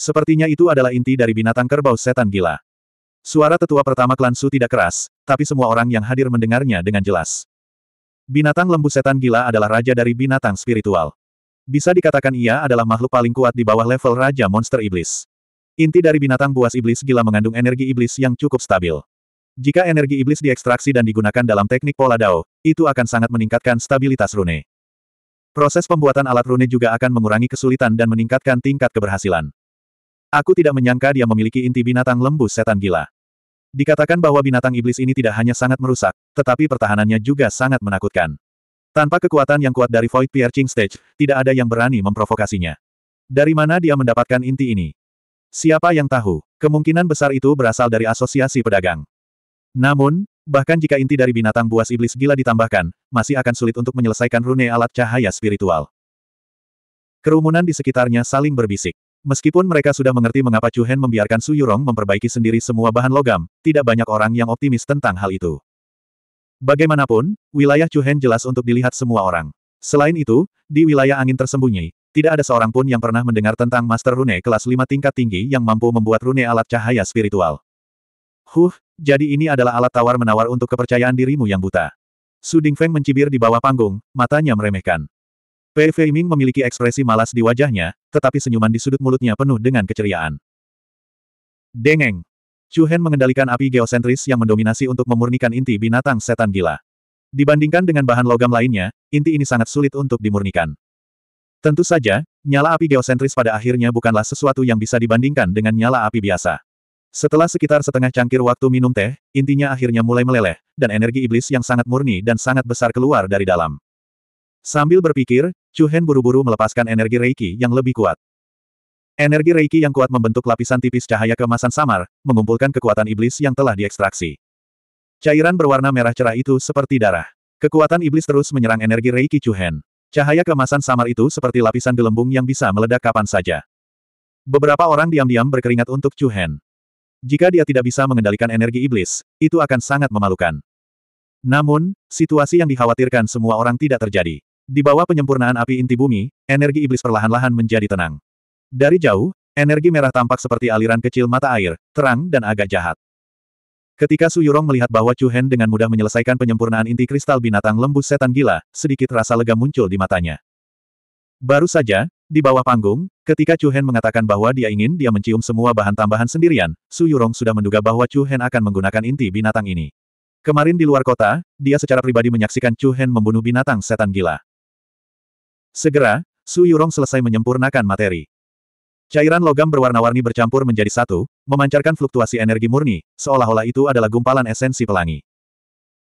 Sepertinya itu adalah inti dari binatang kerbau setan gila. Suara tetua pertama klan Su tidak keras, tapi semua orang yang hadir mendengarnya dengan jelas. Binatang lembu setan gila adalah raja dari binatang spiritual. Bisa dikatakan ia adalah makhluk paling kuat di bawah level raja monster iblis. Inti dari binatang buas iblis gila mengandung energi iblis yang cukup stabil. Jika energi iblis diekstraksi dan digunakan dalam teknik pola dao, itu akan sangat meningkatkan stabilitas rune. Proses pembuatan alat rune juga akan mengurangi kesulitan dan meningkatkan tingkat keberhasilan. Aku tidak menyangka dia memiliki inti binatang lembu setan gila. Dikatakan bahwa binatang iblis ini tidak hanya sangat merusak, tetapi pertahanannya juga sangat menakutkan. Tanpa kekuatan yang kuat dari Void Piercing Stage, tidak ada yang berani memprovokasinya. Dari mana dia mendapatkan inti ini? Siapa yang tahu? Kemungkinan besar itu berasal dari asosiasi pedagang. Namun, bahkan jika inti dari binatang buas iblis gila ditambahkan, masih akan sulit untuk menyelesaikan rune alat cahaya spiritual. Kerumunan di sekitarnya saling berbisik. Meskipun mereka sudah mengerti mengapa Chu Hen membiarkan Su Yurong memperbaiki sendiri semua bahan logam, tidak banyak orang yang optimis tentang hal itu. Bagaimanapun, wilayah Chu Hen jelas untuk dilihat semua orang. Selain itu, di wilayah angin tersembunyi, tidak ada seorang pun yang pernah mendengar tentang Master Rune kelas 5 tingkat tinggi yang mampu membuat rune alat cahaya spiritual. Huh, jadi ini adalah alat tawar-menawar untuk kepercayaan dirimu yang buta. Su Feng mencibir di bawah panggung, matanya meremehkan. Fei Ming memiliki ekspresi malas di wajahnya, tetapi senyuman di sudut mulutnya penuh dengan keceriaan. Dengeng! Chu Hen mengendalikan api geosentris yang mendominasi untuk memurnikan inti binatang setan gila. Dibandingkan dengan bahan logam lainnya, inti ini sangat sulit untuk dimurnikan. Tentu saja, nyala api geosentris pada akhirnya bukanlah sesuatu yang bisa dibandingkan dengan nyala api biasa. Setelah sekitar setengah cangkir waktu minum teh, intinya akhirnya mulai meleleh, dan energi iblis yang sangat murni dan sangat besar keluar dari dalam. Sambil berpikir, Chu Hen buru-buru melepaskan energi Reiki yang lebih kuat. Energi Reiki yang kuat membentuk lapisan tipis cahaya kemasan samar, mengumpulkan kekuatan iblis yang telah diekstraksi. Cairan berwarna merah cerah itu seperti darah. Kekuatan iblis terus menyerang energi Reiki Chu Hen. Cahaya kemasan samar itu seperti lapisan gelembung yang bisa meledak kapan saja. Beberapa orang diam-diam berkeringat untuk Chu Hen. Jika dia tidak bisa mengendalikan energi iblis, itu akan sangat memalukan. Namun, situasi yang dikhawatirkan semua orang tidak terjadi. Di bawah penyempurnaan api inti bumi, energi iblis perlahan-lahan menjadi tenang. Dari jauh, energi merah tampak seperti aliran kecil mata air, terang dan agak jahat. Ketika Su Yurong melihat bahwa Chu Hen dengan mudah menyelesaikan penyempurnaan inti kristal binatang lembu setan gila, sedikit rasa lega muncul di matanya. Baru saja, di bawah panggung, ketika Chu Hen mengatakan bahwa dia ingin dia mencium semua bahan tambahan sendirian, Su Yurong sudah menduga bahwa Chu Hen akan menggunakan inti binatang ini. Kemarin di luar kota, dia secara pribadi menyaksikan Chu Hen membunuh binatang setan gila. Segera, Su Yurong selesai menyempurnakan materi. Cairan logam berwarna-warni bercampur menjadi satu, memancarkan fluktuasi energi murni, seolah-olah itu adalah gumpalan esensi pelangi.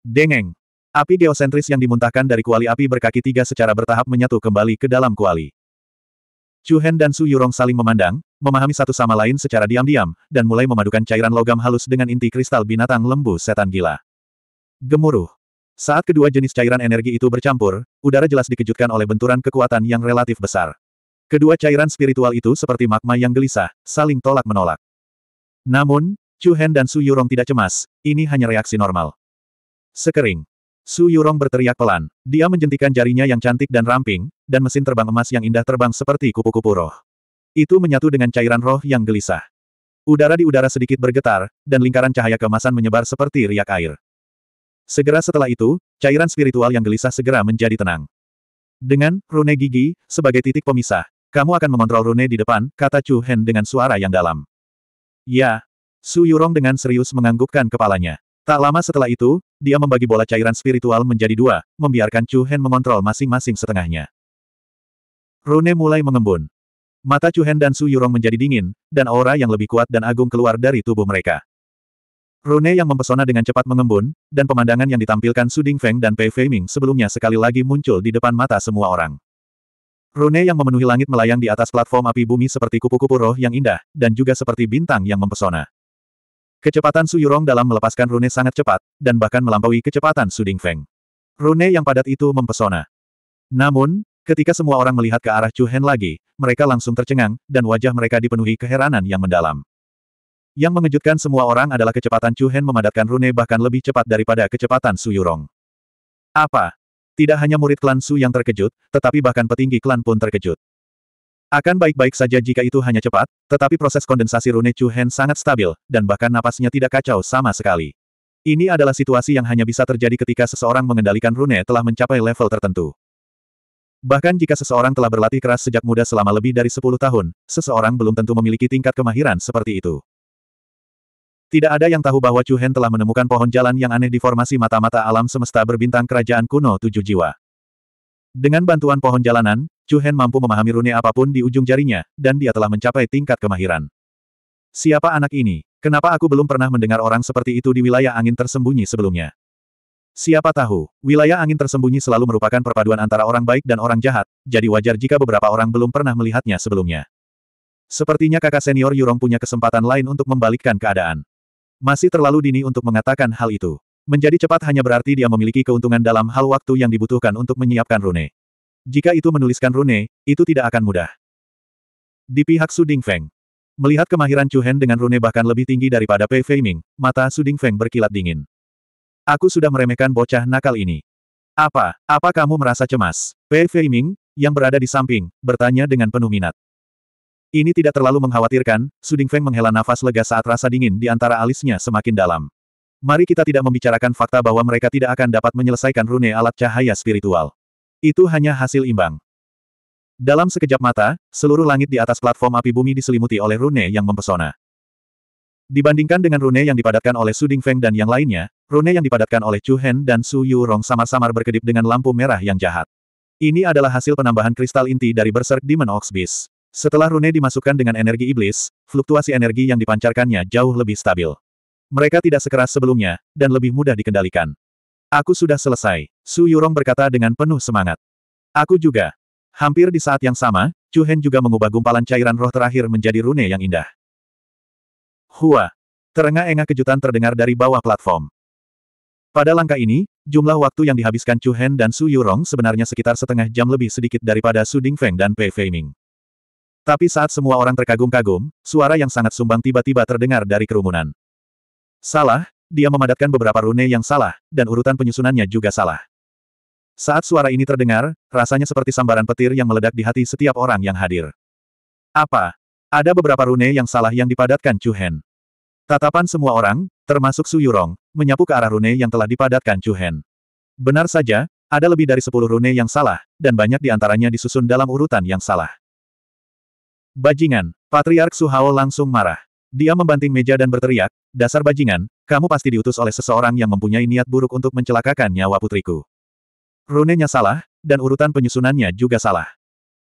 Dengeng! Api geosentris yang dimuntahkan dari kuali api berkaki tiga secara bertahap menyatu kembali ke dalam kuali. Chu Hen dan Su Yurong saling memandang, memahami satu sama lain secara diam-diam, dan mulai memadukan cairan logam halus dengan inti kristal binatang lembu setan gila. Gemuruh. Saat kedua jenis cairan energi itu bercampur, udara jelas dikejutkan oleh benturan kekuatan yang relatif besar. Kedua cairan spiritual itu seperti magma yang gelisah, saling tolak-menolak. Namun, Chu Hen dan Su Yurong tidak cemas, ini hanya reaksi normal. Sekering. Su Yurong berteriak pelan. Dia menjentikan jarinya yang cantik dan ramping, dan mesin terbang emas yang indah terbang seperti kupu-kupu roh. Itu menyatu dengan cairan roh yang gelisah. Udara di udara sedikit bergetar, dan lingkaran cahaya kemasan menyebar seperti riak air. Segera setelah itu, cairan spiritual yang gelisah segera menjadi tenang. Dengan rune gigi sebagai titik pemisah, kamu akan mengontrol rune di depan, kata Chu Hen dengan suara yang dalam. Ya. Su Yurong dengan serius menganggukkan kepalanya. Tak lama setelah itu, dia membagi bola cairan spiritual menjadi dua, membiarkan Chu Hen mengontrol masing-masing setengahnya. Rune mulai mengembun. Mata Chu Hen dan Su Yurong menjadi dingin, dan aura yang lebih kuat dan agung keluar dari tubuh mereka. Rune yang mempesona dengan cepat mengembun, dan pemandangan yang ditampilkan Su Feng dan Pei Feiming sebelumnya sekali lagi muncul di depan mata semua orang. Rune yang memenuhi langit melayang di atas platform api bumi seperti kupu-kupu roh yang indah, dan juga seperti bintang yang mempesona. Kecepatan Su Yurong dalam melepaskan Rune sangat cepat, dan bahkan melampaui kecepatan Su Feng. Rune yang padat itu mempesona. Namun, ketika semua orang melihat ke arah Chu Hen lagi, mereka langsung tercengang, dan wajah mereka dipenuhi keheranan yang mendalam. Yang mengejutkan semua orang adalah kecepatan Chu Hen memadatkan rune bahkan lebih cepat daripada kecepatan Su Yurong. Apa? Tidak hanya murid klan Su yang terkejut, tetapi bahkan petinggi klan pun terkejut. Akan baik-baik saja jika itu hanya cepat, tetapi proses kondensasi rune Chu Hen sangat stabil, dan bahkan napasnya tidak kacau sama sekali. Ini adalah situasi yang hanya bisa terjadi ketika seseorang mengendalikan rune telah mencapai level tertentu. Bahkan jika seseorang telah berlatih keras sejak muda selama lebih dari 10 tahun, seseorang belum tentu memiliki tingkat kemahiran seperti itu. Tidak ada yang tahu bahwa Chu Hen telah menemukan pohon jalan yang aneh di formasi mata-mata alam semesta berbintang kerajaan kuno tujuh jiwa. Dengan bantuan pohon jalanan, Chu Hen mampu memahami rune apapun di ujung jarinya, dan dia telah mencapai tingkat kemahiran. Siapa anak ini? Kenapa aku belum pernah mendengar orang seperti itu di wilayah angin tersembunyi sebelumnya? Siapa tahu, wilayah angin tersembunyi selalu merupakan perpaduan antara orang baik dan orang jahat, jadi wajar jika beberapa orang belum pernah melihatnya sebelumnya. Sepertinya kakak senior Yurong punya kesempatan lain untuk membalikkan keadaan. Masih terlalu dini untuk mengatakan hal itu. Menjadi cepat hanya berarti dia memiliki keuntungan dalam hal waktu yang dibutuhkan untuk menyiapkan rune. Jika itu menuliskan rune, itu tidak akan mudah. Di pihak Su Dingfeng. Melihat kemahiran Chu Hen dengan rune bahkan lebih tinggi daripada Pei Fei Ming, mata Su Dingfeng berkilat dingin. Aku sudah meremehkan bocah nakal ini. Apa, apa kamu merasa cemas? Pei Fei Ming, yang berada di samping, bertanya dengan penuh minat. Ini tidak terlalu mengkhawatirkan, Suding Feng menghela nafas lega saat rasa dingin di antara alisnya semakin dalam. Mari kita tidak membicarakan fakta bahwa mereka tidak akan dapat menyelesaikan rune alat cahaya spiritual. Itu hanya hasil imbang. Dalam sekejap mata, seluruh langit di atas platform api bumi diselimuti oleh rune yang mempesona. Dibandingkan dengan rune yang dipadatkan oleh Su Feng dan yang lainnya, rune yang dipadatkan oleh Chu Hen dan Su Yu Rong samar-samar berkedip dengan lampu merah yang jahat. Ini adalah hasil penambahan kristal inti dari Berserk Demon Ox Beast. Setelah rune dimasukkan dengan energi iblis, fluktuasi energi yang dipancarkannya jauh lebih stabil. Mereka tidak sekeras sebelumnya, dan lebih mudah dikendalikan. Aku sudah selesai, Su Yurong berkata dengan penuh semangat. Aku juga. Hampir di saat yang sama, Chu Hen juga mengubah gumpalan cairan roh terakhir menjadi rune yang indah. Hua! Terengah-engah kejutan terdengar dari bawah platform. Pada langkah ini, jumlah waktu yang dihabiskan Chu Hen dan Su Yurong sebenarnya sekitar setengah jam lebih sedikit daripada Su Ding Feng dan Pei Feiming. Tapi saat semua orang terkagum-kagum, suara yang sangat sumbang tiba-tiba terdengar dari kerumunan. Salah, dia memadatkan beberapa rune yang salah, dan urutan penyusunannya juga salah. Saat suara ini terdengar, rasanya seperti sambaran petir yang meledak di hati setiap orang yang hadir. Apa? Ada beberapa rune yang salah yang dipadatkan Chu Hen. Tatapan semua orang, termasuk Su Yurong, menyapu ke arah rune yang telah dipadatkan Chu Hen. Benar saja, ada lebih dari sepuluh rune yang salah, dan banyak di antaranya disusun dalam urutan yang salah. Bajingan, Patriark Suhao langsung marah. Dia membanting meja dan berteriak, dasar bajingan, kamu pasti diutus oleh seseorang yang mempunyai niat buruk untuk mencelakakan nyawa putriku. Runenya salah, dan urutan penyusunannya juga salah.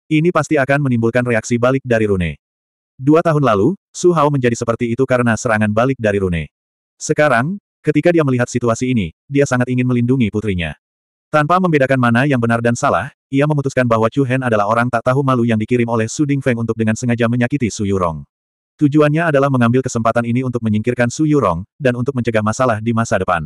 Ini pasti akan menimbulkan reaksi balik dari Rune. Dua tahun lalu, Su Hao menjadi seperti itu karena serangan balik dari Rune. Sekarang, ketika dia melihat situasi ini, dia sangat ingin melindungi putrinya. Tanpa membedakan mana yang benar dan salah, ia memutuskan bahwa Chu Hen adalah orang tak tahu malu yang dikirim oleh Su Ding Feng untuk dengan sengaja menyakiti Su Yurong. Tujuannya adalah mengambil kesempatan ini untuk menyingkirkan Su Yurong, dan untuk mencegah masalah di masa depan.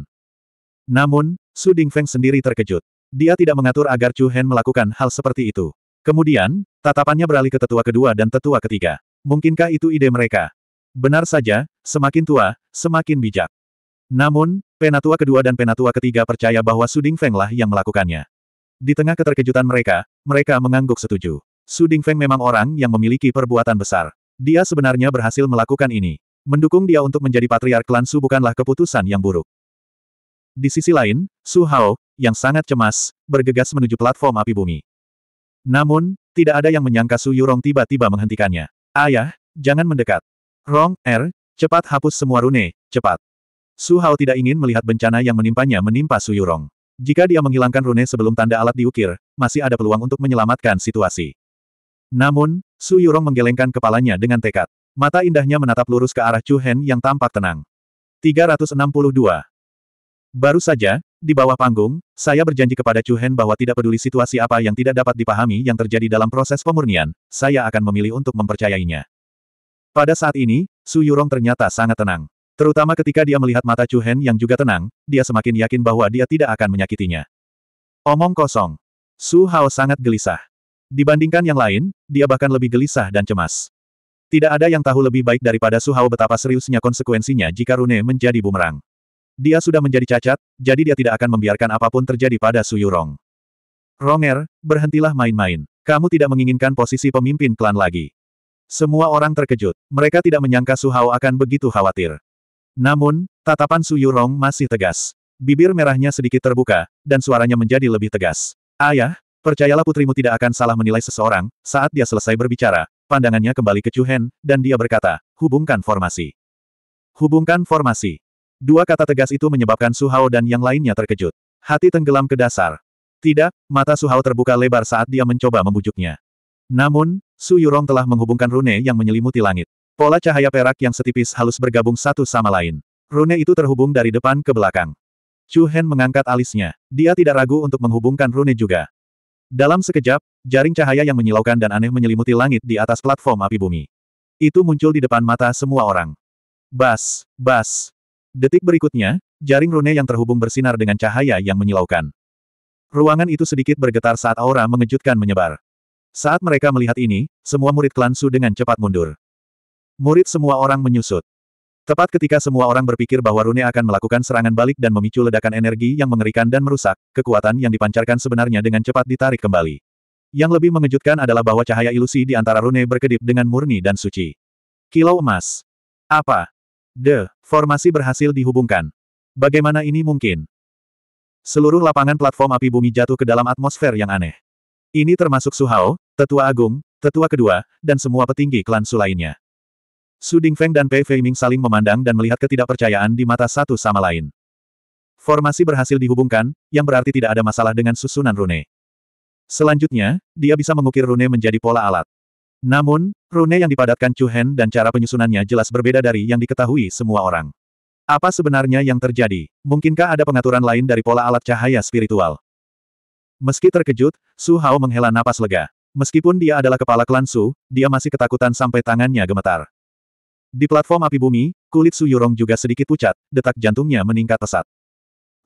Namun, Su Ding Feng sendiri terkejut. Dia tidak mengatur agar Chu Hen melakukan hal seperti itu. Kemudian, tatapannya beralih ke tetua kedua dan tetua ketiga. Mungkinkah itu ide mereka? Benar saja, semakin tua, semakin bijak. Namun, Penatua kedua dan Penatua ketiga percaya bahwa Suding Feng lah yang melakukannya. Di tengah keterkejutan mereka, mereka mengangguk setuju. Suding Feng memang orang yang memiliki perbuatan besar. Dia sebenarnya berhasil melakukan ini. Mendukung dia untuk menjadi patriark klan Su bukanlah keputusan yang buruk. Di sisi lain, Su Hao, yang sangat cemas, bergegas menuju platform api bumi. Namun, tidak ada yang menyangka Su Yurong tiba-tiba menghentikannya. Ayah, jangan mendekat. Rong, Er, cepat hapus semua rune, cepat. Su Hao tidak ingin melihat bencana yang menimpanya menimpa Su Yurong. Jika dia menghilangkan rune sebelum tanda alat diukir, masih ada peluang untuk menyelamatkan situasi. Namun, Su Yurong menggelengkan kepalanya dengan tekad. Mata indahnya menatap lurus ke arah Chu Hen yang tampak tenang. 362. Baru saja, di bawah panggung, saya berjanji kepada Chu Hen bahwa tidak peduli situasi apa yang tidak dapat dipahami yang terjadi dalam proses pemurnian, saya akan memilih untuk mempercayainya. Pada saat ini, Su Yurong ternyata sangat tenang. Terutama ketika dia melihat mata Chu Hen yang juga tenang, dia semakin yakin bahwa dia tidak akan menyakitinya. Omong kosong. Su Hao sangat gelisah. Dibandingkan yang lain, dia bahkan lebih gelisah dan cemas. Tidak ada yang tahu lebih baik daripada Su Hao betapa seriusnya konsekuensinya jika Rune menjadi bumerang. Dia sudah menjadi cacat, jadi dia tidak akan membiarkan apapun terjadi pada Su Yurong. Ronger, berhentilah main-main. Kamu tidak menginginkan posisi pemimpin klan lagi. Semua orang terkejut. Mereka tidak menyangka Su Hao akan begitu khawatir. Namun, tatapan Su Yurong masih tegas. Bibir merahnya sedikit terbuka, dan suaranya menjadi lebih tegas. Ayah, percayalah putrimu tidak akan salah menilai seseorang, saat dia selesai berbicara, pandangannya kembali ke Chuhen, dan dia berkata, hubungkan formasi. Hubungkan formasi. Dua kata tegas itu menyebabkan Su Hao dan yang lainnya terkejut. Hati tenggelam ke dasar. Tidak, mata Su Hao terbuka lebar saat dia mencoba membujuknya. Namun, Su Yurong telah menghubungkan rune yang menyelimuti langit. Pola cahaya perak yang setipis halus bergabung satu sama lain. Rune itu terhubung dari depan ke belakang. Chu Hen mengangkat alisnya. Dia tidak ragu untuk menghubungkan rune juga. Dalam sekejap, jaring cahaya yang menyilaukan dan aneh menyelimuti langit di atas platform api bumi. Itu muncul di depan mata semua orang. Bas, bas. Detik berikutnya, jaring rune yang terhubung bersinar dengan cahaya yang menyilaukan. Ruangan itu sedikit bergetar saat aura mengejutkan menyebar. Saat mereka melihat ini, semua murid klan Su dengan cepat mundur. Murid semua orang menyusut. Tepat ketika semua orang berpikir bahwa Rune akan melakukan serangan balik dan memicu ledakan energi yang mengerikan dan merusak, kekuatan yang dipancarkan sebenarnya dengan cepat ditarik kembali. Yang lebih mengejutkan adalah bahwa cahaya ilusi di antara Rune berkedip dengan murni dan suci. Kilau emas. Apa? The formasi berhasil dihubungkan. Bagaimana ini mungkin? Seluruh lapangan platform api bumi jatuh ke dalam atmosfer yang aneh. Ini termasuk Suhao, tetua agung, tetua kedua, dan semua petinggi klan Su lainnya. Su Dingfeng dan Pei Feiming saling memandang dan melihat ketidakpercayaan di mata satu sama lain. Formasi berhasil dihubungkan, yang berarti tidak ada masalah dengan susunan rune. Selanjutnya, dia bisa mengukir rune menjadi pola alat. Namun, rune yang dipadatkan Chu Hen dan cara penyusunannya jelas berbeda dari yang diketahui semua orang. Apa sebenarnya yang terjadi? Mungkinkah ada pengaturan lain dari pola alat cahaya spiritual? Meski terkejut, Su Hao menghela napas lega. Meskipun dia adalah kepala klan Su, dia masih ketakutan sampai tangannya gemetar. Di platform api bumi, kulit Su Yurong juga sedikit pucat, detak jantungnya meningkat pesat.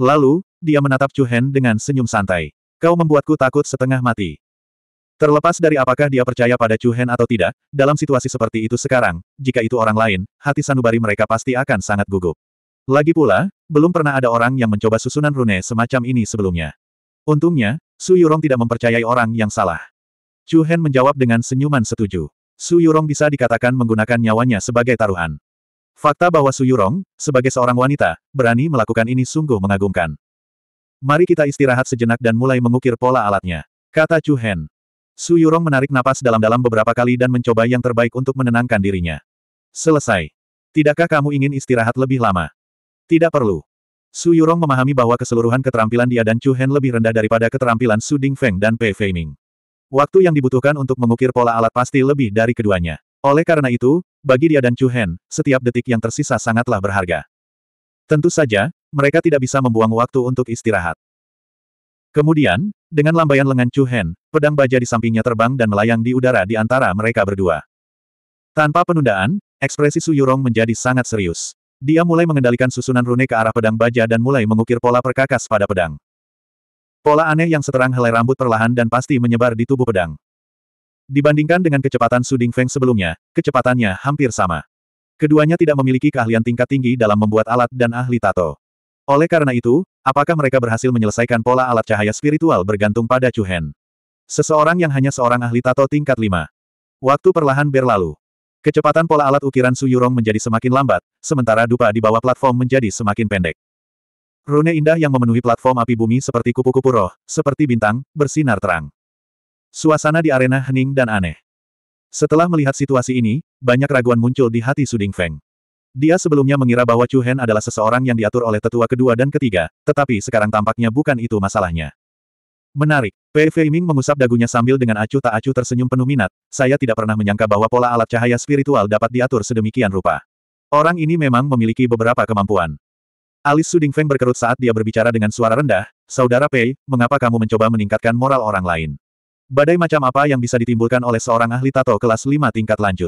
Lalu, dia menatap Chu Hen dengan senyum santai. Kau membuatku takut setengah mati. Terlepas dari apakah dia percaya pada Chu Hen atau tidak, dalam situasi seperti itu sekarang, jika itu orang lain, hati sanubari mereka pasti akan sangat gugup. Lagi pula, belum pernah ada orang yang mencoba susunan rune semacam ini sebelumnya. Untungnya, Su Yurong tidak mempercayai orang yang salah. Chu Hen menjawab dengan senyuman setuju. Su Yurong bisa dikatakan menggunakan nyawanya sebagai taruhan. Fakta bahwa Su Yurong, sebagai seorang wanita, berani melakukan ini sungguh mengagumkan. Mari kita istirahat sejenak dan mulai mengukir pola alatnya, kata Chu Hen. Su Yurong menarik napas dalam-dalam beberapa kali dan mencoba yang terbaik untuk menenangkan dirinya. Selesai. Tidakkah kamu ingin istirahat lebih lama? Tidak perlu. Su Yurong memahami bahwa keseluruhan keterampilan dia dan Chu Hen lebih rendah daripada keterampilan Su Ding Feng dan Pei Fei Ming. Waktu yang dibutuhkan untuk mengukir pola alat pasti lebih dari keduanya. Oleh karena itu, bagi dia dan Chu Hen, setiap detik yang tersisa sangatlah berharga. Tentu saja, mereka tidak bisa membuang waktu untuk istirahat. Kemudian, dengan lambaian lengan Chu Hen, pedang baja di sampingnya terbang dan melayang di udara di antara mereka berdua. Tanpa penundaan, ekspresi Su Yurong menjadi sangat serius. Dia mulai mengendalikan susunan rune ke arah pedang baja dan mulai mengukir pola perkakas pada pedang. Pola aneh yang seterang helai rambut perlahan dan pasti menyebar di tubuh pedang. Dibandingkan dengan kecepatan Suding Feng sebelumnya, kecepatannya hampir sama. Keduanya tidak memiliki keahlian tingkat tinggi dalam membuat alat dan ahli tato. Oleh karena itu, apakah mereka berhasil menyelesaikan pola alat cahaya spiritual bergantung pada Chu Hen? Seseorang yang hanya seorang ahli tato tingkat 5. Waktu perlahan berlalu. Kecepatan pola alat ukiran Su Yurong menjadi semakin lambat, sementara dupa di bawah platform menjadi semakin pendek. Rune indah yang memenuhi platform api bumi seperti kupu-kupu roh, seperti bintang, bersinar terang. Suasana di arena hening dan aneh. Setelah melihat situasi ini, banyak raguan muncul di hati Suding Feng. Dia sebelumnya mengira bahwa Chu Hen adalah seseorang yang diatur oleh tetua kedua dan ketiga, tetapi sekarang tampaknya bukan itu masalahnya. Menarik, Pei Fei Ming mengusap dagunya sambil dengan acuh tak acuh tersenyum penuh minat, saya tidak pernah menyangka bahwa pola alat cahaya spiritual dapat diatur sedemikian rupa. Orang ini memang memiliki beberapa kemampuan. Alis Suding Feng berkerut saat dia berbicara dengan suara rendah, Saudara Pei, mengapa kamu mencoba meningkatkan moral orang lain? Badai macam apa yang bisa ditimbulkan oleh seorang ahli tato kelas 5 tingkat lanjut?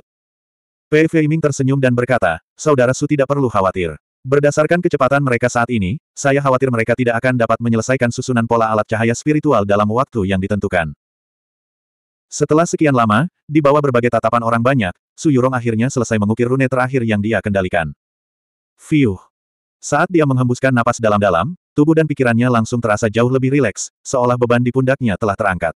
Pei Feiming tersenyum dan berkata, Saudara Su tidak perlu khawatir. Berdasarkan kecepatan mereka saat ini, saya khawatir mereka tidak akan dapat menyelesaikan susunan pola alat cahaya spiritual dalam waktu yang ditentukan. Setelah sekian lama, di bawah berbagai tatapan orang banyak, Su Yurong akhirnya selesai mengukir rune terakhir yang dia kendalikan. Fiuh! Saat dia menghembuskan napas dalam-dalam, tubuh dan pikirannya langsung terasa jauh lebih rileks, seolah beban di pundaknya telah terangkat.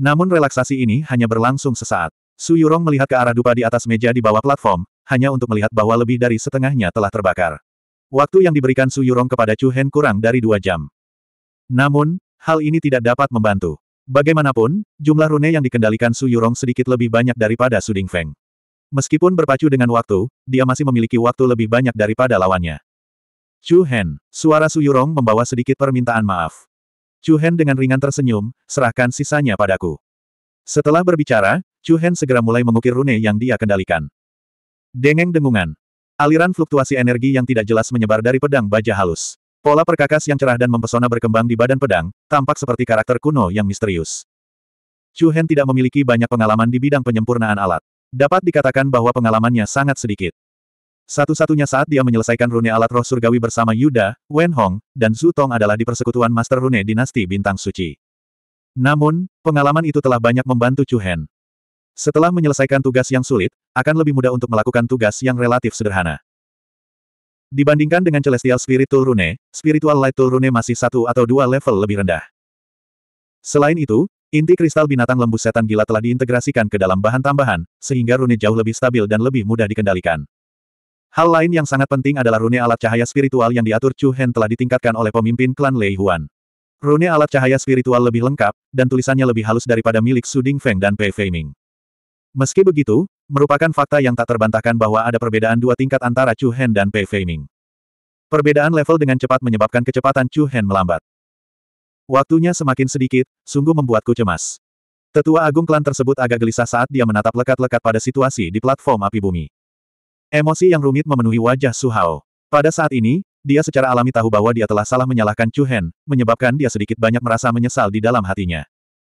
Namun relaksasi ini hanya berlangsung sesaat. Su Yurong melihat ke arah dupa di atas meja di bawah platform, hanya untuk melihat bahwa lebih dari setengahnya telah terbakar. Waktu yang diberikan Su Yurong kepada Chu Hen kurang dari dua jam. Namun, hal ini tidak dapat membantu. Bagaimanapun, jumlah rune yang dikendalikan Su Yurong sedikit lebih banyak daripada Su Feng. Meskipun berpacu dengan waktu, dia masih memiliki waktu lebih banyak daripada lawannya. Chu Hen, suara Suyurong membawa sedikit permintaan maaf. Chu Hen dengan ringan tersenyum, serahkan sisanya padaku. Setelah berbicara, Chu Hen segera mulai mengukir rune yang dia kendalikan. Dengeng dengungan. Aliran fluktuasi energi yang tidak jelas menyebar dari pedang baja halus. Pola perkakas yang cerah dan mempesona berkembang di badan pedang, tampak seperti karakter kuno yang misterius. Chu Hen tidak memiliki banyak pengalaman di bidang penyempurnaan alat. Dapat dikatakan bahwa pengalamannya sangat sedikit. Satu-satunya saat dia menyelesaikan rune alat roh surgawi bersama Yuda, Wen Hong, dan Zhu Tong adalah di persekutuan Master Rune Dinasti Bintang Suci. Namun, pengalaman itu telah banyak membantu Chu Hen. Setelah menyelesaikan tugas yang sulit, akan lebih mudah untuk melakukan tugas yang relatif sederhana. Dibandingkan dengan Celestial Spiritual Rune, Spiritual Light Tool Rune masih satu atau dua level lebih rendah. Selain itu, inti kristal binatang lembu setan gila telah diintegrasikan ke dalam bahan tambahan, sehingga rune jauh lebih stabil dan lebih mudah dikendalikan. Hal lain yang sangat penting adalah rune alat cahaya spiritual yang diatur Chu Hen telah ditingkatkan oleh pemimpin klan Lei Huan. Rune alat cahaya spiritual lebih lengkap, dan tulisannya lebih halus daripada milik Su Ding Feng dan Pei Fei Ming. Meski begitu, merupakan fakta yang tak terbantahkan bahwa ada perbedaan dua tingkat antara Chu Hen dan Pei Fei Ming. Perbedaan level dengan cepat menyebabkan kecepatan Chu Hen melambat. Waktunya semakin sedikit, sungguh membuatku cemas. Tetua agung klan tersebut agak gelisah saat dia menatap lekat-lekat pada situasi di platform api bumi. Emosi yang rumit memenuhi wajah Su Hao. Pada saat ini, dia secara alami tahu bahwa dia telah salah menyalahkan Chu Hen, menyebabkan dia sedikit banyak merasa menyesal di dalam hatinya.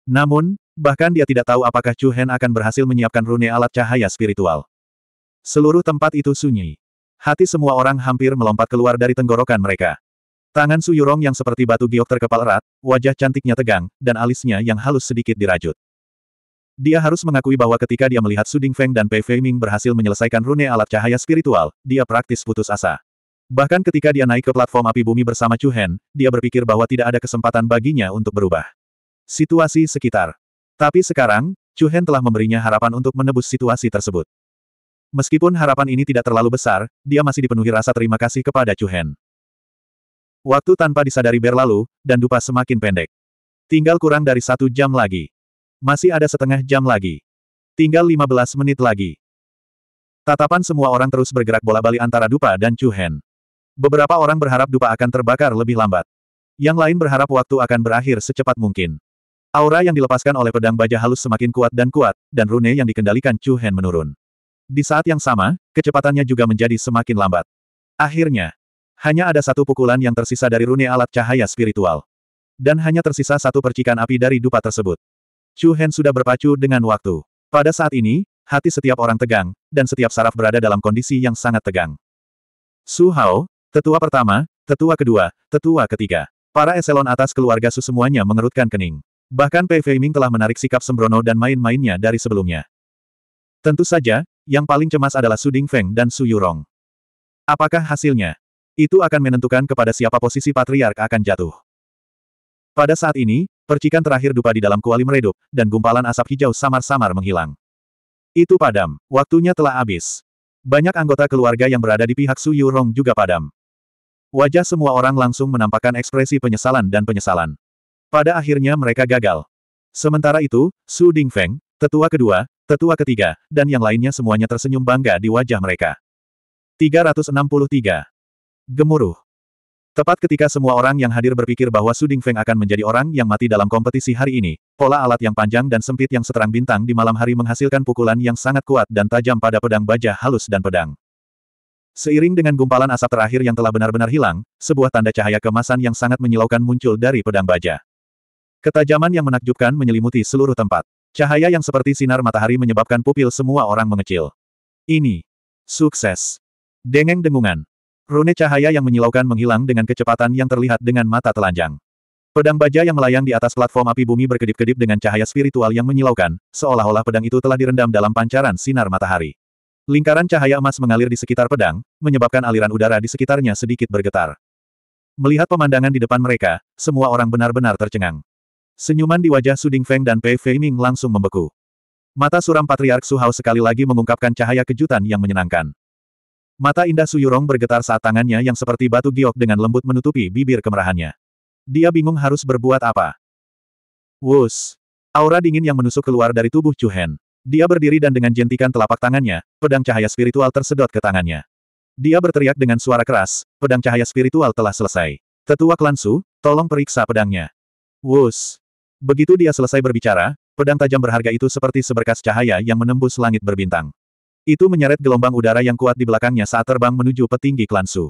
Namun, bahkan dia tidak tahu apakah Chu Hen akan berhasil menyiapkan rune alat cahaya spiritual. Seluruh tempat itu sunyi. Hati semua orang hampir melompat keluar dari tenggorokan mereka. Tangan Su Yurong yang seperti batu giok terkepal erat, wajah cantiknya tegang, dan alisnya yang halus sedikit dirajut. Dia harus mengakui bahwa ketika dia melihat Suding Feng dan Pei Fei Ming berhasil menyelesaikan rune alat cahaya spiritual, dia praktis putus asa. Bahkan ketika dia naik ke platform api bumi bersama Chu Hen, dia berpikir bahwa tidak ada kesempatan baginya untuk berubah. Situasi sekitar. Tapi sekarang, Chu Hen telah memberinya harapan untuk menebus situasi tersebut. Meskipun harapan ini tidak terlalu besar, dia masih dipenuhi rasa terima kasih kepada Chu Hen. Waktu tanpa disadari berlalu, dan dupa semakin pendek. Tinggal kurang dari satu jam lagi. Masih ada setengah jam lagi. Tinggal 15 menit lagi. Tatapan semua orang terus bergerak bola-bali antara Dupa dan Chu Hen. Beberapa orang berharap Dupa akan terbakar lebih lambat. Yang lain berharap waktu akan berakhir secepat mungkin. Aura yang dilepaskan oleh pedang baja halus semakin kuat dan kuat, dan rune yang dikendalikan Chu Hen menurun. Di saat yang sama, kecepatannya juga menjadi semakin lambat. Akhirnya, hanya ada satu pukulan yang tersisa dari rune alat cahaya spiritual. Dan hanya tersisa satu percikan api dari dupa tersebut. Chu Hen sudah berpacu dengan waktu. Pada saat ini, hati setiap orang tegang, dan setiap saraf berada dalam kondisi yang sangat tegang. Su Hao, tetua pertama, tetua kedua, tetua ketiga. Para eselon atas keluarga Su semuanya mengerutkan kening. Bahkan Pei Ming telah menarik sikap sembrono dan main-mainnya dari sebelumnya. Tentu saja, yang paling cemas adalah Su Feng dan Su Yurong. Apakah hasilnya? Itu akan menentukan kepada siapa posisi patriark akan jatuh. Pada saat ini, Percikan terakhir dupa di dalam kuali meredup, dan gumpalan asap hijau samar-samar menghilang. Itu padam. Waktunya telah habis. Banyak anggota keluarga yang berada di pihak Su Yurong juga padam. Wajah semua orang langsung menampakkan ekspresi penyesalan dan penyesalan. Pada akhirnya mereka gagal. Sementara itu, Su Dingfeng, tetua kedua, tetua ketiga, dan yang lainnya semuanya tersenyum bangga di wajah mereka. 363. Gemuruh. Tepat ketika semua orang yang hadir berpikir bahwa Su Feng akan menjadi orang yang mati dalam kompetisi hari ini, pola alat yang panjang dan sempit yang seterang bintang di malam hari menghasilkan pukulan yang sangat kuat dan tajam pada pedang baja halus dan pedang. Seiring dengan gumpalan asap terakhir yang telah benar-benar hilang, sebuah tanda cahaya kemasan yang sangat menyilaukan muncul dari pedang baja. Ketajaman yang menakjubkan menyelimuti seluruh tempat. Cahaya yang seperti sinar matahari menyebabkan pupil semua orang mengecil. Ini. Sukses. Dengeng dengungan. Rune cahaya yang menyilaukan menghilang dengan kecepatan yang terlihat dengan mata telanjang. Pedang baja yang melayang di atas platform api bumi berkedip-kedip dengan cahaya spiritual yang menyilaukan, seolah-olah pedang itu telah direndam dalam pancaran sinar matahari. Lingkaran cahaya emas mengalir di sekitar pedang, menyebabkan aliran udara di sekitarnya sedikit bergetar. Melihat pemandangan di depan mereka, semua orang benar-benar tercengang. Senyuman di wajah Suding Feng dan Pei Fei Ming langsung membeku. Mata suram Patriark Su sekali lagi mengungkapkan cahaya kejutan yang menyenangkan. Mata indah Suyurong bergetar saat tangannya yang seperti batu giok dengan lembut menutupi bibir kemerahannya. Dia bingung harus berbuat apa. Wus! Aura dingin yang menusuk keluar dari tubuh Chu Hen. Dia berdiri dan dengan jentikan telapak tangannya, pedang cahaya spiritual tersedot ke tangannya. Dia berteriak dengan suara keras, pedang cahaya spiritual telah selesai. Tetua klan Su, tolong periksa pedangnya. Wus! Begitu dia selesai berbicara, pedang tajam berharga itu seperti seberkas cahaya yang menembus langit berbintang. Itu menyeret gelombang udara yang kuat di belakangnya saat terbang menuju petinggi klan Su.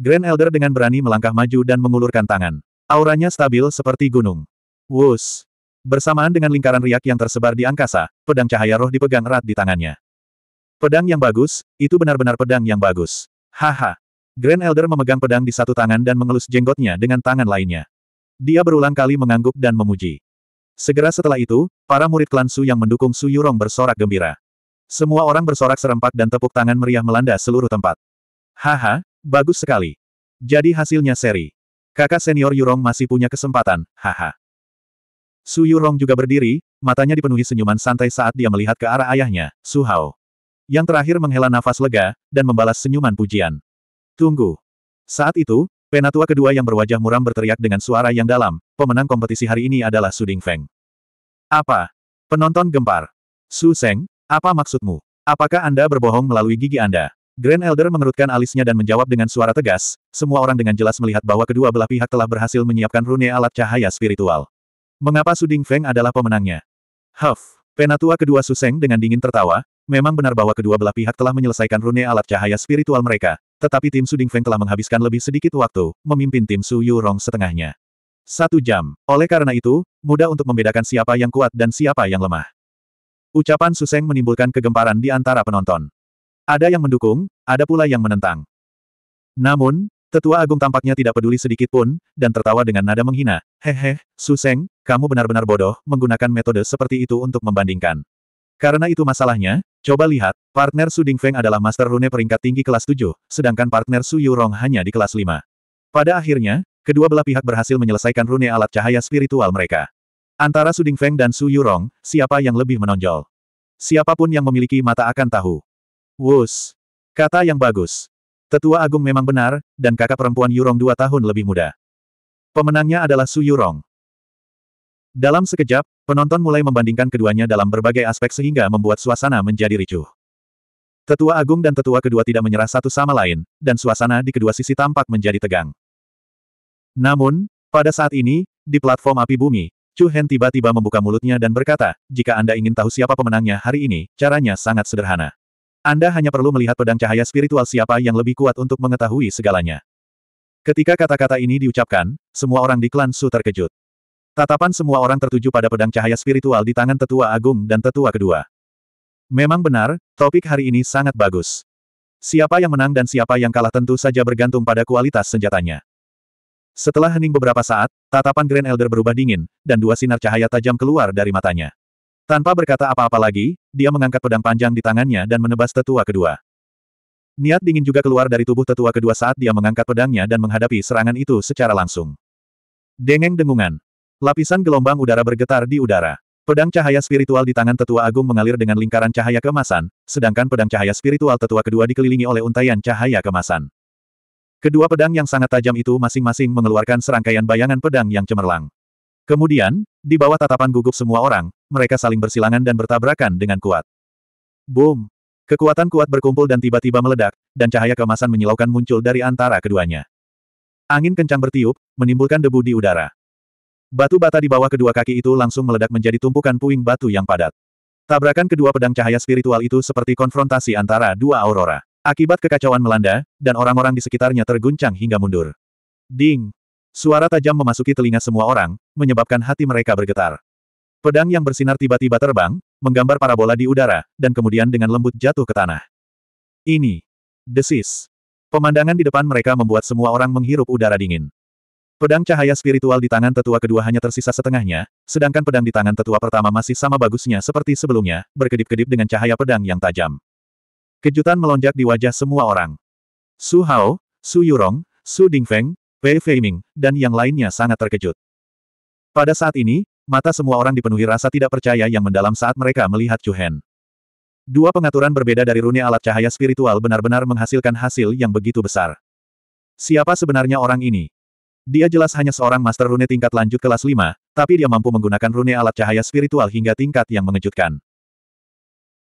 Grand Elder dengan berani melangkah maju dan mengulurkan tangan. Auranya stabil seperti gunung. Wus! Bersamaan dengan lingkaran riak yang tersebar di angkasa, pedang cahaya roh dipegang erat di tangannya. Pedang yang bagus, itu benar-benar pedang yang bagus. Haha! Grand Elder memegang pedang di satu tangan dan mengelus jenggotnya dengan tangan lainnya. Dia berulang kali mengangguk dan memuji. Segera setelah itu, para murid klan Su yang mendukung Su Yurong bersorak gembira. Semua orang bersorak serempak dan tepuk tangan meriah melanda seluruh tempat. Haha, bagus sekali. Jadi hasilnya seri. Kakak senior Yurong masih punya kesempatan, haha. Su Yurong juga berdiri, matanya dipenuhi senyuman santai saat dia melihat ke arah ayahnya, Su Hao. Yang terakhir menghela nafas lega, dan membalas senyuman pujian. Tunggu. Saat itu, penatua kedua yang berwajah muram berteriak dengan suara yang dalam, pemenang kompetisi hari ini adalah Su Ding Feng. Apa? Penonton gempar. Su Seng, apa maksudmu? Apakah Anda berbohong melalui gigi Anda? Grand Elder mengerutkan alisnya dan menjawab dengan suara tegas, semua orang dengan jelas melihat bahwa kedua belah pihak telah berhasil menyiapkan rune alat cahaya spiritual. Mengapa Suding Feng adalah pemenangnya? Huff! Penatua kedua Suseng dengan dingin tertawa, memang benar bahwa kedua belah pihak telah menyelesaikan rune alat cahaya spiritual mereka, tetapi tim Suding Feng telah menghabiskan lebih sedikit waktu, memimpin tim Su Yurong setengahnya. Satu jam. Oleh karena itu, mudah untuk membedakan siapa yang kuat dan siapa yang lemah. Ucapan Suseng menimbulkan kegemparan di antara penonton. Ada yang mendukung, ada pula yang menentang. Namun, Tetua Agung tampaknya tidak peduli sedikit pun, dan tertawa dengan nada menghina. Hehe, Suseng, kamu benar-benar bodoh menggunakan metode seperti itu untuk membandingkan. Karena itu masalahnya, coba lihat, partner Su Dingfeng adalah Master Rune peringkat tinggi kelas 7, sedangkan partner Su Yurong hanya di kelas 5. Pada akhirnya, kedua belah pihak berhasil menyelesaikan rune alat cahaya spiritual mereka. Antara Su Feng dan Su Yurong, siapa yang lebih menonjol? Siapapun yang memiliki mata akan tahu. Wus. Kata yang bagus. Tetua Agung memang benar, dan kakak perempuan Yurong dua tahun lebih muda. Pemenangnya adalah Su Yurong. Dalam sekejap, penonton mulai membandingkan keduanya dalam berbagai aspek sehingga membuat suasana menjadi ricuh. Tetua Agung dan Tetua kedua tidak menyerah satu sama lain, dan suasana di kedua sisi tampak menjadi tegang. Namun, pada saat ini, di platform api bumi, Chu Hen tiba-tiba membuka mulutnya dan berkata, jika Anda ingin tahu siapa pemenangnya hari ini, caranya sangat sederhana. Anda hanya perlu melihat pedang cahaya spiritual siapa yang lebih kuat untuk mengetahui segalanya. Ketika kata-kata ini diucapkan, semua orang di klan Su terkejut. Tatapan semua orang tertuju pada pedang cahaya spiritual di tangan tetua agung dan tetua kedua. Memang benar, topik hari ini sangat bagus. Siapa yang menang dan siapa yang kalah tentu saja bergantung pada kualitas senjatanya. Setelah hening beberapa saat, tatapan Grand Elder berubah dingin, dan dua sinar cahaya tajam keluar dari matanya. Tanpa berkata apa-apa lagi, dia mengangkat pedang panjang di tangannya dan menebas tetua kedua. Niat dingin juga keluar dari tubuh tetua kedua saat dia mengangkat pedangnya dan menghadapi serangan itu secara langsung. Dengeng dengungan. Lapisan gelombang udara bergetar di udara. Pedang cahaya spiritual di tangan tetua agung mengalir dengan lingkaran cahaya kemasan, sedangkan pedang cahaya spiritual tetua kedua dikelilingi oleh untaian cahaya kemasan. Kedua pedang yang sangat tajam itu masing-masing mengeluarkan serangkaian bayangan pedang yang cemerlang. Kemudian, di bawah tatapan gugup semua orang, mereka saling bersilangan dan bertabrakan dengan kuat. Boom! Kekuatan kuat berkumpul dan tiba-tiba meledak, dan cahaya kemasan menyilaukan muncul dari antara keduanya. Angin kencang bertiup, menimbulkan debu di udara. Batu bata di bawah kedua kaki itu langsung meledak menjadi tumpukan puing batu yang padat. Tabrakan kedua pedang cahaya spiritual itu seperti konfrontasi antara dua aurora. Akibat kekacauan melanda, dan orang-orang di sekitarnya terguncang hingga mundur. Ding! Suara tajam memasuki telinga semua orang, menyebabkan hati mereka bergetar. Pedang yang bersinar tiba-tiba terbang, menggambar parabola di udara, dan kemudian dengan lembut jatuh ke tanah. Ini. Desis. Pemandangan di depan mereka membuat semua orang menghirup udara dingin. Pedang cahaya spiritual di tangan tetua kedua hanya tersisa setengahnya, sedangkan pedang di tangan tetua pertama masih sama bagusnya seperti sebelumnya, berkedip-kedip dengan cahaya pedang yang tajam. Kejutan melonjak di wajah semua orang. Su Hao, Su Yurong, Su Dingfeng, Pei Feiming, dan yang lainnya sangat terkejut. Pada saat ini, mata semua orang dipenuhi rasa tidak percaya yang mendalam saat mereka melihat Chu Hen. Dua pengaturan berbeda dari rune alat cahaya spiritual benar-benar menghasilkan hasil yang begitu besar. Siapa sebenarnya orang ini? Dia jelas hanya seorang master rune tingkat lanjut kelas 5, tapi dia mampu menggunakan rune alat cahaya spiritual hingga tingkat yang mengejutkan.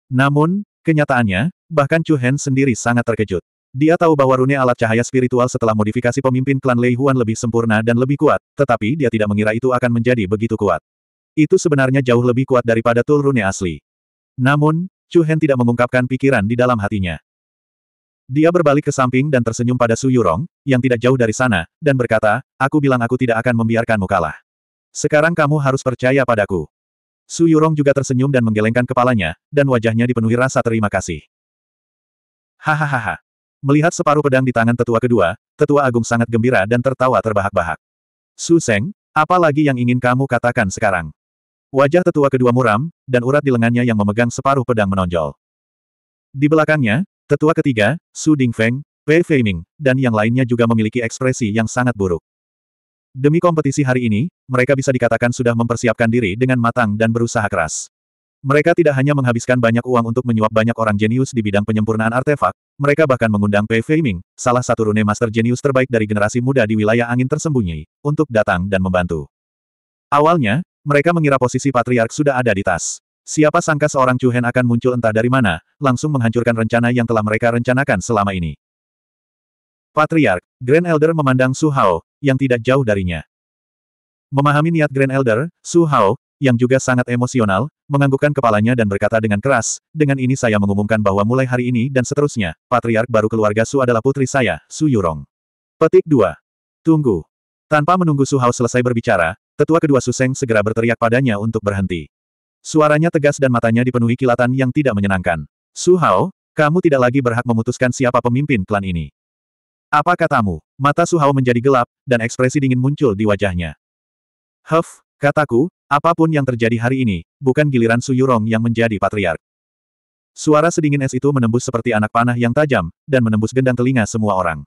Namun, kenyataannya, Bahkan Chu Hen sendiri sangat terkejut. Dia tahu bahwa rune alat cahaya spiritual setelah modifikasi pemimpin klan Lei Huan lebih sempurna dan lebih kuat, tetapi dia tidak mengira itu akan menjadi begitu kuat. Itu sebenarnya jauh lebih kuat daripada tool rune asli. Namun, Chu Hen tidak mengungkapkan pikiran di dalam hatinya. Dia berbalik ke samping dan tersenyum pada Su Yurong, yang tidak jauh dari sana, dan berkata, aku bilang aku tidak akan membiarkanmu kalah. Sekarang kamu harus percaya padaku. Su Yurong juga tersenyum dan menggelengkan kepalanya, dan wajahnya dipenuhi rasa terima kasih. Hahaha. Melihat separuh pedang di tangan tetua kedua, tetua agung sangat gembira dan tertawa terbahak-bahak. Su Seng, apa lagi yang ingin kamu katakan sekarang? Wajah tetua kedua muram, dan urat di lengannya yang memegang separuh pedang menonjol. Di belakangnya, tetua ketiga, Su Dingfeng, Pei Feiming, dan yang lainnya juga memiliki ekspresi yang sangat buruk. Demi kompetisi hari ini, mereka bisa dikatakan sudah mempersiapkan diri dengan matang dan berusaha keras. Mereka tidak hanya menghabiskan banyak uang untuk menyuap banyak orang jenius di bidang penyempurnaan artefak, mereka bahkan mengundang Pei Feiming, salah satu rune master jenius terbaik dari generasi muda di wilayah angin tersembunyi, untuk datang dan membantu. Awalnya, mereka mengira posisi patriark sudah ada di tas. Siapa sangka seorang Chu Hen akan muncul entah dari mana, langsung menghancurkan rencana yang telah mereka rencanakan selama ini. Patriark, Grand Elder memandang Su Hao, yang tidak jauh darinya. Memahami niat Grand Elder, Su Hao, yang juga sangat emosional, menganggukkan kepalanya dan berkata dengan keras, dengan ini saya mengumumkan bahwa mulai hari ini dan seterusnya, patriark baru keluarga Su adalah putri saya, Su Yurong. Petik 2. Tunggu. Tanpa menunggu Su Hao selesai berbicara, tetua kedua Su Seng segera berteriak padanya untuk berhenti. Suaranya tegas dan matanya dipenuhi kilatan yang tidak menyenangkan. Su Hao, kamu tidak lagi berhak memutuskan siapa pemimpin klan ini. Apa katamu? Mata Su Hao menjadi gelap, dan ekspresi dingin muncul di wajahnya. Huff, Kataku, apapun yang terjadi hari ini, bukan giliran Su Yurong yang menjadi patriark. Suara sedingin es itu menembus seperti anak panah yang tajam, dan menembus gendang telinga semua orang.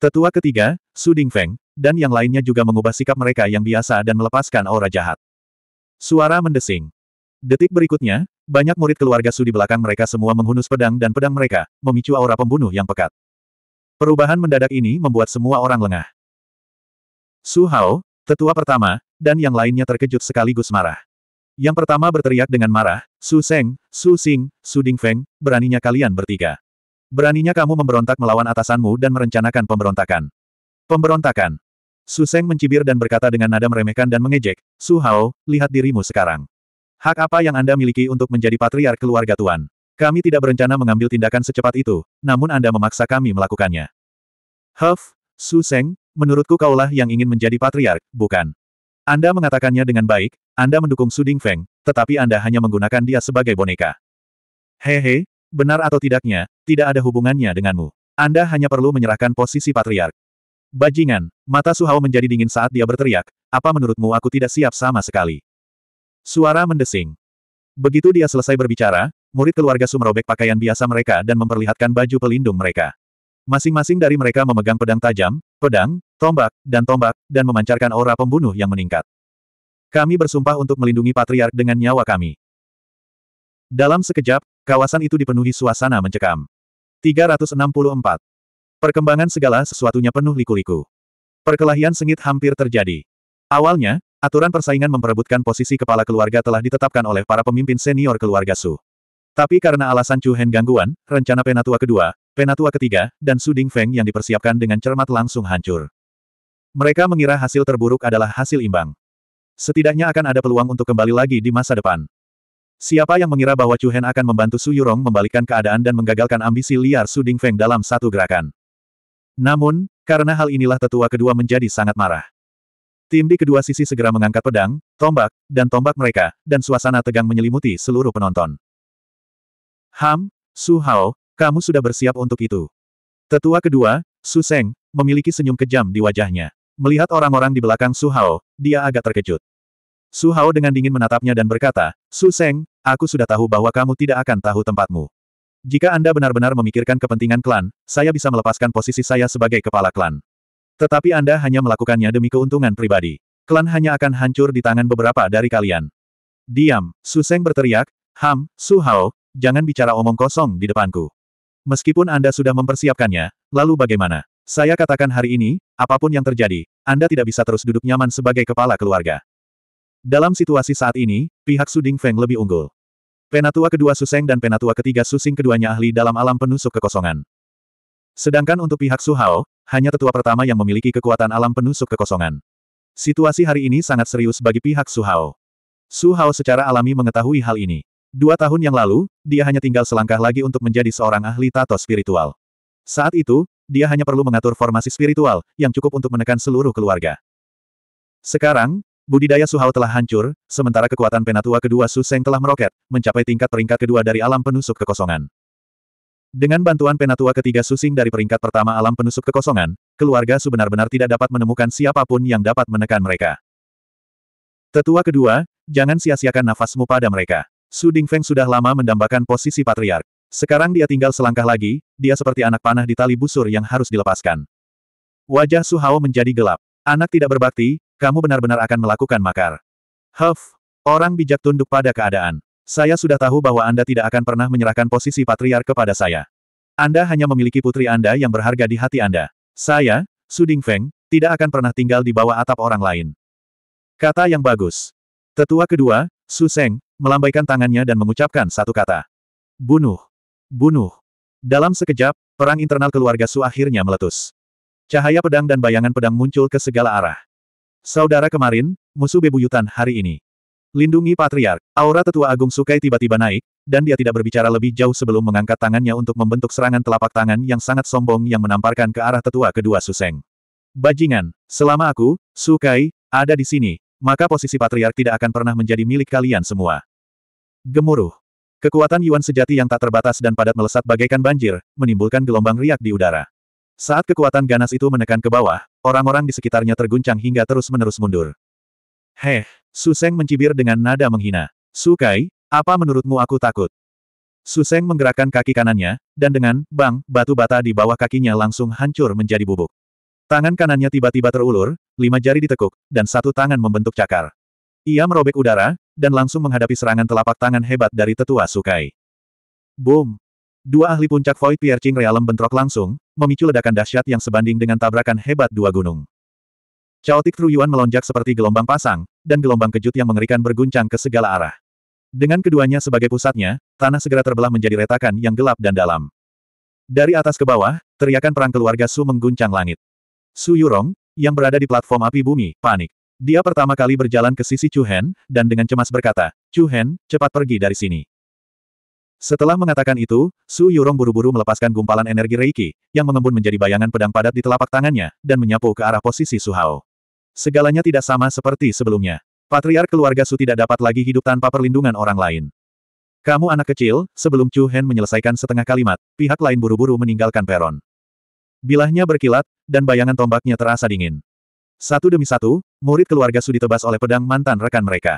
Tetua ketiga, Su Dingfeng, dan yang lainnya juga mengubah sikap mereka yang biasa dan melepaskan aura jahat. Suara mendesing. Detik berikutnya, banyak murid keluarga Su di belakang mereka semua menghunus pedang dan pedang mereka, memicu aura pembunuh yang pekat. Perubahan mendadak ini membuat semua orang lengah. Su Hao, tetua pertama, dan yang lainnya terkejut sekaligus marah. Yang pertama berteriak dengan marah, Su Seng, Su Xing, Su Ding Feng, beraninya kalian bertiga. Beraninya kamu memberontak melawan atasanmu dan merencanakan pemberontakan. Pemberontakan. Su Seng mencibir dan berkata dengan nada meremehkan dan mengejek, Su Hao, lihat dirimu sekarang. Hak apa yang Anda miliki untuk menjadi patriark keluarga Tuan? Kami tidak berencana mengambil tindakan secepat itu, namun Anda memaksa kami melakukannya. Huff, Su Seng, menurutku kaulah yang ingin menjadi patriark, bukan? Anda mengatakannya dengan baik, Anda mendukung Su Ding Feng, tetapi Anda hanya menggunakan dia sebagai boneka. Hehe, benar atau tidaknya, tidak ada hubungannya denganmu. Anda hanya perlu menyerahkan posisi patriark. Bajingan, mata Su Hao menjadi dingin saat dia berteriak, apa menurutmu aku tidak siap sama sekali? Suara mendesing. Begitu dia selesai berbicara, murid keluarga Su merobek pakaian biasa mereka dan memperlihatkan baju pelindung mereka. Masing-masing dari mereka memegang pedang tajam, pedang, tombak, dan tombak, dan memancarkan aura pembunuh yang meningkat. Kami bersumpah untuk melindungi patriark dengan nyawa kami. Dalam sekejap, kawasan itu dipenuhi suasana mencekam. 364. Perkembangan segala sesuatunya penuh liku-liku. Perkelahian sengit hampir terjadi. Awalnya, aturan persaingan memperebutkan posisi kepala keluarga telah ditetapkan oleh para pemimpin senior keluarga Su. Tapi karena alasan Chu Hen gangguan, rencana Penatua kedua, Penatua ketiga, dan Su Ding Feng yang dipersiapkan dengan cermat langsung hancur. Mereka mengira hasil terburuk adalah hasil imbang. Setidaknya akan ada peluang untuk kembali lagi di masa depan. Siapa yang mengira bahwa Chu Hen akan membantu Su Yurong membalikkan keadaan dan menggagalkan ambisi liar Su Ding Feng dalam satu gerakan. Namun, karena hal inilah tetua kedua menjadi sangat marah. Tim di kedua sisi segera mengangkat pedang, tombak, dan tombak mereka, dan suasana tegang menyelimuti seluruh penonton. Ham, Su Hao, kamu sudah bersiap untuk itu. Tetua kedua, Su Seng, memiliki senyum kejam di wajahnya. Melihat orang-orang di belakang Su Hao, dia agak terkejut. Su Hao dengan dingin menatapnya dan berkata, Su Seng, aku sudah tahu bahwa kamu tidak akan tahu tempatmu. Jika Anda benar-benar memikirkan kepentingan klan, saya bisa melepaskan posisi saya sebagai kepala klan. Tetapi Anda hanya melakukannya demi keuntungan pribadi. Klan hanya akan hancur di tangan beberapa dari kalian. Diam, Su Seng berteriak, Ham, Su Hao, jangan bicara omong kosong di depanku. Meskipun Anda sudah mempersiapkannya, lalu bagaimana? Saya katakan hari ini, apapun yang terjadi, Anda tidak bisa terus duduk nyaman sebagai kepala keluarga. Dalam situasi saat ini, pihak Suding Feng lebih unggul. Penatua kedua Suseng dan penatua ketiga Susing keduanya ahli dalam alam penusuk kekosongan. Sedangkan untuk pihak Su Hao, hanya tetua pertama yang memiliki kekuatan alam penusuk kekosongan. Situasi hari ini sangat serius bagi pihak Su Hao. Su Hao secara alami mengetahui hal ini. Dua tahun yang lalu, dia hanya tinggal selangkah lagi untuk menjadi seorang ahli tato spiritual. Saat itu, dia hanya perlu mengatur formasi spiritual, yang cukup untuk menekan seluruh keluarga. Sekarang, budidaya Suhao telah hancur, sementara kekuatan penatua kedua Su telah meroket, mencapai tingkat peringkat kedua dari alam penusuk kekosongan. Dengan bantuan penatua ketiga Susing dari peringkat pertama alam penusuk kekosongan, keluarga Su benar-benar tidak dapat menemukan siapapun yang dapat menekan mereka. Tetua kedua, jangan sia-siakan nafasmu pada mereka. Su feng sudah lama mendambakan posisi patriark. Sekarang dia tinggal selangkah lagi, dia seperti anak panah di tali busur yang harus dilepaskan. Wajah Su Hao menjadi gelap. Anak tidak berbakti, kamu benar-benar akan melakukan makar. Huff, orang bijak tunduk pada keadaan. Saya sudah tahu bahwa Anda tidak akan pernah menyerahkan posisi patriark kepada saya. Anda hanya memiliki putri Anda yang berharga di hati Anda. Saya, Su Feng, tidak akan pernah tinggal di bawah atap orang lain. Kata yang bagus. Tetua kedua, Su Seng, melambaikan tangannya dan mengucapkan satu kata. Bunuh. Bunuh. Dalam sekejap, perang internal keluarga Su akhirnya meletus. Cahaya pedang dan bayangan pedang muncul ke segala arah. Saudara kemarin, musuh bebuyutan hari ini. Lindungi Patriark, aura tetua agung Sukai tiba-tiba naik, dan dia tidak berbicara lebih jauh sebelum mengangkat tangannya untuk membentuk serangan telapak tangan yang sangat sombong yang menamparkan ke arah tetua kedua Suseng. Bajingan, selama aku, Sukai, ada di sini, maka posisi Patriark tidak akan pernah menjadi milik kalian semua. Gemuruh. Kekuatan Yuan sejati yang tak terbatas dan padat melesat bagaikan banjir, menimbulkan gelombang riak di udara. Saat kekuatan ganas itu menekan ke bawah, orang-orang di sekitarnya terguncang hingga terus-menerus mundur. Heh, Su Seng mencibir dengan nada menghina. Sukai, apa menurutmu aku takut? Su Seng menggerakkan kaki kanannya, dan dengan, bang, batu bata di bawah kakinya langsung hancur menjadi bubuk. Tangan kanannya tiba-tiba terulur, lima jari ditekuk, dan satu tangan membentuk cakar. Ia merobek udara, dan langsung menghadapi serangan telapak tangan hebat dari tetua Sukai. Boom! Dua ahli puncak Void Piercing Realm bentrok langsung, memicu ledakan dahsyat yang sebanding dengan tabrakan hebat dua gunung. Chaotic Yuan melonjak seperti gelombang pasang, dan gelombang kejut yang mengerikan berguncang ke segala arah. Dengan keduanya sebagai pusatnya, tanah segera terbelah menjadi retakan yang gelap dan dalam. Dari atas ke bawah, teriakan perang keluarga Su mengguncang langit. Su Yurong, yang berada di platform api bumi, panik. Dia pertama kali berjalan ke sisi Chu Hen, dan dengan cemas berkata, Chu Hen, cepat pergi dari sini. Setelah mengatakan itu, Su Yurong buru-buru melepaskan gumpalan energi Reiki, yang mengembun menjadi bayangan pedang padat di telapak tangannya, dan menyapu ke arah posisi Su Hao. Segalanya tidak sama seperti sebelumnya. Patriar keluarga Su tidak dapat lagi hidup tanpa perlindungan orang lain. Kamu anak kecil, sebelum Chu Hen menyelesaikan setengah kalimat, pihak lain buru-buru meninggalkan peron. Bilahnya berkilat, dan bayangan tombaknya terasa dingin. Satu demi satu, murid keluarga Su ditebas oleh pedang mantan rekan mereka.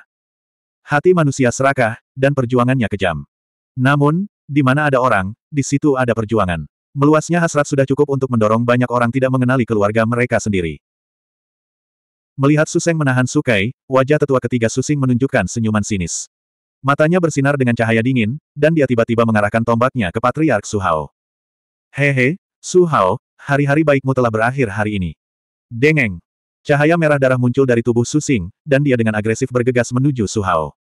Hati manusia serakah, dan perjuangannya kejam. Namun, di mana ada orang, di situ ada perjuangan. Meluasnya hasrat sudah cukup untuk mendorong banyak orang tidak mengenali keluarga mereka sendiri. Melihat Suseng menahan Sukai, wajah tetua ketiga Susing menunjukkan senyuman sinis. Matanya bersinar dengan cahaya dingin, dan dia tiba-tiba mengarahkan tombaknya ke Patriark Su Hao Hehe, Su Hao hari-hari baikmu telah berakhir hari ini. Dengeng, Cahaya merah darah muncul dari tubuh Susing, dan dia dengan agresif bergegas menuju Su Hao.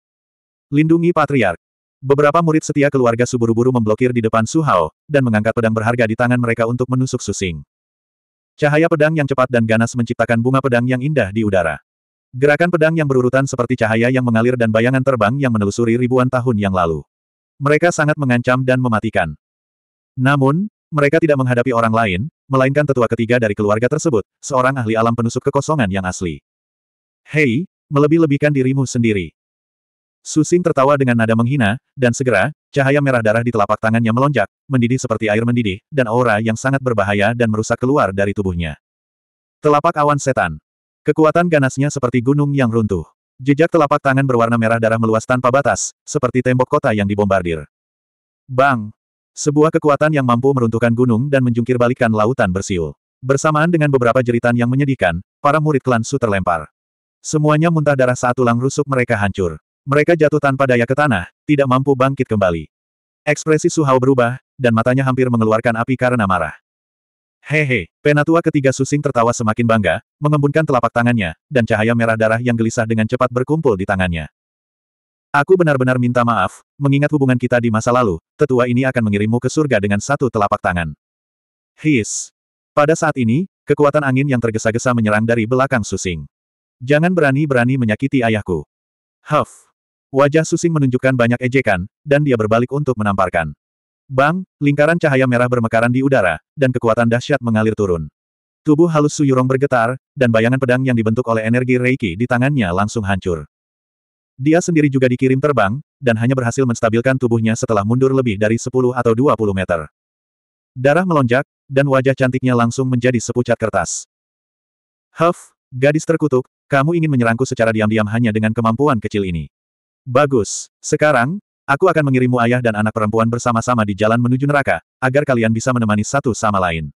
Lindungi Patriark. Beberapa murid setia keluarga Suburuburu buru memblokir di depan Su Hao dan mengangkat pedang berharga di tangan mereka untuk menusuk Susing. Cahaya pedang yang cepat dan ganas menciptakan bunga pedang yang indah di udara. Gerakan pedang yang berurutan seperti cahaya yang mengalir dan bayangan terbang yang menelusuri ribuan tahun yang lalu. Mereka sangat mengancam dan mematikan. Namun, mereka tidak menghadapi orang lain, melainkan tetua ketiga dari keluarga tersebut, seorang ahli alam penusuk kekosongan yang asli. Hei, melebih-lebihkan dirimu sendiri. Susing tertawa dengan nada menghina, dan segera, cahaya merah darah di telapak tangannya melonjak, mendidih seperti air mendidih, dan aura yang sangat berbahaya dan merusak keluar dari tubuhnya. Telapak awan setan. Kekuatan ganasnya seperti gunung yang runtuh. Jejak telapak tangan berwarna merah darah meluas tanpa batas, seperti tembok kota yang dibombardir. Bang! Sebuah kekuatan yang mampu meruntuhkan gunung dan menjungkir balikan lautan bersiul. Bersamaan dengan beberapa jeritan yang menyedihkan, para murid klan Su terlempar. Semuanya muntah darah saat tulang rusuk mereka hancur. Mereka jatuh tanpa daya ke tanah, tidak mampu bangkit kembali. Ekspresi Su Hao berubah, dan matanya hampir mengeluarkan api karena marah. Hehe, penatua ketiga Susing tertawa semakin bangga, mengembunkan telapak tangannya, dan cahaya merah darah yang gelisah dengan cepat berkumpul di tangannya. Aku benar-benar minta maaf, mengingat hubungan kita di masa lalu, tetua ini akan mengirimmu ke surga dengan satu telapak tangan. His. Pada saat ini, kekuatan angin yang tergesa-gesa menyerang dari belakang Susing. Jangan berani-berani menyakiti ayahku. Huff. Wajah Susing menunjukkan banyak ejekan, dan dia berbalik untuk menamparkan. Bang, lingkaran cahaya merah bermekaran di udara, dan kekuatan dahsyat mengalir turun. Tubuh halus Suyurong bergetar, dan bayangan pedang yang dibentuk oleh energi Reiki di tangannya langsung hancur. Dia sendiri juga dikirim terbang, dan hanya berhasil menstabilkan tubuhnya setelah mundur lebih dari 10 atau 20 meter. Darah melonjak, dan wajah cantiknya langsung menjadi sepucat kertas. Huff, gadis terkutuk, kamu ingin menyerangku secara diam-diam hanya dengan kemampuan kecil ini. Bagus, sekarang, aku akan mengirimmu ayah dan anak perempuan bersama-sama di jalan menuju neraka, agar kalian bisa menemani satu sama lain.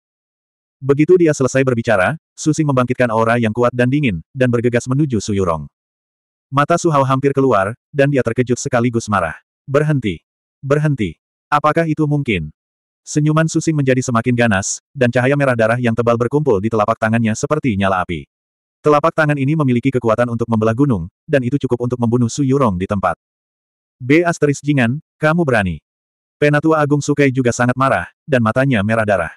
Begitu dia selesai berbicara, Susing membangkitkan aura yang kuat dan dingin, dan bergegas menuju Suyurong. Mata Suhao hampir keluar, dan dia terkejut sekaligus marah. Berhenti! Berhenti! Apakah itu mungkin? Senyuman Susing menjadi semakin ganas, dan cahaya merah darah yang tebal berkumpul di telapak tangannya seperti nyala api. Telapak tangan ini memiliki kekuatan untuk membelah gunung, dan itu cukup untuk membunuh Su Yurong di tempat. B. Asteris Jingan, kamu berani. Penatua Agung Sukai juga sangat marah, dan matanya merah darah.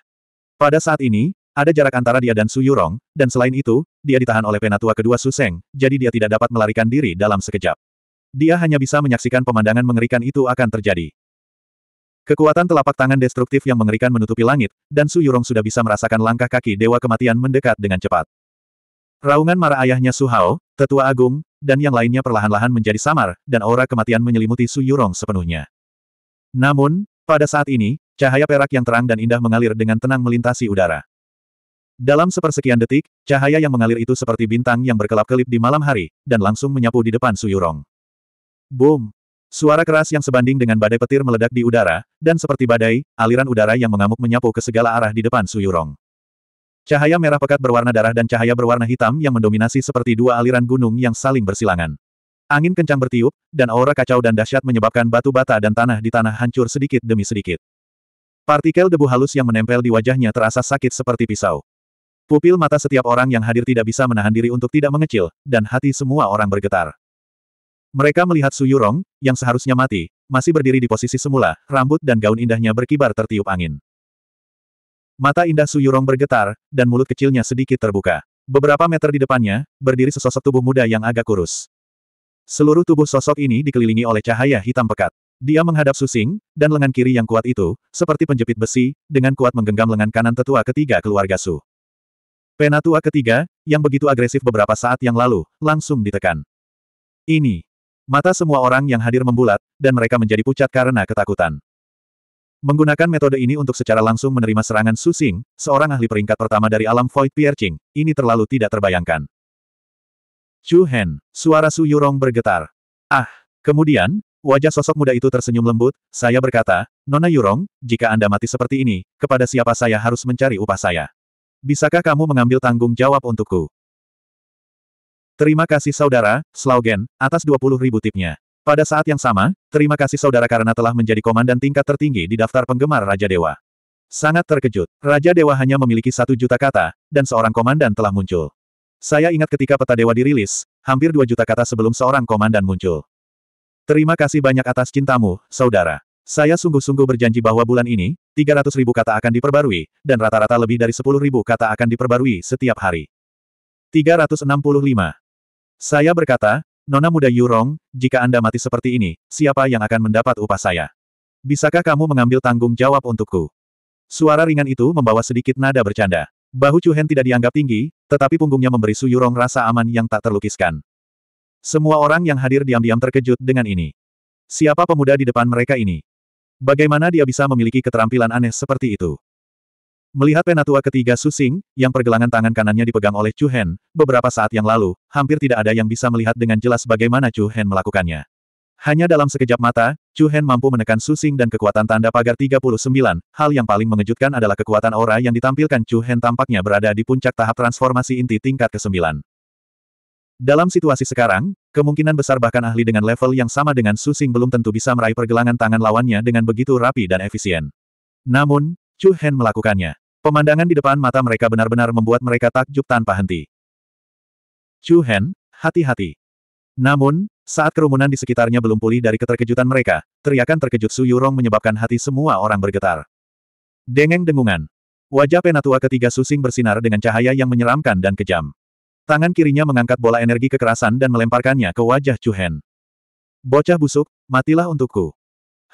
Pada saat ini, ada jarak antara dia dan Su Yurong, dan selain itu, dia ditahan oleh penatua kedua Suseng, jadi dia tidak dapat melarikan diri dalam sekejap. Dia hanya bisa menyaksikan pemandangan mengerikan itu akan terjadi. Kekuatan telapak tangan destruktif yang mengerikan menutupi langit, dan Su Yurong sudah bisa merasakan langkah kaki Dewa Kematian mendekat dengan cepat. Raungan marah ayahnya Su Hao, Tetua Agung, dan yang lainnya perlahan-lahan menjadi samar, dan aura kematian menyelimuti Su Yurong sepenuhnya. Namun, pada saat ini, cahaya perak yang terang dan indah mengalir dengan tenang melintasi udara. Dalam sepersekian detik, cahaya yang mengalir itu seperti bintang yang berkelap-kelip di malam hari, dan langsung menyapu di depan Suyurong. Boom! Suara keras yang sebanding dengan badai petir meledak di udara, dan seperti badai, aliran udara yang mengamuk menyapu ke segala arah di depan Suyurong. Cahaya merah pekat berwarna darah dan cahaya berwarna hitam yang mendominasi seperti dua aliran gunung yang saling bersilangan. Angin kencang bertiup, dan aura kacau dan dahsyat menyebabkan batu bata dan tanah di tanah hancur sedikit demi sedikit. Partikel debu halus yang menempel di wajahnya terasa sakit seperti pisau. Pupil mata setiap orang yang hadir tidak bisa menahan diri untuk tidak mengecil, dan hati semua orang bergetar. Mereka melihat Su Yurong, yang seharusnya mati, masih berdiri di posisi semula, rambut dan gaun indahnya berkibar tertiup angin. Mata indah Su Yurong bergetar, dan mulut kecilnya sedikit terbuka. Beberapa meter di depannya, berdiri sesosok tubuh muda yang agak kurus. Seluruh tubuh sosok ini dikelilingi oleh cahaya hitam pekat. Dia menghadap Susing, dan lengan kiri yang kuat itu, seperti penjepit besi, dengan kuat menggenggam lengan kanan tetua ketiga keluarga Su. Penatua ketiga, yang begitu agresif beberapa saat yang lalu, langsung ditekan. Ini. Mata semua orang yang hadir membulat, dan mereka menjadi pucat karena ketakutan. Menggunakan metode ini untuk secara langsung menerima serangan Susing, seorang ahli peringkat pertama dari alam Void Piercing, ini terlalu tidak terbayangkan. Chu Hen, suara Su Yurong bergetar. Ah! Kemudian, wajah sosok muda itu tersenyum lembut, saya berkata, Nona Yurong, jika Anda mati seperti ini, kepada siapa saya harus mencari upah saya? Bisakah kamu mengambil tanggung jawab untukku? Terima kasih saudara, Slaugen, atas 20 ribu tipnya. Pada saat yang sama, terima kasih saudara karena telah menjadi komandan tingkat tertinggi di daftar penggemar Raja Dewa. Sangat terkejut, Raja Dewa hanya memiliki satu juta kata, dan seorang komandan telah muncul. Saya ingat ketika peta dewa dirilis, hampir dua juta kata sebelum seorang komandan muncul. Terima kasih banyak atas cintamu, saudara. Saya sungguh-sungguh berjanji bahwa bulan ini, 300 ribu kata akan diperbarui, dan rata-rata lebih dari 10 ribu kata akan diperbarui setiap hari. 365. Saya berkata, Nona muda Yurong, jika Anda mati seperti ini, siapa yang akan mendapat upah saya? Bisakah kamu mengambil tanggung jawab untukku? Suara ringan itu membawa sedikit nada bercanda. Bahu Chu Hen tidak dianggap tinggi, tetapi punggungnya memberi Su Yurong rasa aman yang tak terlukiskan. Semua orang yang hadir diam-diam terkejut dengan ini. Siapa pemuda di depan mereka ini? Bagaimana dia bisa memiliki keterampilan aneh seperti itu? Melihat penatua ketiga Susing, yang pergelangan tangan kanannya dipegang oleh Chu Hen, beberapa saat yang lalu, hampir tidak ada yang bisa melihat dengan jelas bagaimana Chu Hen melakukannya. Hanya dalam sekejap mata, Chu Hen mampu menekan Susing dan kekuatan tanda pagar 39, hal yang paling mengejutkan adalah kekuatan aura yang ditampilkan Chu Hen tampaknya berada di puncak tahap transformasi inti tingkat ke-9. Dalam situasi sekarang, Kemungkinan besar bahkan ahli dengan level yang sama dengan Susing belum tentu bisa meraih pergelangan tangan lawannya dengan begitu rapi dan efisien. Namun, Chu Hen melakukannya. Pemandangan di depan mata mereka benar-benar membuat mereka takjub tanpa henti. Chu Hen, hati-hati. Namun, saat kerumunan di sekitarnya belum pulih dari keterkejutan mereka, teriakan terkejut Su Yurong menyebabkan hati semua orang bergetar. Dengeng dengungan. Wajah penatua ketiga Susing bersinar dengan cahaya yang menyeramkan dan kejam. Tangan kirinya mengangkat bola energi kekerasan dan melemparkannya ke wajah Chu Hen. Bocah busuk, matilah untukku.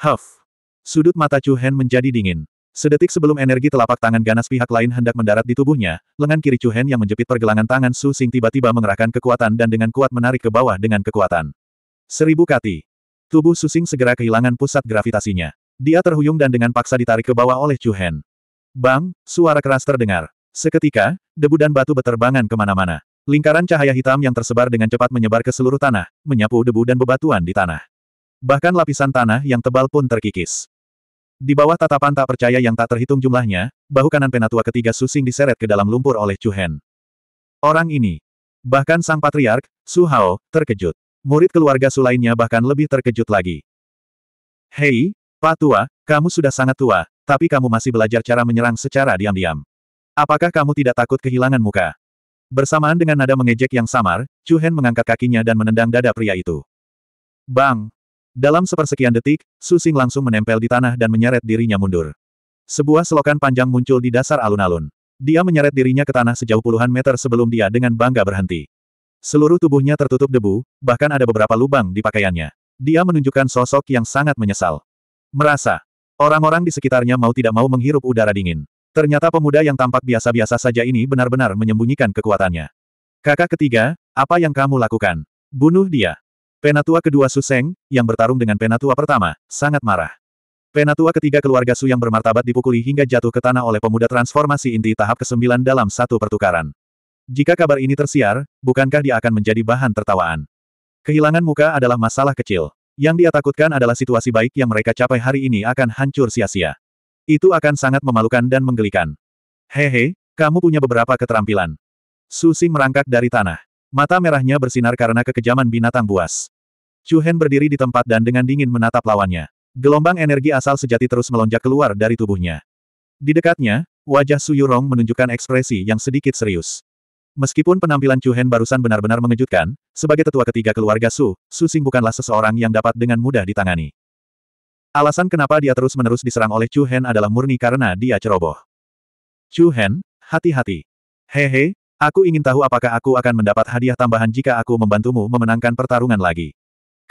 Huff. Sudut mata Chu Hen menjadi dingin. Sedetik sebelum energi telapak tangan ganas pihak lain hendak mendarat di tubuhnya, lengan kiri Chu Hen yang menjepit pergelangan tangan Su Sing tiba-tiba mengerahkan kekuatan dan dengan kuat menarik ke bawah dengan kekuatan. Seribu kati. Tubuh Su Sing segera kehilangan pusat gravitasinya. Dia terhuyung dan dengan paksa ditarik ke bawah oleh Chu Hen. Bang, suara keras terdengar. Seketika, debu dan batu beterbangan kemana-mana. Lingkaran cahaya hitam yang tersebar dengan cepat menyebar ke seluruh tanah, menyapu debu dan bebatuan di tanah. Bahkan lapisan tanah yang tebal pun terkikis. Di bawah tatapan tak percaya yang tak terhitung jumlahnya, bahu kanan penatua ketiga Susing diseret ke dalam lumpur oleh Chuhen. Orang ini. Bahkan sang patriark, Su Hao, terkejut. Murid keluarga Su lainnya bahkan lebih terkejut lagi. Hei, tua, kamu sudah sangat tua, tapi kamu masih belajar cara menyerang secara diam-diam. Apakah kamu tidak takut kehilangan muka? Bersamaan dengan nada mengejek yang samar, Chu Hen mengangkat kakinya dan menendang dada pria itu. Bang! Dalam sepersekian detik, Su Susing langsung menempel di tanah dan menyeret dirinya mundur. Sebuah selokan panjang muncul di dasar alun-alun. Dia menyeret dirinya ke tanah sejauh puluhan meter sebelum dia dengan bangga berhenti. Seluruh tubuhnya tertutup debu, bahkan ada beberapa lubang di pakaiannya. Dia menunjukkan sosok yang sangat menyesal. Merasa, orang-orang di sekitarnya mau tidak mau menghirup udara dingin. Ternyata pemuda yang tampak biasa-biasa saja ini benar-benar menyembunyikan kekuatannya. Kakak ketiga, apa yang kamu lakukan? Bunuh dia. Penatua kedua Suseng, yang bertarung dengan penatua pertama, sangat marah. Penatua ketiga keluarga Su yang bermartabat dipukuli hingga jatuh ke tanah oleh pemuda transformasi inti tahap ke-9 dalam satu pertukaran. Jika kabar ini tersiar, bukankah dia akan menjadi bahan tertawaan? Kehilangan muka adalah masalah kecil. Yang dia takutkan adalah situasi baik yang mereka capai hari ini akan hancur sia-sia. Itu akan sangat memalukan dan menggelikan. Hehe, kamu punya beberapa keterampilan. Susi merangkak dari tanah. Mata merahnya bersinar karena kekejaman binatang buas. Chuhen berdiri di tempat dan dengan dingin menatap lawannya. Gelombang energi asal sejati terus melonjak keluar dari tubuhnya. Di dekatnya, wajah Su Yurong menunjukkan ekspresi yang sedikit serius. Meskipun penampilan Chuhen barusan benar-benar mengejutkan, sebagai tetua ketiga keluarga Su, Su Xing bukanlah seseorang yang dapat dengan mudah ditangani. Alasan kenapa dia terus-menerus diserang oleh Chu Hen adalah murni karena dia ceroboh. Chu Hen, hati-hati. Hehe, aku ingin tahu apakah aku akan mendapat hadiah tambahan jika aku membantumu memenangkan pertarungan lagi.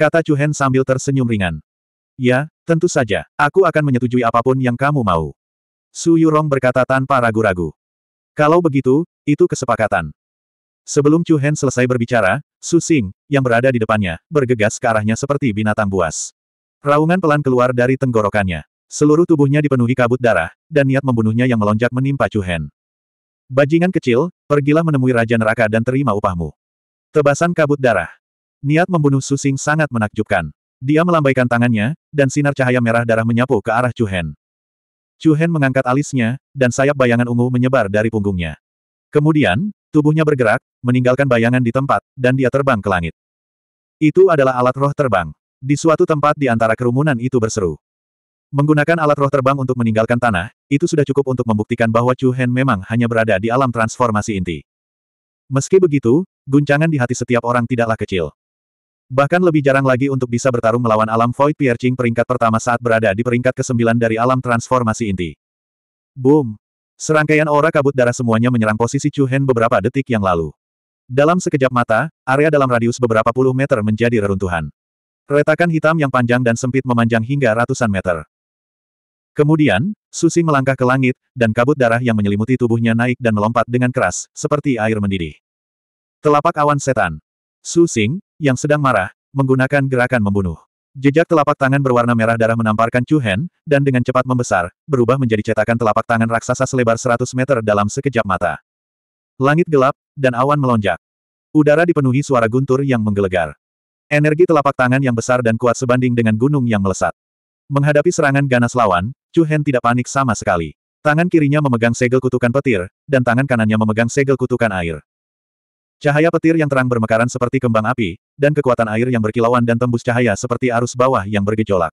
Kata Chu Hen sambil tersenyum ringan. Ya, tentu saja, aku akan menyetujui apapun yang kamu mau. Su Yurong berkata tanpa ragu-ragu. Kalau begitu, itu kesepakatan. Sebelum Chu Hen selesai berbicara, Su Xing, yang berada di depannya, bergegas ke arahnya seperti binatang buas. Raungan pelan keluar dari tenggorokannya. Seluruh tubuhnya dipenuhi kabut darah, dan niat membunuhnya yang melonjak menimpa Chu Hen. Bajingan kecil, pergilah menemui Raja Neraka dan terima upahmu. Tebasan kabut darah. Niat membunuh Susing sangat menakjubkan. Dia melambaikan tangannya, dan sinar cahaya merah darah menyapu ke arah Chu Hen. Chu Hen mengangkat alisnya, dan sayap bayangan ungu menyebar dari punggungnya. Kemudian, tubuhnya bergerak, meninggalkan bayangan di tempat, dan dia terbang ke langit. Itu adalah alat roh terbang. Di suatu tempat di antara kerumunan itu berseru. Menggunakan alat roh terbang untuk meninggalkan tanah, itu sudah cukup untuk membuktikan bahwa Chu Hen memang hanya berada di alam transformasi inti. Meski begitu, guncangan di hati setiap orang tidaklah kecil. Bahkan lebih jarang lagi untuk bisa bertarung melawan alam Void Piercing peringkat pertama saat berada di peringkat ke-9 dari alam transformasi inti. Boom! Serangkaian aura kabut darah semuanya menyerang posisi Chu Hen beberapa detik yang lalu. Dalam sekejap mata, area dalam radius beberapa puluh meter menjadi reruntuhan. Retakan hitam yang panjang dan sempit memanjang hingga ratusan meter. Kemudian, Susi melangkah ke langit, dan kabut darah yang menyelimuti tubuhnya naik dan melompat dengan keras, seperti air mendidih. Telapak awan setan. Su Sing yang sedang marah, menggunakan gerakan membunuh. Jejak telapak tangan berwarna merah darah menamparkan Chu Hen, dan dengan cepat membesar, berubah menjadi cetakan telapak tangan raksasa selebar 100 meter dalam sekejap mata. Langit gelap, dan awan melonjak. Udara dipenuhi suara guntur yang menggelegar. Energi telapak tangan yang besar dan kuat sebanding dengan gunung yang melesat. Menghadapi serangan ganas lawan, Chu Hen tidak panik sama sekali. Tangan kirinya memegang segel kutukan petir, dan tangan kanannya memegang segel kutukan air. Cahaya petir yang terang bermekaran seperti kembang api, dan kekuatan air yang berkilauan dan tembus cahaya seperti arus bawah yang bergejolak.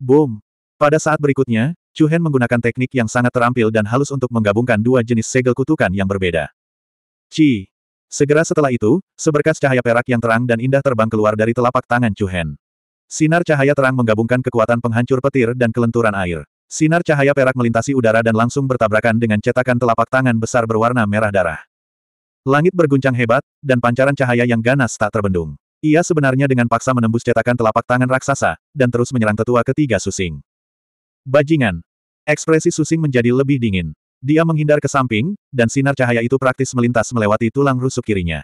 Boom! Pada saat berikutnya, Chu Hen menggunakan teknik yang sangat terampil dan halus untuk menggabungkan dua jenis segel kutukan yang berbeda. Chi! Segera setelah itu, seberkas cahaya perak yang terang dan indah terbang keluar dari telapak tangan Cuhen. Sinar cahaya terang menggabungkan kekuatan penghancur petir dan kelenturan air. Sinar cahaya perak melintasi udara dan langsung bertabrakan dengan cetakan telapak tangan besar berwarna merah darah. Langit berguncang hebat, dan pancaran cahaya yang ganas tak terbendung. Ia sebenarnya dengan paksa menembus cetakan telapak tangan raksasa, dan terus menyerang tetua ketiga Susing. Bajingan. Ekspresi Susing menjadi lebih dingin. Dia menghindar ke samping, dan sinar cahaya itu praktis melintas melewati tulang rusuk kirinya.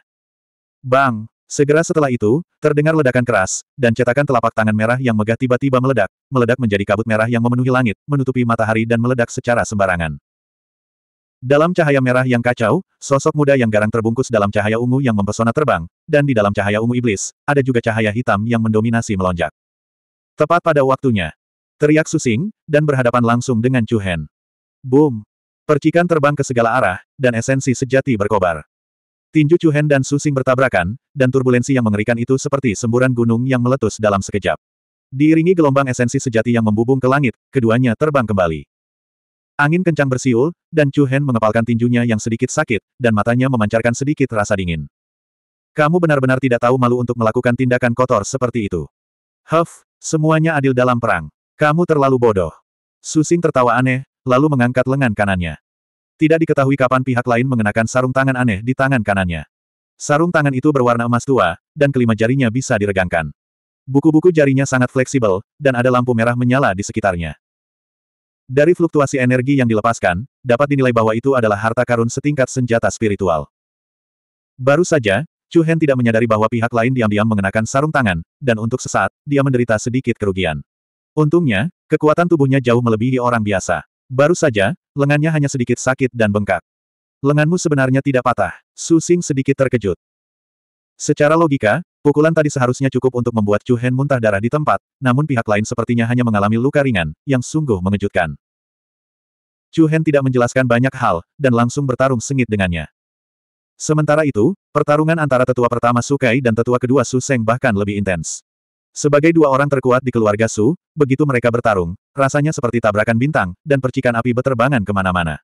Bang! Segera setelah itu, terdengar ledakan keras, dan cetakan telapak tangan merah yang megah tiba-tiba meledak, meledak menjadi kabut merah yang memenuhi langit, menutupi matahari dan meledak secara sembarangan. Dalam cahaya merah yang kacau, sosok muda yang garang terbungkus dalam cahaya ungu yang mempesona terbang, dan di dalam cahaya ungu iblis, ada juga cahaya hitam yang mendominasi melonjak. Tepat pada waktunya. Teriak Susing, dan berhadapan langsung dengan Chu Hen. Boom! Percikan terbang ke segala arah, dan esensi sejati berkobar. Tinju Chuhen dan Susing bertabrakan, dan turbulensi yang mengerikan itu seperti semburan gunung yang meletus dalam sekejap. Diiringi gelombang esensi sejati yang membubung ke langit, keduanya terbang kembali. Angin kencang bersiul, dan Chuhen mengepalkan tinjunya yang sedikit sakit, dan matanya memancarkan sedikit rasa dingin. Kamu benar-benar tidak tahu malu untuk melakukan tindakan kotor seperti itu. Huff, semuanya adil dalam perang. Kamu terlalu bodoh. Susing tertawa aneh, lalu mengangkat lengan kanannya. Tidak diketahui kapan pihak lain mengenakan sarung tangan aneh di tangan kanannya. Sarung tangan itu berwarna emas tua, dan kelima jarinya bisa diregangkan. Buku-buku jarinya sangat fleksibel, dan ada lampu merah menyala di sekitarnya. Dari fluktuasi energi yang dilepaskan, dapat dinilai bahwa itu adalah harta karun setingkat senjata spiritual. Baru saja, Chu Hen tidak menyadari bahwa pihak lain diam-diam mengenakan sarung tangan, dan untuk sesaat, dia menderita sedikit kerugian. Untungnya, kekuatan tubuhnya jauh melebihi orang biasa. Baru saja, lengannya hanya sedikit sakit dan bengkak. Lenganmu sebenarnya tidak patah. Su Xing sedikit terkejut. Secara logika, pukulan tadi seharusnya cukup untuk membuat Chu Hen muntah darah di tempat, namun pihak lain sepertinya hanya mengalami luka ringan, yang sungguh mengejutkan. Chu Hen tidak menjelaskan banyak hal, dan langsung bertarung sengit dengannya. Sementara itu, pertarungan antara tetua pertama Sukai dan tetua kedua Su Seng bahkan lebih intens. Sebagai dua orang terkuat di keluarga Su, begitu mereka bertarung, rasanya seperti tabrakan bintang, dan percikan api beterbangan kemana-mana.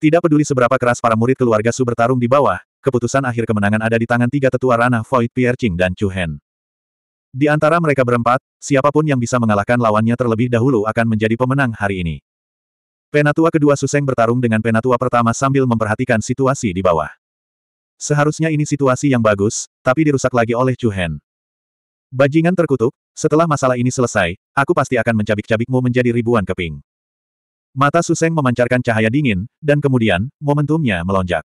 Tidak peduli seberapa keras para murid keluarga Su bertarung di bawah, keputusan akhir kemenangan ada di tangan tiga tetua ranah Void Piercing dan Chu Hen. Di antara mereka berempat, siapapun yang bisa mengalahkan lawannya terlebih dahulu akan menjadi pemenang hari ini. Penatua kedua Suseng bertarung dengan penatua pertama sambil memperhatikan situasi di bawah. Seharusnya ini situasi yang bagus, tapi dirusak lagi oleh Chu Hen. Bajingan terkutuk, setelah masalah ini selesai, aku pasti akan mencabik-cabikmu menjadi ribuan keping. Mata Suseng memancarkan cahaya dingin, dan kemudian, momentumnya melonjak.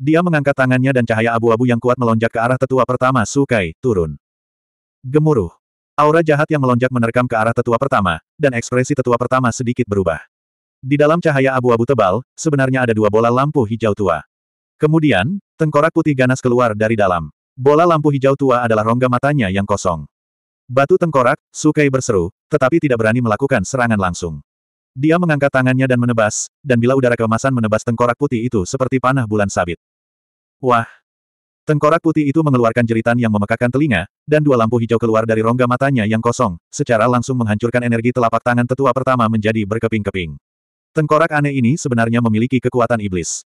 Dia mengangkat tangannya dan cahaya abu-abu yang kuat melonjak ke arah tetua pertama Sukai, turun. Gemuruh. Aura jahat yang melonjak menerkam ke arah tetua pertama, dan ekspresi tetua pertama sedikit berubah. Di dalam cahaya abu-abu tebal, sebenarnya ada dua bola lampu hijau tua. Kemudian, tengkorak putih ganas keluar dari dalam. Bola lampu hijau tua adalah rongga matanya yang kosong. Batu tengkorak, Sukai berseru, tetapi tidak berani melakukan serangan langsung. Dia mengangkat tangannya dan menebas, dan bila udara keemasan menebas tengkorak putih itu seperti panah bulan sabit. Wah! Tengkorak putih itu mengeluarkan jeritan yang memekakan telinga, dan dua lampu hijau keluar dari rongga matanya yang kosong, secara langsung menghancurkan energi telapak tangan tetua pertama menjadi berkeping-keping. Tengkorak aneh ini sebenarnya memiliki kekuatan iblis.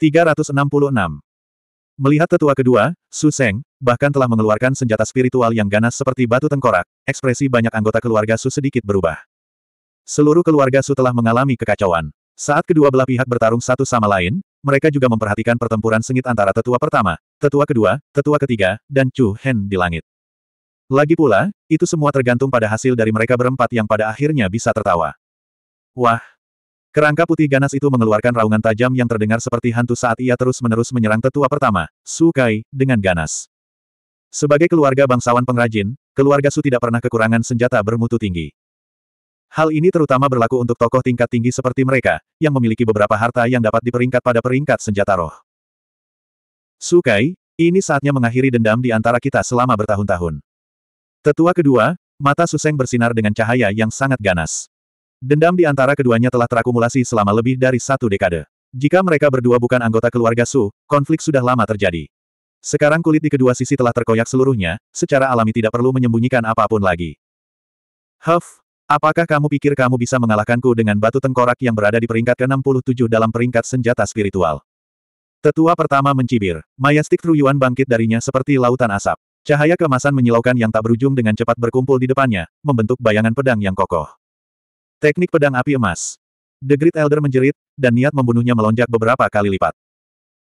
366. Melihat tetua kedua, Su Seng, bahkan telah mengeluarkan senjata spiritual yang ganas seperti batu tengkorak, ekspresi banyak anggota keluarga Su sedikit berubah. Seluruh keluarga Su telah mengalami kekacauan. Saat kedua belah pihak bertarung satu sama lain, mereka juga memperhatikan pertempuran sengit antara tetua pertama, tetua kedua, tetua ketiga, dan Chu Hen di langit. Lagi pula, itu semua tergantung pada hasil dari mereka berempat yang pada akhirnya bisa tertawa. Wah, Kerangka putih ganas itu mengeluarkan raungan tajam yang terdengar seperti hantu saat ia terus-menerus menyerang tetua pertama, Su Kai, dengan ganas. Sebagai keluarga bangsawan pengrajin, keluarga Su tidak pernah kekurangan senjata bermutu tinggi. Hal ini terutama berlaku untuk tokoh tingkat tinggi seperti mereka, yang memiliki beberapa harta yang dapat diperingkat pada peringkat senjata roh. Su Kai, ini saatnya mengakhiri dendam di antara kita selama bertahun-tahun. Tetua kedua, mata Suseng bersinar dengan cahaya yang sangat ganas. Dendam di antara keduanya telah terakumulasi selama lebih dari satu dekade. Jika mereka berdua bukan anggota keluarga Su, konflik sudah lama terjadi. Sekarang kulit di kedua sisi telah terkoyak seluruhnya, secara alami tidak perlu menyembunyikan apapun lagi. Huff, apakah kamu pikir kamu bisa mengalahkanku dengan batu tengkorak yang berada di peringkat ke-67 dalam peringkat senjata spiritual? Tetua pertama mencibir. Mayastik Ruyuan bangkit darinya seperti lautan asap. Cahaya kemasan menyilaukan yang tak berujung dengan cepat berkumpul di depannya, membentuk bayangan pedang yang kokoh. Teknik pedang api emas. The Great Elder menjerit, dan niat membunuhnya melonjak beberapa kali lipat.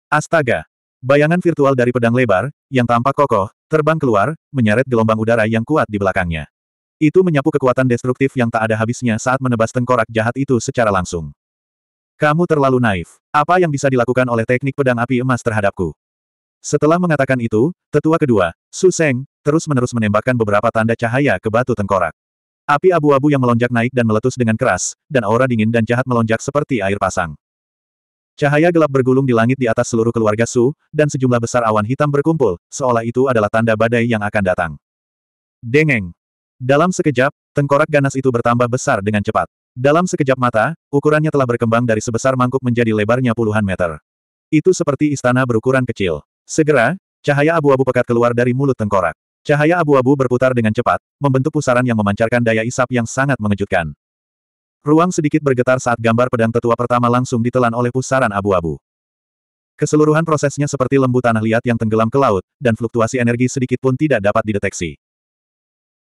Astaga! Bayangan virtual dari pedang lebar, yang tampak kokoh, terbang keluar, menyeret gelombang udara yang kuat di belakangnya. Itu menyapu kekuatan destruktif yang tak ada habisnya saat menebas tengkorak jahat itu secara langsung. Kamu terlalu naif. Apa yang bisa dilakukan oleh teknik pedang api emas terhadapku? Setelah mengatakan itu, tetua kedua, Su Seng, terus-menerus menembakkan beberapa tanda cahaya ke batu tengkorak. Api abu-abu yang melonjak naik dan meletus dengan keras, dan aura dingin dan jahat melonjak seperti air pasang. Cahaya gelap bergulung di langit di atas seluruh keluarga Su, dan sejumlah besar awan hitam berkumpul, seolah itu adalah tanda badai yang akan datang. Dengeng! Dalam sekejap, tengkorak ganas itu bertambah besar dengan cepat. Dalam sekejap mata, ukurannya telah berkembang dari sebesar mangkuk menjadi lebarnya puluhan meter. Itu seperti istana berukuran kecil. Segera, cahaya abu-abu pekat keluar dari mulut tengkorak. Cahaya abu-abu berputar dengan cepat, membentuk pusaran yang memancarkan daya isap yang sangat mengejutkan. Ruang sedikit bergetar saat gambar pedang tetua pertama langsung ditelan oleh pusaran abu-abu. Keseluruhan prosesnya seperti lembu tanah liat yang tenggelam ke laut, dan fluktuasi energi sedikit pun tidak dapat dideteksi.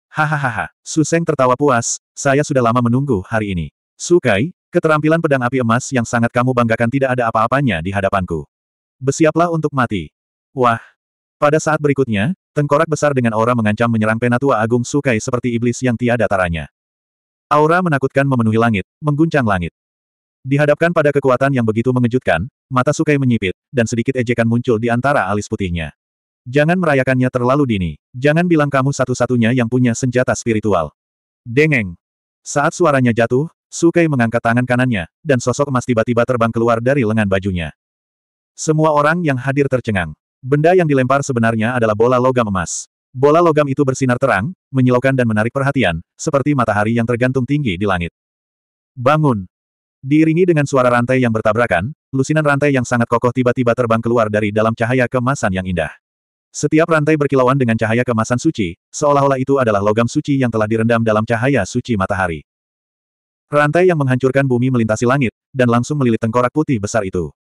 Hahaha, Suseng tertawa puas, saya sudah lama menunggu hari ini. Sukai, keterampilan pedang api emas yang sangat kamu banggakan tidak ada apa-apanya di hadapanku. Bersiaplah untuk mati. Wah, pada saat berikutnya, tengkorak besar dengan aura mengancam menyerang Penatua Agung Sukai seperti iblis yang tiada taranya. Aura menakutkan memenuhi langit, mengguncang langit. Dihadapkan pada kekuatan yang begitu mengejutkan, mata Sukai menyipit, dan sedikit ejekan muncul di antara alis putihnya. Jangan merayakannya terlalu dini. Jangan bilang kamu satu-satunya yang punya senjata spiritual. Dengeng. Saat suaranya jatuh, Sukai mengangkat tangan kanannya, dan sosok emas tiba-tiba terbang keluar dari lengan bajunya. Semua orang yang hadir tercengang. Benda yang dilempar sebenarnya adalah bola logam emas. Bola logam itu bersinar terang, menyilaukan dan menarik perhatian, seperti matahari yang tergantung tinggi di langit. Bangun! Diiringi dengan suara rantai yang bertabrakan, lusinan rantai yang sangat kokoh tiba-tiba terbang keluar dari dalam cahaya kemasan yang indah. Setiap rantai berkilauan dengan cahaya kemasan suci, seolah-olah itu adalah logam suci yang telah direndam dalam cahaya suci matahari. Rantai yang menghancurkan bumi melintasi langit, dan langsung melilit tengkorak putih besar itu.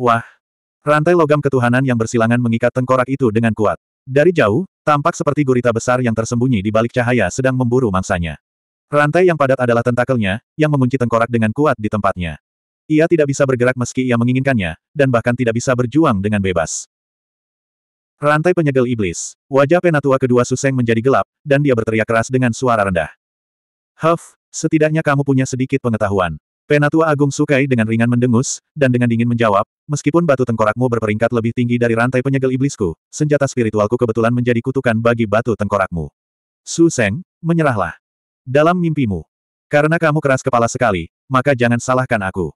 Wah, Rantai logam ketuhanan yang bersilangan mengikat tengkorak itu dengan kuat. Dari jauh, tampak seperti gurita besar yang tersembunyi di balik cahaya sedang memburu mangsanya. Rantai yang padat adalah tentakelnya, yang mengunci tengkorak dengan kuat di tempatnya. Ia tidak bisa bergerak meski ia menginginkannya, dan bahkan tidak bisa berjuang dengan bebas. Rantai penyegel iblis. Wajah penatua kedua Suseng menjadi gelap, dan dia berteriak keras dengan suara rendah. Huff, setidaknya kamu punya sedikit pengetahuan. Penatua Agung Sukai dengan ringan mendengus, dan dengan dingin menjawab, meskipun batu tengkorakmu berperingkat lebih tinggi dari rantai penyegel iblisku, senjata spiritualku kebetulan menjadi kutukan bagi batu tengkorakmu. Su Seng, menyerahlah. Dalam mimpimu. Karena kamu keras kepala sekali, maka jangan salahkan aku.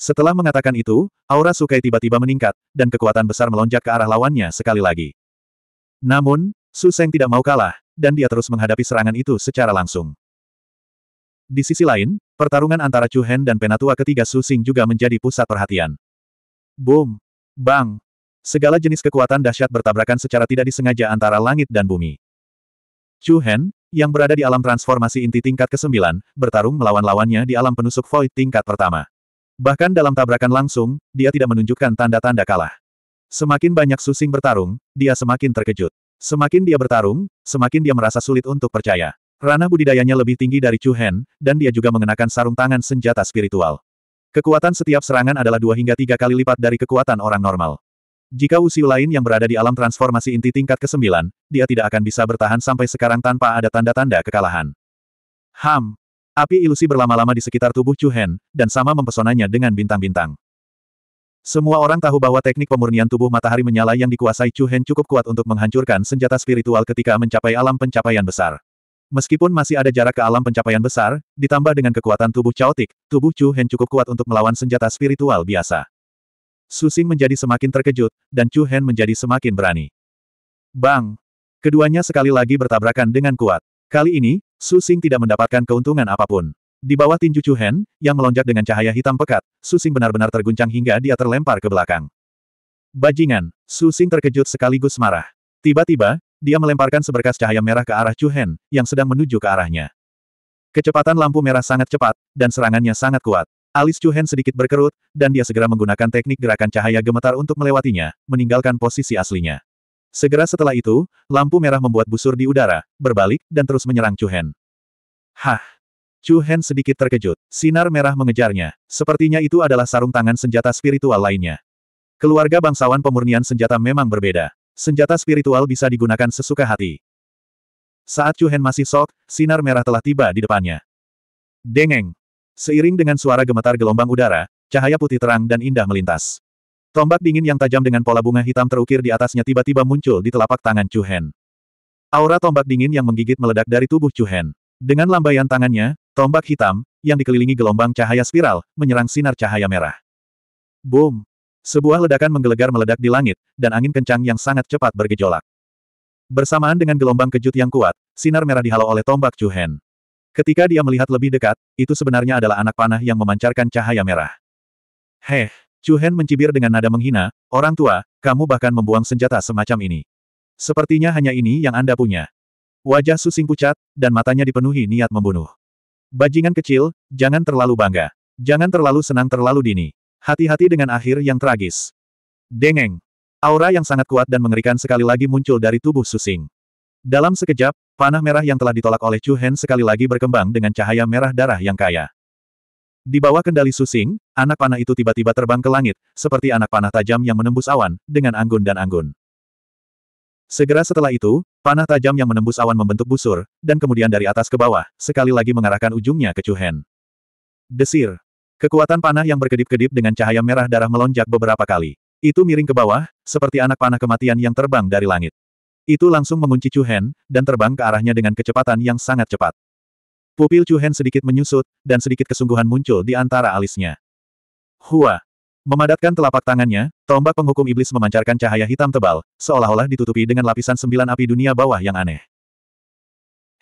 Setelah mengatakan itu, aura Sukai tiba-tiba meningkat, dan kekuatan besar melonjak ke arah lawannya sekali lagi. Namun, Su Seng tidak mau kalah, dan dia terus menghadapi serangan itu secara langsung. Di sisi lain, pertarungan antara Chu Hen dan penatua ketiga Su Xing juga menjadi pusat perhatian. Boom! Bang! Segala jenis kekuatan dahsyat bertabrakan secara tidak disengaja antara langit dan bumi. Chu Hen, yang berada di alam transformasi inti tingkat ke-9, bertarung melawan lawannya di alam penusuk void tingkat pertama. Bahkan dalam tabrakan langsung, dia tidak menunjukkan tanda-tanda kalah. Semakin banyak susing bertarung, dia semakin terkejut. Semakin dia bertarung, semakin dia merasa sulit untuk percaya. Rana budidayanya lebih tinggi dari Chu Hen, dan dia juga mengenakan sarung tangan senjata spiritual. Kekuatan setiap serangan adalah dua hingga tiga kali lipat dari kekuatan orang normal. Jika usiu lain yang berada di alam transformasi inti tingkat ke-9, dia tidak akan bisa bertahan sampai sekarang tanpa ada tanda-tanda kekalahan. Ham. Api ilusi berlama-lama di sekitar tubuh Chu Hen, dan sama mempesonanya dengan bintang-bintang. Semua orang tahu bahwa teknik pemurnian tubuh matahari menyala yang dikuasai Chu Hen cukup kuat untuk menghancurkan senjata spiritual ketika mencapai alam pencapaian besar. Meskipun masih ada jarak ke alam pencapaian besar, ditambah dengan kekuatan tubuh caotik, tubuh Chu Hen cukup kuat untuk melawan senjata spiritual biasa. Susing menjadi semakin terkejut, dan Chu Hen menjadi semakin berani. Bang! Keduanya sekali lagi bertabrakan dengan kuat. Kali ini, Susing tidak mendapatkan keuntungan apapun. Di bawah tinju Chu Hen, yang melonjak dengan cahaya hitam pekat, Susing benar-benar terguncang hingga dia terlempar ke belakang. Bajingan! Susing terkejut sekaligus marah. Tiba-tiba, dia melemparkan seberkas cahaya merah ke arah Chu Hen, yang sedang menuju ke arahnya. Kecepatan lampu merah sangat cepat, dan serangannya sangat kuat. Alis Chu Hen sedikit berkerut, dan dia segera menggunakan teknik gerakan cahaya gemetar untuk melewatinya, meninggalkan posisi aslinya. Segera setelah itu, lampu merah membuat busur di udara, berbalik, dan terus menyerang Chu Hen. Hah! Chu Hen sedikit terkejut. Sinar merah mengejarnya. Sepertinya itu adalah sarung tangan senjata spiritual lainnya. Keluarga bangsawan pemurnian senjata memang berbeda. Senjata spiritual bisa digunakan sesuka hati. Saat Chu Hen masih sok, sinar merah telah tiba di depannya. Dengeng! Seiring dengan suara gemetar gelombang udara, cahaya putih terang dan indah melintas. Tombak dingin yang tajam dengan pola bunga hitam terukir di atasnya tiba-tiba muncul di telapak tangan Chu Hen. Aura tombak dingin yang menggigit meledak dari tubuh Chu Hen. Dengan lambaian tangannya, tombak hitam, yang dikelilingi gelombang cahaya spiral, menyerang sinar cahaya merah. Boom! Sebuah ledakan menggelegar meledak di langit, dan angin kencang yang sangat cepat bergejolak. Bersamaan dengan gelombang kejut yang kuat, sinar merah dihalau oleh tombak Chu Hen. Ketika dia melihat lebih dekat, itu sebenarnya adalah anak panah yang memancarkan cahaya merah. Heh, Chu Hen mencibir dengan nada menghina, orang tua, kamu bahkan membuang senjata semacam ini. Sepertinya hanya ini yang Anda punya. Wajah Susing pucat, dan matanya dipenuhi niat membunuh. Bajingan kecil, jangan terlalu bangga. Jangan terlalu senang terlalu dini. Hati-hati dengan akhir yang tragis. Dengeng. Aura yang sangat kuat dan mengerikan sekali lagi muncul dari tubuh Susing. Dalam sekejap, panah merah yang telah ditolak oleh Chu Hen sekali lagi berkembang dengan cahaya merah darah yang kaya. Di bawah kendali Susing, anak panah itu tiba-tiba terbang ke langit, seperti anak panah tajam yang menembus awan, dengan anggun dan anggun. Segera setelah itu, panah tajam yang menembus awan membentuk busur, dan kemudian dari atas ke bawah, sekali lagi mengarahkan ujungnya ke Chu Hen. Desir. Kekuatan panah yang berkedip-kedip dengan cahaya merah darah melonjak beberapa kali. Itu miring ke bawah, seperti anak panah kematian yang terbang dari langit. Itu langsung mengunci Chu Hen, dan terbang ke arahnya dengan kecepatan yang sangat cepat. Pupil Chu Hen sedikit menyusut, dan sedikit kesungguhan muncul di antara alisnya. Hua! Memadatkan telapak tangannya, tombak penghukum iblis memancarkan cahaya hitam tebal, seolah-olah ditutupi dengan lapisan sembilan api dunia bawah yang aneh.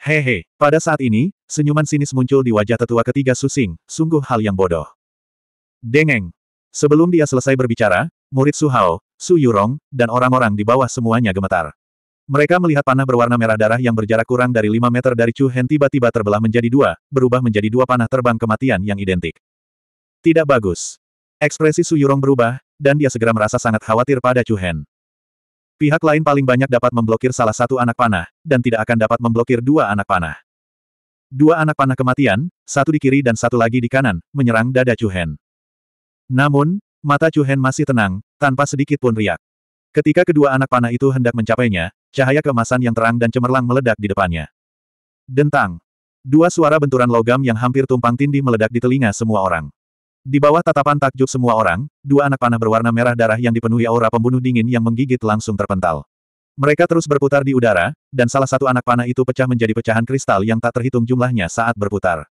Hehe, pada saat ini, senyuman sinis muncul di wajah tetua ketiga Susing, sungguh hal yang bodoh. Dengeng. Sebelum dia selesai berbicara, murid Su Hao, Su Yurong, dan orang-orang di bawah semuanya gemetar. Mereka melihat panah berwarna merah darah yang berjarak kurang dari 5 meter dari Chu Hen tiba-tiba terbelah menjadi dua, berubah menjadi dua panah terbang kematian yang identik. Tidak bagus. Ekspresi Su Yurong berubah, dan dia segera merasa sangat khawatir pada Chu Hen. Pihak lain paling banyak dapat memblokir salah satu anak panah, dan tidak akan dapat memblokir dua anak panah. Dua anak panah kematian, satu di kiri dan satu lagi di kanan, menyerang dada Chu Hen. Namun, mata Chu Hen masih tenang, tanpa sedikit pun riak. Ketika kedua anak panah itu hendak mencapainya, cahaya kemasan yang terang dan cemerlang meledak di depannya. Dentang. Dua suara benturan logam yang hampir tumpang tindih meledak di telinga semua orang. Di bawah tatapan takjub semua orang, dua anak panah berwarna merah darah yang dipenuhi aura pembunuh dingin yang menggigit langsung terpental. Mereka terus berputar di udara, dan salah satu anak panah itu pecah menjadi pecahan kristal yang tak terhitung jumlahnya saat berputar.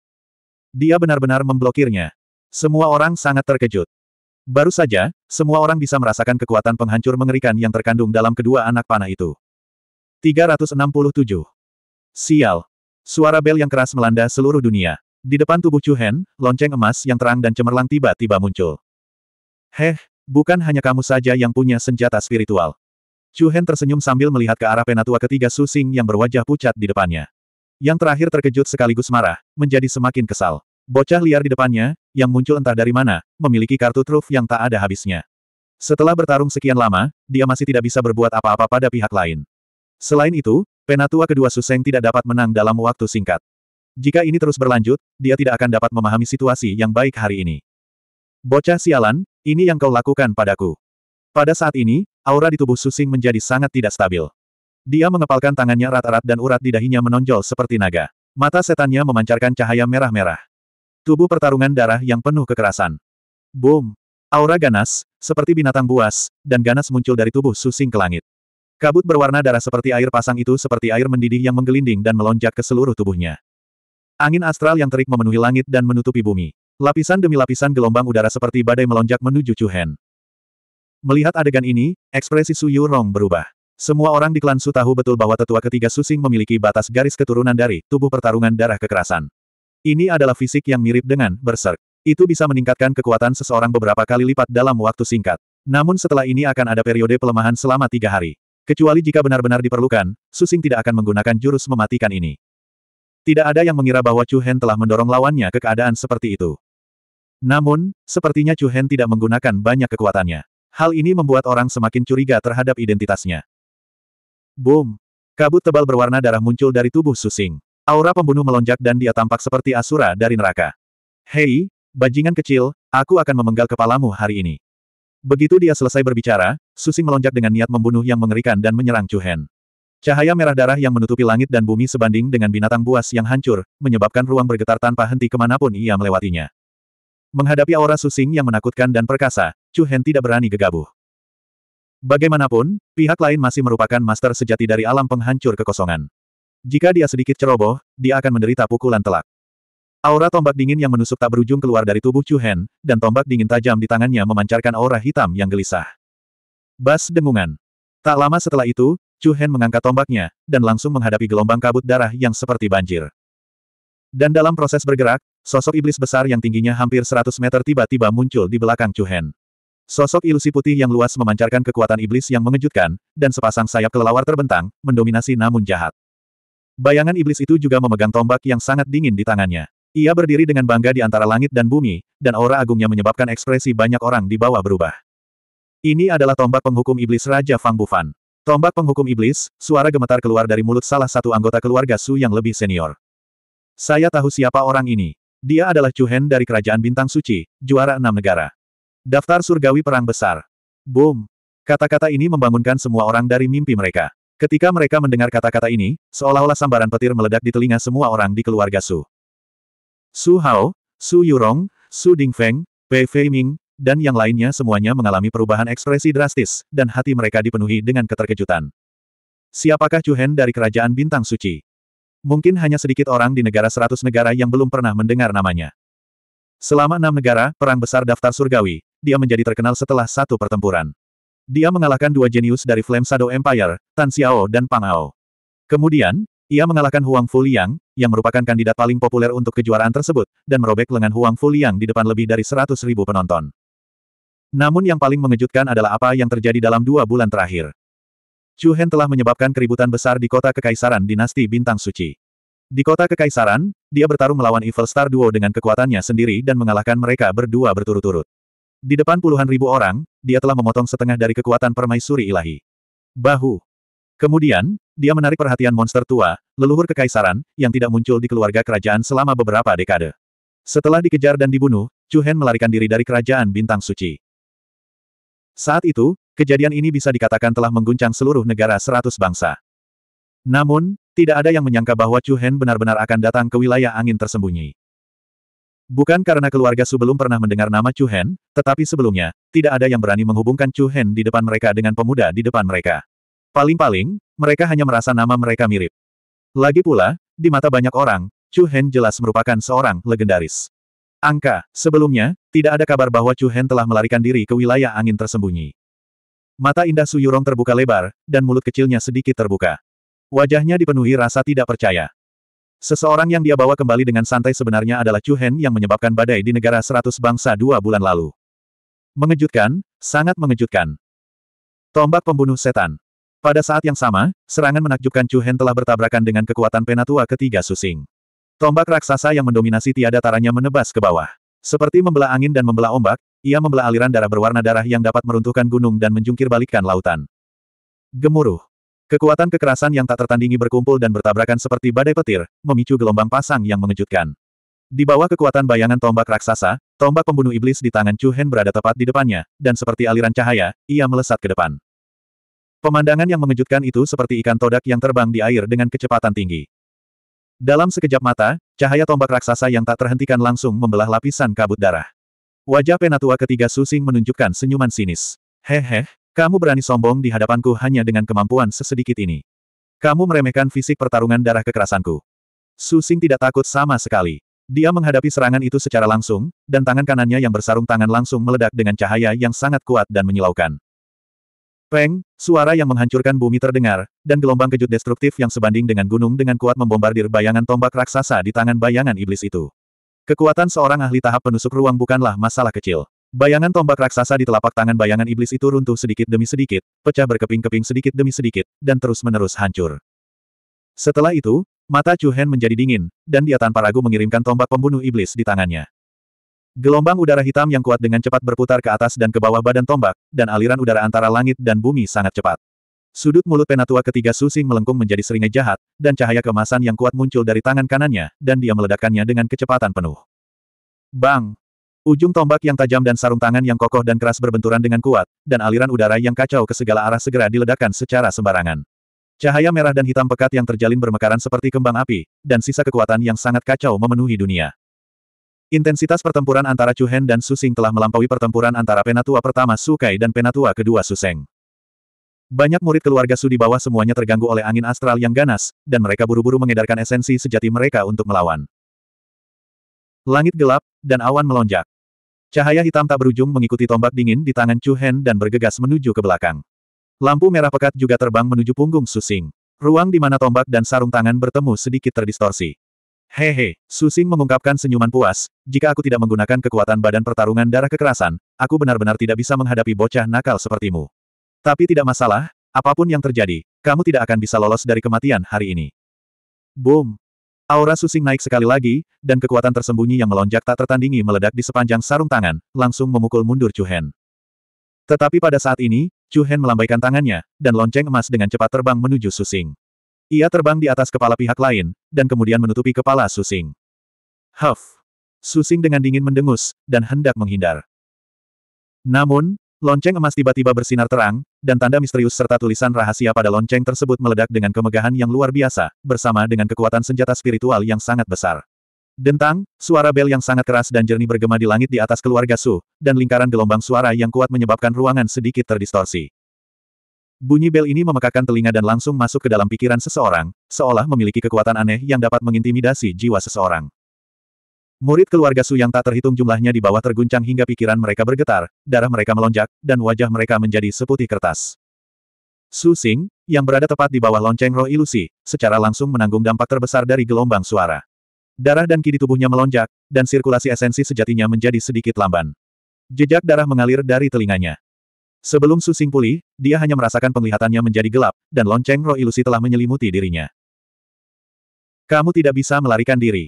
Dia benar-benar memblokirnya. Semua orang sangat terkejut. Baru saja, semua orang bisa merasakan kekuatan penghancur mengerikan yang terkandung dalam kedua anak panah itu. 367. Sial. Suara bel yang keras melanda seluruh dunia. Di depan tubuh Chu Hen, lonceng emas yang terang dan cemerlang tiba-tiba muncul. Heh, bukan hanya kamu saja yang punya senjata spiritual. Chu Hen tersenyum sambil melihat ke arah penatua ketiga Su Xing yang berwajah pucat di depannya. Yang terakhir terkejut sekaligus marah, menjadi semakin kesal. Bocah liar di depannya, yang muncul entah dari mana, memiliki kartu truf yang tak ada habisnya. Setelah bertarung sekian lama, dia masih tidak bisa berbuat apa-apa pada pihak lain. Selain itu, penatua kedua Suseng tidak dapat menang dalam waktu singkat. Jika ini terus berlanjut, dia tidak akan dapat memahami situasi yang baik hari ini. Bocah sialan, ini yang kau lakukan padaku. Pada saat ini, aura di tubuh Susing menjadi sangat tidak stabil. Dia mengepalkan tangannya rata rat dan urat di dahinya menonjol seperti naga. Mata setannya memancarkan cahaya merah-merah. Tubuh pertarungan darah yang penuh kekerasan. Boom! Aura ganas, seperti binatang buas, dan ganas muncul dari tubuh Susing ke langit. Kabut berwarna darah seperti air pasang itu seperti air mendidih yang menggelinding dan melonjak ke seluruh tubuhnya. Angin astral yang terik memenuhi langit dan menutupi bumi. Lapisan demi lapisan gelombang udara seperti badai melonjak menuju Chuhen. Melihat adegan ini, ekspresi Su Rong berubah. Semua orang di klan Su tahu betul bahwa tetua ketiga Susing memiliki batas garis keturunan dari tubuh pertarungan darah kekerasan. Ini adalah fisik yang mirip dengan berserk. Itu bisa meningkatkan kekuatan seseorang beberapa kali lipat dalam waktu singkat. Namun setelah ini akan ada periode pelemahan selama tiga hari. Kecuali jika benar-benar diperlukan, Susing tidak akan menggunakan jurus mematikan ini. Tidak ada yang mengira bahwa Chu Hen telah mendorong lawannya ke keadaan seperti itu. Namun, sepertinya Chu Hen tidak menggunakan banyak kekuatannya. Hal ini membuat orang semakin curiga terhadap identitasnya. Boom! Kabut tebal berwarna darah muncul dari tubuh Susing. Aura pembunuh melonjak dan dia tampak seperti asura dari neraka. Hei, bajingan kecil, aku akan memenggal kepalamu hari ini. Begitu dia selesai berbicara, Susing melonjak dengan niat membunuh yang mengerikan dan menyerang Chu Hen. Cahaya merah darah yang menutupi langit dan bumi sebanding dengan binatang buas yang hancur, menyebabkan ruang bergetar tanpa henti kemanapun ia melewatinya. Menghadapi aura susing yang menakutkan dan perkasa, Chu Hen tidak berani gegabah. Bagaimanapun, pihak lain masih merupakan master sejati dari alam penghancur kekosongan. Jika dia sedikit ceroboh, dia akan menderita pukulan telak. Aura tombak dingin yang menusuk tak berujung keluar dari tubuh Chu Hen, dan tombak dingin tajam di tangannya memancarkan aura hitam yang gelisah. Bas dengungan. Tak lama setelah itu, Chu Hen mengangkat tombaknya, dan langsung menghadapi gelombang kabut darah yang seperti banjir. Dan dalam proses bergerak, sosok iblis besar yang tingginya hampir 100 meter tiba-tiba muncul di belakang Chu Hen. Sosok ilusi putih yang luas memancarkan kekuatan iblis yang mengejutkan, dan sepasang sayap kelelawar terbentang, mendominasi namun jahat. Bayangan iblis itu juga memegang tombak yang sangat dingin di tangannya. Ia berdiri dengan bangga di antara langit dan bumi, dan aura agungnya menyebabkan ekspresi banyak orang di bawah berubah. Ini adalah tombak penghukum iblis Raja Fang Bufan. Tombak penghukum iblis, suara gemetar keluar dari mulut salah satu anggota keluarga Su yang lebih senior. Saya tahu siapa orang ini. Dia adalah Hen dari Kerajaan Bintang Suci, juara enam negara. Daftar surgawi perang besar. Boom. Kata-kata ini membangunkan semua orang dari mimpi mereka. Ketika mereka mendengar kata-kata ini, seolah-olah sambaran petir meledak di telinga semua orang di keluarga Su. Su Hao, Su Yurong, Su Dingfeng, Pei Fei Ming, dan yang lainnya semuanya mengalami perubahan ekspresi drastis, dan hati mereka dipenuhi dengan keterkejutan. Siapakah Chuhen dari Kerajaan Bintang Suci? Mungkin hanya sedikit orang di negara seratus negara yang belum pernah mendengar namanya. Selama enam negara, perang besar daftar surgawi, dia menjadi terkenal setelah satu pertempuran. Dia mengalahkan dua jenius dari Flame Shadow Empire, Tan Xiao dan Pang Ao. Kemudian, ia mengalahkan Huang Fuliang, yang merupakan kandidat paling populer untuk kejuaraan tersebut, dan merobek lengan Huang Fuliang di depan lebih dari seratus ribu penonton. Namun yang paling mengejutkan adalah apa yang terjadi dalam dua bulan terakhir. Chu Hen telah menyebabkan keributan besar di kota kekaisaran dinasti Bintang Suci. Di kota kekaisaran, dia bertarung melawan Evil Star Duo dengan kekuatannya sendiri dan mengalahkan mereka berdua berturut-turut. Di depan puluhan ribu orang, dia telah memotong setengah dari kekuatan permaisuri ilahi. Bahu. Kemudian, dia menarik perhatian monster tua, leluhur kekaisaran, yang tidak muncul di keluarga kerajaan selama beberapa dekade. Setelah dikejar dan dibunuh, Chu Hen melarikan diri dari kerajaan Bintang Suci. Saat itu, kejadian ini bisa dikatakan telah mengguncang seluruh negara seratus bangsa. Namun, tidak ada yang menyangka bahwa Chu Hen benar-benar akan datang ke wilayah angin tersembunyi. Bukan karena keluarga Su belum pernah mendengar nama Chu Hen, tetapi sebelumnya, tidak ada yang berani menghubungkan Chu Hen di depan mereka dengan pemuda di depan mereka. Paling-paling, mereka hanya merasa nama mereka mirip. Lagi pula, di mata banyak orang, Chu Hen jelas merupakan seorang legendaris. Angka, sebelumnya, tidak ada kabar bahwa Chu Hen telah melarikan diri ke wilayah angin tersembunyi. Mata indah Su Yurong terbuka lebar, dan mulut kecilnya sedikit terbuka. Wajahnya dipenuhi rasa tidak percaya. Seseorang yang dia bawa kembali dengan santai sebenarnya adalah Chu Hen yang menyebabkan badai di negara seratus bangsa dua bulan lalu. Mengejutkan, sangat mengejutkan. Tombak pembunuh setan. Pada saat yang sama, serangan menakjubkan Chu Hen telah bertabrakan dengan kekuatan penatua ketiga susing. Tombak raksasa yang mendominasi tiada taranya menebas ke bawah. Seperti membelah angin dan membelah ombak, ia membelah aliran darah berwarna darah yang dapat meruntuhkan gunung dan menjungkir lautan. Gemuruh. Kekuatan kekerasan yang tak tertandingi berkumpul dan bertabrakan seperti badai petir, memicu gelombang pasang yang mengejutkan. Di bawah kekuatan bayangan tombak raksasa, tombak pembunuh iblis di tangan Chu Hen berada tepat di depannya, dan seperti aliran cahaya, ia melesat ke depan. Pemandangan yang mengejutkan itu seperti ikan todak yang terbang di air dengan kecepatan tinggi. Dalam sekejap mata, cahaya tombak raksasa yang tak terhentikan langsung membelah lapisan kabut darah. Wajah penatua ketiga Susing menunjukkan senyuman sinis. Hehe, kamu berani sombong di hadapanku hanya dengan kemampuan sesedikit ini. Kamu meremehkan fisik pertarungan darah kekerasanku. Susing tidak takut sama sekali. Dia menghadapi serangan itu secara langsung, dan tangan kanannya yang bersarung tangan langsung meledak dengan cahaya yang sangat kuat dan menyilaukan. Peng, suara yang menghancurkan bumi terdengar, dan gelombang kejut destruktif yang sebanding dengan gunung dengan kuat membombardir bayangan tombak raksasa di tangan bayangan iblis itu. Kekuatan seorang ahli tahap penusuk ruang bukanlah masalah kecil. Bayangan tombak raksasa di telapak tangan bayangan iblis itu runtuh sedikit demi sedikit, pecah berkeping-keping sedikit demi sedikit, dan terus-menerus hancur. Setelah itu, mata Chu Hen menjadi dingin, dan dia tanpa ragu mengirimkan tombak pembunuh iblis di tangannya. Gelombang udara hitam yang kuat dengan cepat berputar ke atas dan ke bawah badan tombak, dan aliran udara antara langit dan bumi sangat cepat. Sudut mulut penatua ketiga Susing melengkung menjadi seringai jahat, dan cahaya kemasan yang kuat muncul dari tangan kanannya, dan dia meledakkannya dengan kecepatan penuh. Bang! Ujung tombak yang tajam dan sarung tangan yang kokoh dan keras berbenturan dengan kuat, dan aliran udara yang kacau ke segala arah segera diledakkan secara sembarangan. Cahaya merah dan hitam pekat yang terjalin bermekaran seperti kembang api, dan sisa kekuatan yang sangat kacau memenuhi dunia. Intensitas pertempuran antara Chu Hen dan Su Xing telah melampaui pertempuran antara penatua pertama Su Kai dan penatua kedua Su Seng. Banyak murid keluarga Su di bawah semuanya terganggu oleh angin astral yang ganas, dan mereka buru-buru mengedarkan esensi sejati mereka untuk melawan. Langit gelap, dan awan melonjak. Cahaya hitam tak berujung mengikuti tombak dingin di tangan Chu Hen dan bergegas menuju ke belakang. Lampu merah pekat juga terbang menuju punggung Su Xing. Ruang di mana tombak dan sarung tangan bertemu sedikit terdistorsi. Hehe, Susing mengungkapkan senyuman puas, jika aku tidak menggunakan kekuatan badan pertarungan darah kekerasan, aku benar-benar tidak bisa menghadapi bocah nakal sepertimu. Tapi tidak masalah, apapun yang terjadi, kamu tidak akan bisa lolos dari kematian hari ini. Boom! Aura Susing naik sekali lagi, dan kekuatan tersembunyi yang melonjak tak tertandingi meledak di sepanjang sarung tangan, langsung memukul mundur Chu Hen. Tetapi pada saat ini, Chu Hen melambaikan tangannya, dan lonceng emas dengan cepat terbang menuju Susing. Ia terbang di atas kepala pihak lain, dan kemudian menutupi kepala Susing. Huff! Susing dengan dingin mendengus, dan hendak menghindar. Namun, lonceng emas tiba-tiba bersinar terang, dan tanda misterius serta tulisan rahasia pada lonceng tersebut meledak dengan kemegahan yang luar biasa, bersama dengan kekuatan senjata spiritual yang sangat besar. Dentang, suara bel yang sangat keras dan jernih bergema di langit di atas keluarga Su, dan lingkaran gelombang suara yang kuat menyebabkan ruangan sedikit terdistorsi. Bunyi bel ini memekakan telinga dan langsung masuk ke dalam pikiran seseorang, seolah memiliki kekuatan aneh yang dapat mengintimidasi jiwa seseorang. Murid keluarga Su yang tak terhitung jumlahnya di bawah terguncang hingga pikiran mereka bergetar, darah mereka melonjak, dan wajah mereka menjadi seputih kertas. Su Xing, yang berada tepat di bawah lonceng roh ilusi, secara langsung menanggung dampak terbesar dari gelombang suara. Darah dan ki tubuhnya melonjak, dan sirkulasi esensi sejatinya menjadi sedikit lamban. Jejak darah mengalir dari telinganya. Sebelum susing pulih, dia hanya merasakan penglihatannya menjadi gelap, dan lonceng roh ilusi telah menyelimuti dirinya. Kamu tidak bisa melarikan diri.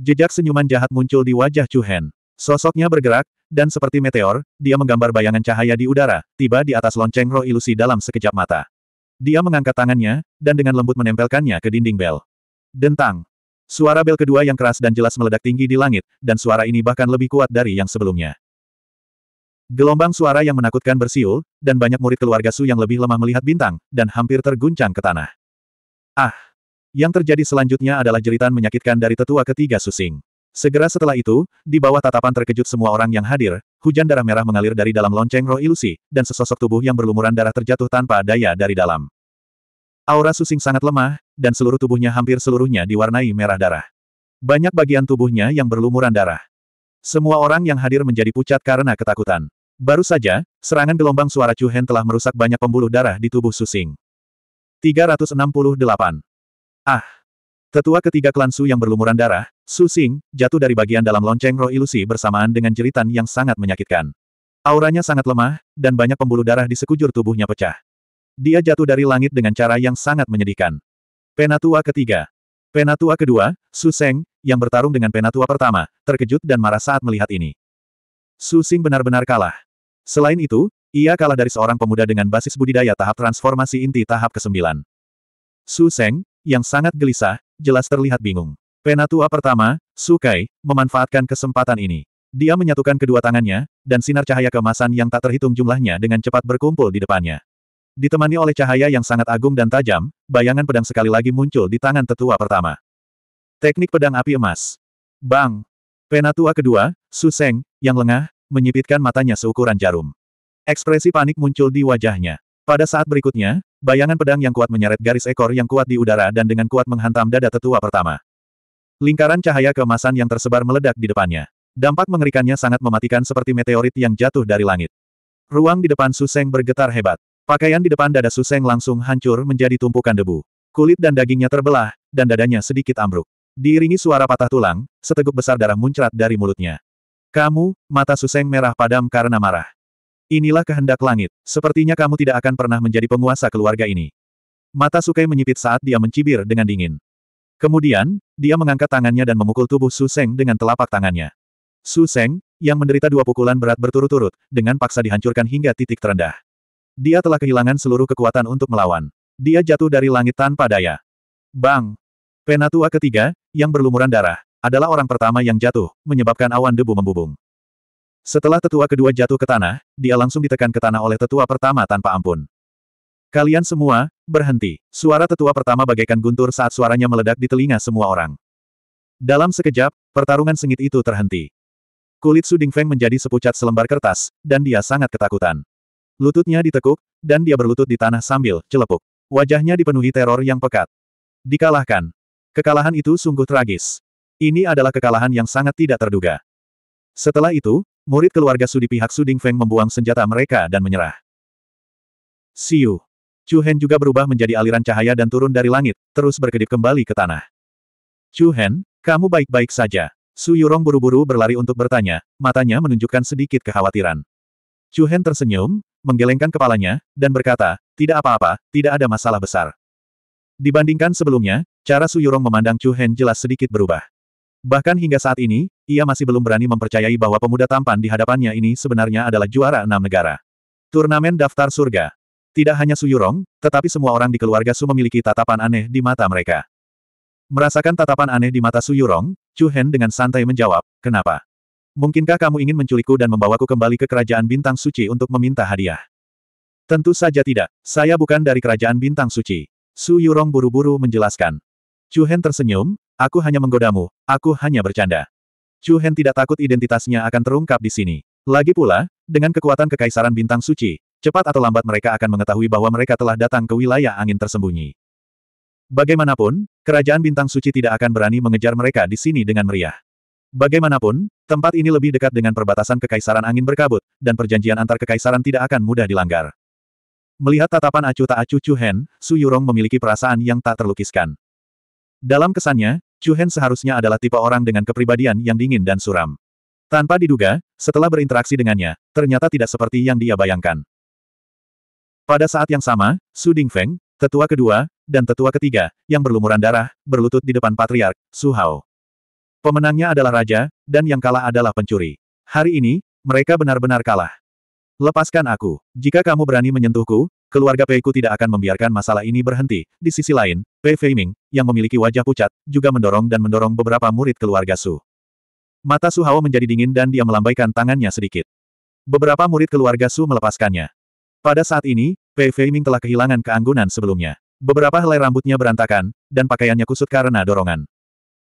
Jejak senyuman jahat muncul di wajah Chu Hen. Sosoknya bergerak, dan seperti meteor, dia menggambar bayangan cahaya di udara, tiba di atas lonceng roh ilusi dalam sekejap mata. Dia mengangkat tangannya, dan dengan lembut menempelkannya ke dinding bel. Dentang. Suara bel kedua yang keras dan jelas meledak tinggi di langit, dan suara ini bahkan lebih kuat dari yang sebelumnya. Gelombang suara yang menakutkan bersiul, dan banyak murid keluarga Su yang lebih lemah melihat bintang, dan hampir terguncang ke tanah. Ah! Yang terjadi selanjutnya adalah jeritan menyakitkan dari tetua ketiga Susing. Segera setelah itu, di bawah tatapan terkejut semua orang yang hadir, hujan darah merah mengalir dari dalam lonceng roh ilusi, dan sesosok tubuh yang berlumuran darah terjatuh tanpa daya dari dalam. Aura susing sangat lemah, dan seluruh tubuhnya hampir seluruhnya diwarnai merah darah. Banyak bagian tubuhnya yang berlumuran darah. Semua orang yang hadir menjadi pucat karena ketakutan. Baru saja, serangan gelombang suara Chu Hen telah merusak banyak pembuluh darah di tubuh Susing. 368. Ah! Tetua ketiga klan Su yang berlumuran darah, Susing, jatuh dari bagian dalam lonceng roh ilusi bersamaan dengan jeritan yang sangat menyakitkan. Auranya sangat lemah, dan banyak pembuluh darah di sekujur tubuhnya pecah. Dia jatuh dari langit dengan cara yang sangat menyedihkan. Penatua ketiga. Penatua kedua, Su Seng, yang bertarung dengan penatua pertama, terkejut dan marah saat melihat ini. Su Sing benar-benar kalah. Selain itu, ia kalah dari seorang pemuda dengan basis budidaya tahap transformasi inti tahap ke-9. Su Seng, yang sangat gelisah, jelas terlihat bingung. Penatua pertama, Su Kai, memanfaatkan kesempatan ini. Dia menyatukan kedua tangannya, dan sinar cahaya kemasan yang tak terhitung jumlahnya dengan cepat berkumpul di depannya. Ditemani oleh cahaya yang sangat agung dan tajam, bayangan pedang sekali lagi muncul di tangan tetua pertama. Teknik pedang api emas. Bang! Penatua kedua, Su Seng, yang lengah, menyipitkan matanya seukuran jarum. Ekspresi panik muncul di wajahnya. Pada saat berikutnya, bayangan pedang yang kuat menyeret garis ekor yang kuat di udara dan dengan kuat menghantam dada tetua pertama. Lingkaran cahaya keemasan yang tersebar meledak di depannya. Dampak mengerikannya sangat mematikan seperti meteorit yang jatuh dari langit. Ruang di depan Suseng bergetar hebat. Pakaian di depan dada Suseng langsung hancur menjadi tumpukan debu. Kulit dan dagingnya terbelah, dan dadanya sedikit ambruk. Diiringi suara patah tulang, seteguk besar darah muncrat dari mulutnya. Kamu, mata Suseng merah padam karena marah. Inilah kehendak langit, sepertinya kamu tidak akan pernah menjadi penguasa keluarga ini. Mata Sukai menyipit saat dia mencibir dengan dingin. Kemudian, dia mengangkat tangannya dan memukul tubuh Suseng dengan telapak tangannya. Suseng, yang menderita dua pukulan berat berturut-turut, dengan paksa dihancurkan hingga titik terendah. Dia telah kehilangan seluruh kekuatan untuk melawan. Dia jatuh dari langit tanpa daya. Bang! Penatua ketiga, yang berlumuran darah, adalah orang pertama yang jatuh, menyebabkan awan debu membubung. Setelah tetua kedua jatuh ke tanah, dia langsung ditekan ke tanah oleh tetua pertama tanpa ampun. Kalian semua, berhenti. Suara tetua pertama bagaikan guntur saat suaranya meledak di telinga semua orang. Dalam sekejap, pertarungan sengit itu terhenti. Kulit Suding Feng menjadi sepucat selembar kertas, dan dia sangat ketakutan. Lututnya ditekuk, dan dia berlutut di tanah sambil celepuk. Wajahnya dipenuhi teror yang pekat. Dikalahkan. Kekalahan itu sungguh tragis. Ini adalah kekalahan yang sangat tidak terduga. Setelah itu, murid keluarga Su di pihak Su Feng membuang senjata mereka dan menyerah. Siu. Chu Hen juga berubah menjadi aliran cahaya dan turun dari langit, terus berkedip kembali ke tanah. Chu Hen, kamu baik-baik saja. Su Yurong buru-buru berlari untuk bertanya, matanya menunjukkan sedikit kekhawatiran. Chu Hen tersenyum, menggelengkan kepalanya, dan berkata, tidak apa-apa, tidak ada masalah besar. Dibandingkan sebelumnya, cara Su Yurong memandang Chu Hen jelas sedikit berubah. Bahkan hingga saat ini, ia masih belum berani mempercayai bahwa pemuda tampan di hadapannya ini sebenarnya adalah juara enam negara. Turnamen Daftar Surga. Tidak hanya Su Yurong, tetapi semua orang di keluarga Su memiliki tatapan aneh di mata mereka. Merasakan tatapan aneh di mata Su Yurong, Chu Hen dengan santai menjawab, kenapa? Mungkinkah kamu ingin menculikku dan membawaku kembali ke kerajaan bintang suci untuk meminta hadiah? Tentu saja tidak, saya bukan dari kerajaan bintang suci. Su Yurong buru-buru menjelaskan. Chu Hen tersenyum, Aku hanya menggodamu, aku hanya bercanda. Chu Hen tidak takut identitasnya akan terungkap di sini. Lagi pula, dengan kekuatan kekaisaran bintang suci, cepat atau lambat mereka akan mengetahui bahwa mereka telah datang ke wilayah angin tersembunyi. Bagaimanapun, kerajaan bintang suci tidak akan berani mengejar mereka di sini dengan meriah. Bagaimanapun, tempat ini lebih dekat dengan perbatasan kekaisaran angin berkabut, dan perjanjian antar kekaisaran tidak akan mudah dilanggar. Melihat tatapan acuh tak acuh Chu Hen, Su Yurong memiliki perasaan yang tak terlukiskan. Dalam kesannya, Hen seharusnya adalah tipe orang dengan kepribadian yang dingin dan suram. Tanpa diduga, setelah berinteraksi dengannya, ternyata tidak seperti yang dia bayangkan. Pada saat yang sama, Su Dingfeng, tetua kedua, dan tetua ketiga, yang berlumuran darah, berlutut di depan patriark, Su Hao. Pemenangnya adalah raja, dan yang kalah adalah pencuri. Hari ini, mereka benar-benar kalah. Lepaskan aku. Jika kamu berani menyentuhku, keluarga Peiku tidak akan membiarkan masalah ini berhenti. Di sisi lain, Pei Feiming, yang memiliki wajah pucat, juga mendorong dan mendorong beberapa murid keluarga Su. Mata Su Hao menjadi dingin dan dia melambaikan tangannya sedikit. Beberapa murid keluarga Su melepaskannya. Pada saat ini, Pei Feiming telah kehilangan keanggunan sebelumnya. Beberapa helai rambutnya berantakan, dan pakaiannya kusut karena dorongan.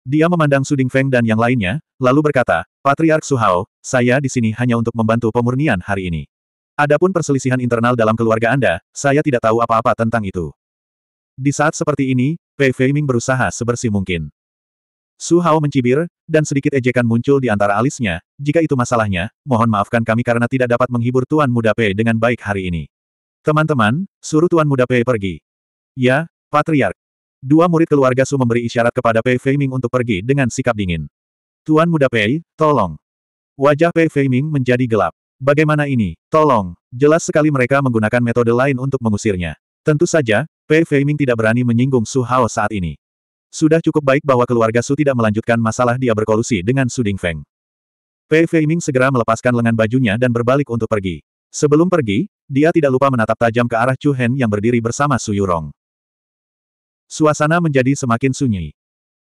Dia memandang Su Dingfeng dan yang lainnya, lalu berkata, Patriark Su Hao, saya di sini hanya untuk membantu pemurnian hari ini. Adapun perselisihan internal dalam keluarga Anda, saya tidak tahu apa-apa tentang itu. Di saat seperti ini, Pei Feiming berusaha sebersih mungkin. Su Hao mencibir, dan sedikit ejekan muncul di antara alisnya, jika itu masalahnya, mohon maafkan kami karena tidak dapat menghibur Tuan Muda Pei dengan baik hari ini. Teman-teman, suruh Tuan Muda Pei pergi. Ya, Patriark. Dua murid keluarga Su memberi isyarat kepada Pei Feiming untuk pergi dengan sikap dingin. Tuan Muda Pei, tolong. Wajah Pei Feiming menjadi gelap. Bagaimana ini? Tolong. Jelas sekali mereka menggunakan metode lain untuk mengusirnya. Tentu saja, Pei Feiming tidak berani menyinggung Su Hao saat ini. Sudah cukup baik bahwa keluarga Su tidak melanjutkan masalah dia berkolusi dengan Su Dingfeng. Pei Feiming segera melepaskan lengan bajunya dan berbalik untuk pergi. Sebelum pergi, dia tidak lupa menatap tajam ke arah Chu Hen yang berdiri bersama Su Yurong. Suasana menjadi semakin sunyi.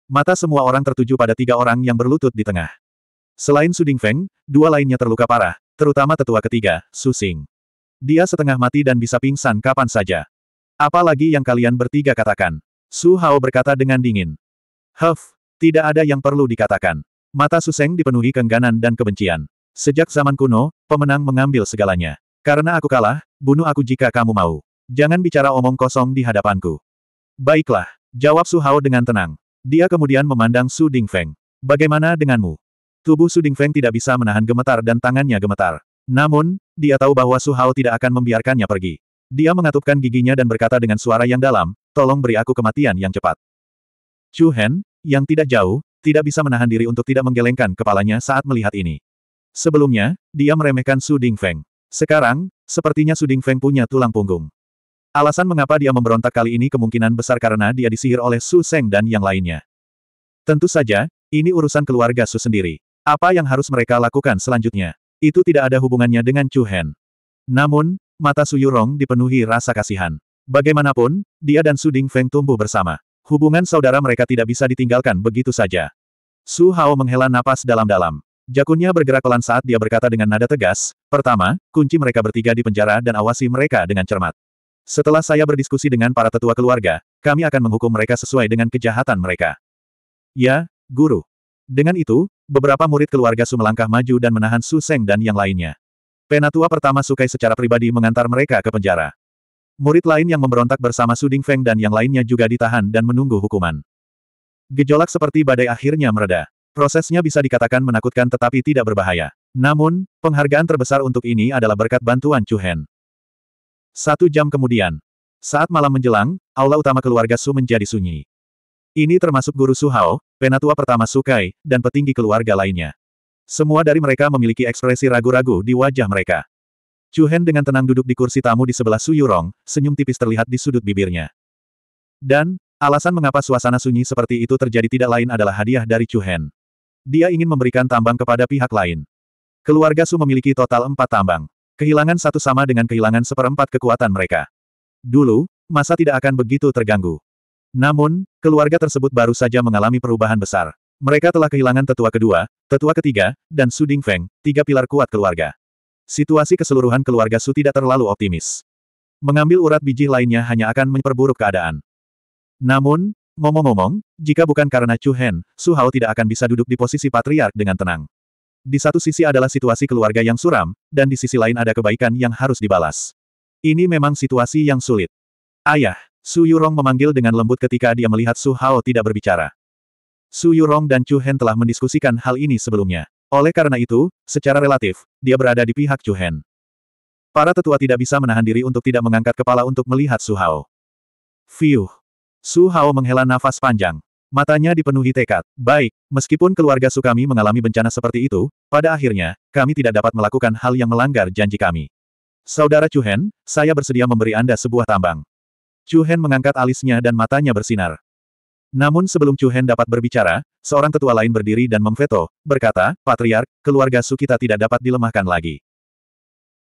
Mata semua orang tertuju pada tiga orang yang berlutut di tengah. Selain Su Feng, dua lainnya terluka parah, terutama tetua ketiga, Su Sing. Dia setengah mati dan bisa pingsan kapan saja. Apalagi yang kalian bertiga katakan. Su Hao berkata dengan dingin. Huff, tidak ada yang perlu dikatakan. Mata Suseng dipenuhi kengganan dan kebencian. Sejak zaman kuno, pemenang mengambil segalanya. Karena aku kalah, bunuh aku jika kamu mau. Jangan bicara omong kosong di hadapanku. Baiklah, jawab Su Hao dengan tenang. Dia kemudian memandang Su Ding Feng. Bagaimana denganmu? Tubuh Su Ding Feng tidak bisa menahan gemetar dan tangannya gemetar. Namun, dia tahu bahwa Su Hao tidak akan membiarkannya pergi. Dia mengatupkan giginya dan berkata dengan suara yang dalam, tolong beri aku kematian yang cepat. Chu Hen, yang tidak jauh, tidak bisa menahan diri untuk tidak menggelengkan kepalanya saat melihat ini. Sebelumnya, dia meremehkan Su Ding Feng. Sekarang, sepertinya Su Ding Feng punya tulang punggung. Alasan mengapa dia memberontak kali ini kemungkinan besar karena dia disihir oleh Su Seng dan yang lainnya. Tentu saja, ini urusan keluarga Su sendiri. Apa yang harus mereka lakukan selanjutnya? Itu tidak ada hubungannya dengan Chu Hen. Namun, Mata Su Yurong dipenuhi rasa kasihan. Bagaimanapun, dia dan Su Ding Feng tumbuh bersama. Hubungan saudara mereka tidak bisa ditinggalkan begitu saja. Su Hao menghela napas dalam-dalam. Jakunnya bergerak pelan saat dia berkata dengan nada tegas, pertama, kunci mereka bertiga di penjara dan awasi mereka dengan cermat. Setelah saya berdiskusi dengan para tetua keluarga, kami akan menghukum mereka sesuai dengan kejahatan mereka. Ya, guru. Dengan itu, beberapa murid keluarga Su melangkah maju dan menahan Su Seng dan yang lainnya. Penatua pertama Sukai secara pribadi mengantar mereka ke penjara. Murid lain yang memberontak bersama Suding Feng dan yang lainnya juga ditahan dan menunggu hukuman. Gejolak seperti badai akhirnya mereda. Prosesnya bisa dikatakan menakutkan tetapi tidak berbahaya. Namun, penghargaan terbesar untuk ini adalah berkat bantuan Chu Hen. Satu jam kemudian, saat malam menjelang, aula utama keluarga Su menjadi sunyi. Ini termasuk guru Su Hao, penatua pertama Sukai, dan petinggi keluarga lainnya. Semua dari mereka memiliki ekspresi ragu-ragu di wajah mereka. Chu Hen dengan tenang duduk di kursi tamu di sebelah Su Yurong, senyum tipis terlihat di sudut bibirnya. Dan, alasan mengapa suasana sunyi seperti itu terjadi tidak lain adalah hadiah dari Chu Hen. Dia ingin memberikan tambang kepada pihak lain. Keluarga Su memiliki total empat tambang. Kehilangan satu sama dengan kehilangan seperempat kekuatan mereka. Dulu, masa tidak akan begitu terganggu. Namun, keluarga tersebut baru saja mengalami perubahan besar. Mereka telah kehilangan tetua kedua, tetua ketiga, dan Ding Feng, tiga pilar kuat keluarga. Situasi keseluruhan keluarga Su tidak terlalu optimis. Mengambil urat biji lainnya hanya akan memperburuk keadaan. Namun, ngomong-ngomong, jika bukan karena Chu Hen, Su Hao tidak akan bisa duduk di posisi patriark dengan tenang. Di satu sisi adalah situasi keluarga yang suram, dan di sisi lain ada kebaikan yang harus dibalas. Ini memang situasi yang sulit. Ayah, Su Yurong memanggil dengan lembut ketika dia melihat Su Hao tidak berbicara. Su Yurong dan Chu Hen telah mendiskusikan hal ini sebelumnya. Oleh karena itu, secara relatif, dia berada di pihak Chu Hen. Para tetua tidak bisa menahan diri untuk tidak mengangkat kepala untuk melihat Su Hao. Fiuh. Su Hao menghela nafas panjang. Matanya dipenuhi tekad. Baik, meskipun keluarga Su kami mengalami bencana seperti itu, pada akhirnya, kami tidak dapat melakukan hal yang melanggar janji kami. Saudara Chu Hen, saya bersedia memberi Anda sebuah tambang. Chu Hen mengangkat alisnya dan matanya bersinar. Namun sebelum Chu Hen dapat berbicara, seorang tetua lain berdiri dan memveto, berkata, Patriark, keluarga Su kita tidak dapat dilemahkan lagi.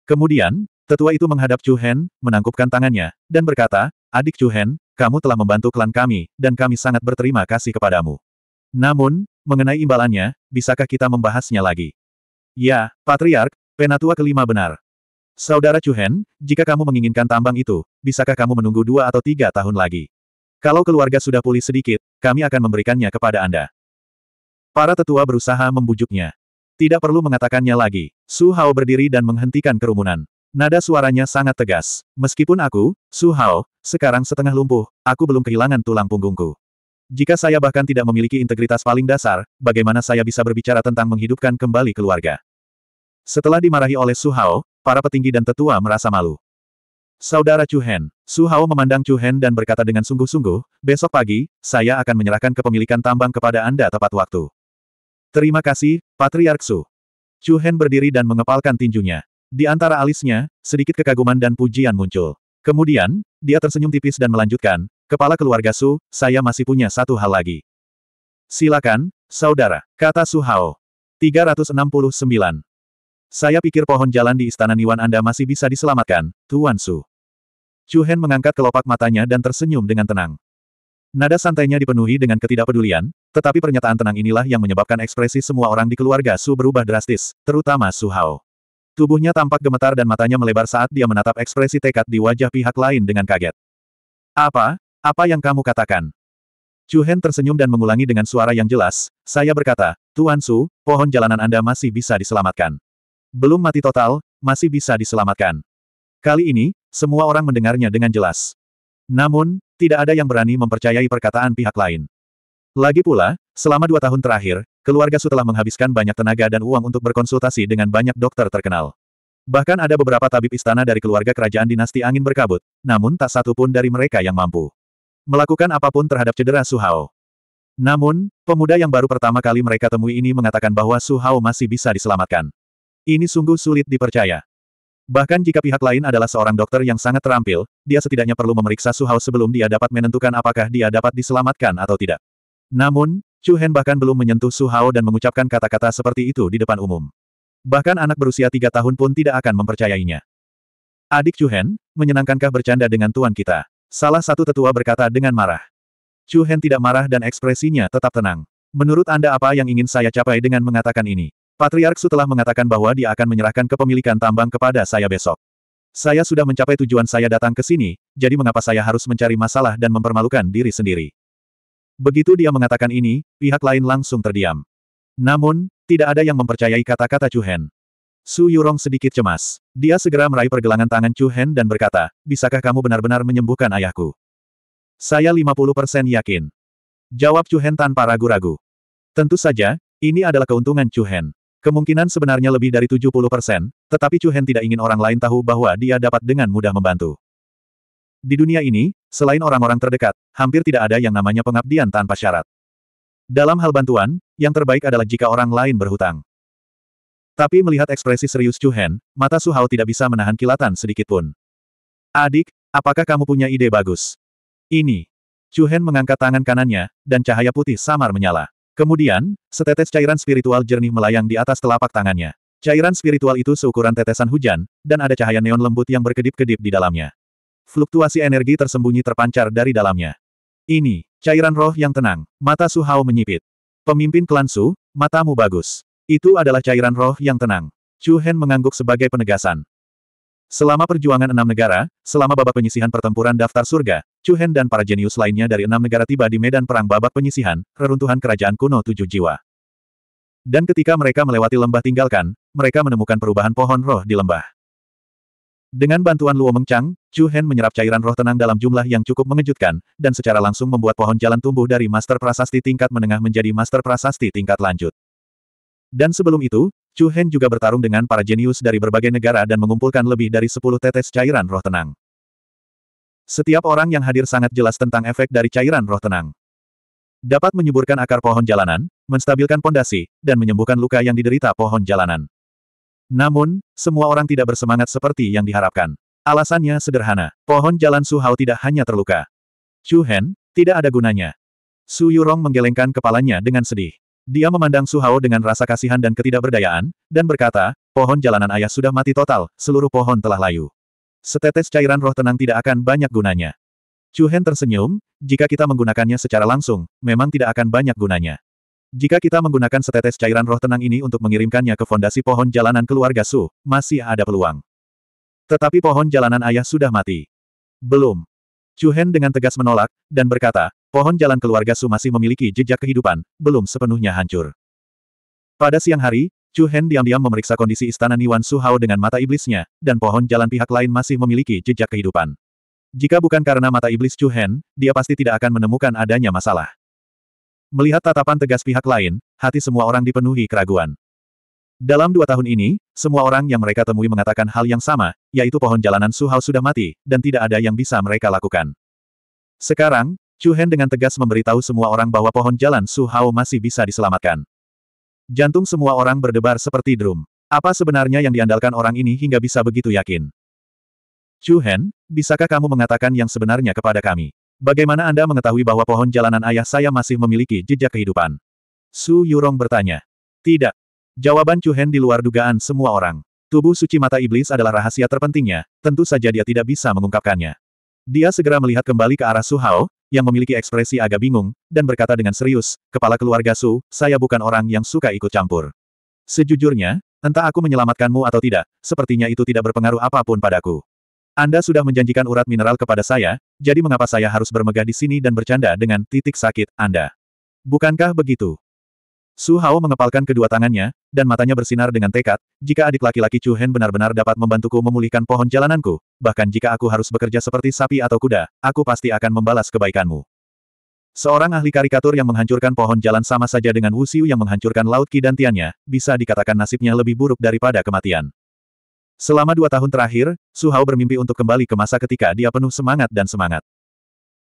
Kemudian, tetua itu menghadap Chu Hen, menangkupkan tangannya, dan berkata, Adik Chu Hen, kamu telah membantu klan kami, dan kami sangat berterima kasih kepadamu. Namun, mengenai imbalannya, bisakah kita membahasnya lagi? Ya, Patriark, penatua kelima benar. Saudara Chu Hen, jika kamu menginginkan tambang itu, bisakah kamu menunggu dua atau tiga tahun lagi? Kalau keluarga sudah pulih sedikit, kami akan memberikannya kepada Anda. Para tetua berusaha membujuknya. Tidak perlu mengatakannya lagi. Su Hao berdiri dan menghentikan kerumunan. Nada suaranya sangat tegas. Meskipun aku, Su Hao, sekarang setengah lumpuh, aku belum kehilangan tulang punggungku. Jika saya bahkan tidak memiliki integritas paling dasar, bagaimana saya bisa berbicara tentang menghidupkan kembali keluarga? Setelah dimarahi oleh Su Hao, para petinggi dan tetua merasa malu. Saudara Chu Hen. Su Hao memandang Chu Hen dan berkata dengan sungguh-sungguh, besok pagi, saya akan menyerahkan kepemilikan tambang kepada Anda tepat waktu. Terima kasih, Patriark Su. Chu Hen berdiri dan mengepalkan tinjunya. Di antara alisnya, sedikit kekaguman dan pujian muncul. Kemudian, dia tersenyum tipis dan melanjutkan, Kepala keluarga Su, saya masih punya satu hal lagi. Silakan, saudara, kata Su Hao. 369. Saya pikir pohon jalan di Istana Niwan Anda masih bisa diselamatkan, Tuan Su. Chu Hen mengangkat kelopak matanya dan tersenyum dengan tenang. Nada santainya dipenuhi dengan ketidakpedulian, tetapi pernyataan tenang inilah yang menyebabkan ekspresi semua orang di keluarga Su berubah drastis, terutama Su Hao. Tubuhnya tampak gemetar dan matanya melebar saat dia menatap ekspresi tekad di wajah pihak lain dengan kaget. Apa? Apa yang kamu katakan? Chu Hen tersenyum dan mengulangi dengan suara yang jelas, saya berkata, Tuan Su, pohon jalanan Anda masih bisa diselamatkan. Belum mati total, masih bisa diselamatkan. Kali ini, semua orang mendengarnya dengan jelas. Namun, tidak ada yang berani mempercayai perkataan pihak lain. Lagi pula, selama dua tahun terakhir, keluarga Su telah menghabiskan banyak tenaga dan uang untuk berkonsultasi dengan banyak dokter terkenal. Bahkan ada beberapa tabib istana dari keluarga kerajaan dinasti angin berkabut, namun tak satu pun dari mereka yang mampu melakukan apapun terhadap cedera Su Hao. Namun, pemuda yang baru pertama kali mereka temui ini mengatakan bahwa Su Hao masih bisa diselamatkan. Ini sungguh sulit dipercaya. Bahkan jika pihak lain adalah seorang dokter yang sangat terampil, dia setidaknya perlu memeriksa Su Hao sebelum dia dapat menentukan apakah dia dapat diselamatkan atau tidak. Namun, Chu Hen bahkan belum menyentuh Su Hao dan mengucapkan kata-kata seperti itu di depan umum. Bahkan anak berusia tiga tahun pun tidak akan mempercayainya. Adik Chu Hen, menyenangkankah bercanda dengan tuan kita? Salah satu tetua berkata dengan marah. Chu Hen tidak marah dan ekspresinya tetap tenang. Menurut Anda apa yang ingin saya capai dengan mengatakan ini? Patriark Su telah mengatakan bahwa dia akan menyerahkan kepemilikan tambang kepada saya besok. Saya sudah mencapai tujuan saya datang ke sini, jadi mengapa saya harus mencari masalah dan mempermalukan diri sendiri? Begitu dia mengatakan ini, pihak lain langsung terdiam. Namun, tidak ada yang mempercayai kata-kata Chu Hen. Su Yurong sedikit cemas. Dia segera meraih pergelangan tangan Chu Hen dan berkata, Bisakah kamu benar-benar menyembuhkan ayahku? Saya 50% yakin. Jawab Chu Hen tanpa ragu-ragu. Tentu saja, ini adalah keuntungan Chu Hen. Kemungkinan sebenarnya lebih dari 70 persen, tetapi Chu Hen tidak ingin orang lain tahu bahwa dia dapat dengan mudah membantu. Di dunia ini, selain orang-orang terdekat, hampir tidak ada yang namanya pengabdian tanpa syarat. Dalam hal bantuan, yang terbaik adalah jika orang lain berhutang. Tapi melihat ekspresi serius Chu Hen, mata Su Hao tidak bisa menahan kilatan sedikit pun. Adik, apakah kamu punya ide bagus? Ini. Chu Hen mengangkat tangan kanannya, dan cahaya putih samar menyala. Kemudian, setetes cairan spiritual jernih melayang di atas telapak tangannya. Cairan spiritual itu seukuran tetesan hujan, dan ada cahaya neon lembut yang berkedip-kedip di dalamnya. Fluktuasi energi tersembunyi terpancar dari dalamnya. Ini, cairan roh yang tenang, mata Su Hao menyipit. Pemimpin klan Su, matamu bagus. Itu adalah cairan roh yang tenang. Chu Hen mengangguk sebagai penegasan. Selama perjuangan enam negara, selama babak penyisihan pertempuran daftar surga, Chu Hen dan para jenius lainnya dari enam negara tiba di medan perang babak penyisihan, reruntuhan kerajaan kuno tujuh jiwa. Dan ketika mereka melewati lembah tinggalkan, mereka menemukan perubahan pohon roh di lembah. Dengan bantuan Luo Mengchang, Chu Hen menyerap cairan roh tenang dalam jumlah yang cukup mengejutkan, dan secara langsung membuat pohon jalan tumbuh dari master prasasti tingkat menengah menjadi master prasasti tingkat lanjut. Dan sebelum itu, Chu Hen juga bertarung dengan para jenius dari berbagai negara dan mengumpulkan lebih dari 10 tetes cairan roh tenang. Setiap orang yang hadir sangat jelas tentang efek dari cairan roh tenang. Dapat menyuburkan akar pohon jalanan, menstabilkan pondasi, dan menyembuhkan luka yang diderita pohon jalanan. Namun, semua orang tidak bersemangat seperti yang diharapkan. Alasannya sederhana, pohon jalan Su Hao tidak hanya terluka. Chu Hen, tidak ada gunanya. Su Yurong menggelengkan kepalanya dengan sedih. Dia memandang Su Hao dengan rasa kasihan dan ketidakberdayaan, dan berkata, pohon jalanan ayah sudah mati total, seluruh pohon telah layu. Setetes cairan roh tenang tidak akan banyak gunanya. Chu Hen tersenyum, jika kita menggunakannya secara langsung, memang tidak akan banyak gunanya. Jika kita menggunakan setetes cairan roh tenang ini untuk mengirimkannya ke fondasi pohon jalanan keluarga Su, masih ada peluang. Tetapi pohon jalanan ayah sudah mati. Belum. Chu Hen dengan tegas menolak, dan berkata, pohon jalan keluarga Su masih memiliki jejak kehidupan, belum sepenuhnya hancur. Pada siang hari, Chu Hen diam-diam memeriksa kondisi istana Niwan Su Hao dengan mata iblisnya, dan pohon jalan pihak lain masih memiliki jejak kehidupan. Jika bukan karena mata iblis Chu Hen, dia pasti tidak akan menemukan adanya masalah. Melihat tatapan tegas pihak lain, hati semua orang dipenuhi keraguan. Dalam dua tahun ini, semua orang yang mereka temui mengatakan hal yang sama, yaitu pohon jalanan Su Hao sudah mati, dan tidak ada yang bisa mereka lakukan. Sekarang, Chu Hen dengan tegas memberitahu semua orang bahwa pohon jalan Su Hao masih bisa diselamatkan. Jantung semua orang berdebar seperti drum. Apa sebenarnya yang diandalkan orang ini hingga bisa begitu yakin? Chu Hen, bisakah kamu mengatakan yang sebenarnya kepada kami? Bagaimana Anda mengetahui bahwa pohon jalanan ayah saya masih memiliki jejak kehidupan? Su Yurong bertanya. Tidak. Jawaban Chu Hen di luar dugaan semua orang. Tubuh suci mata iblis adalah rahasia terpentingnya, tentu saja dia tidak bisa mengungkapkannya. Dia segera melihat kembali ke arah Su Hao, yang memiliki ekspresi agak bingung, dan berkata dengan serius, Kepala keluarga Su, saya bukan orang yang suka ikut campur. Sejujurnya, entah aku menyelamatkanmu atau tidak, sepertinya itu tidak berpengaruh apapun padaku. Anda sudah menjanjikan urat mineral kepada saya, jadi mengapa saya harus bermegah di sini dan bercanda dengan titik sakit Anda? Bukankah begitu? Su Hao mengepalkan kedua tangannya, dan matanya bersinar dengan tekad, jika adik laki-laki Chu Hen benar-benar dapat membantuku memulihkan pohon jalananku, bahkan jika aku harus bekerja seperti sapi atau kuda, aku pasti akan membalas kebaikanmu. Seorang ahli karikatur yang menghancurkan pohon jalan sama saja dengan Wu Xiu yang menghancurkan laut Qi dan Tiannya, bisa dikatakan nasibnya lebih buruk daripada kematian. Selama dua tahun terakhir, Su Hao bermimpi untuk kembali ke masa ketika dia penuh semangat dan semangat.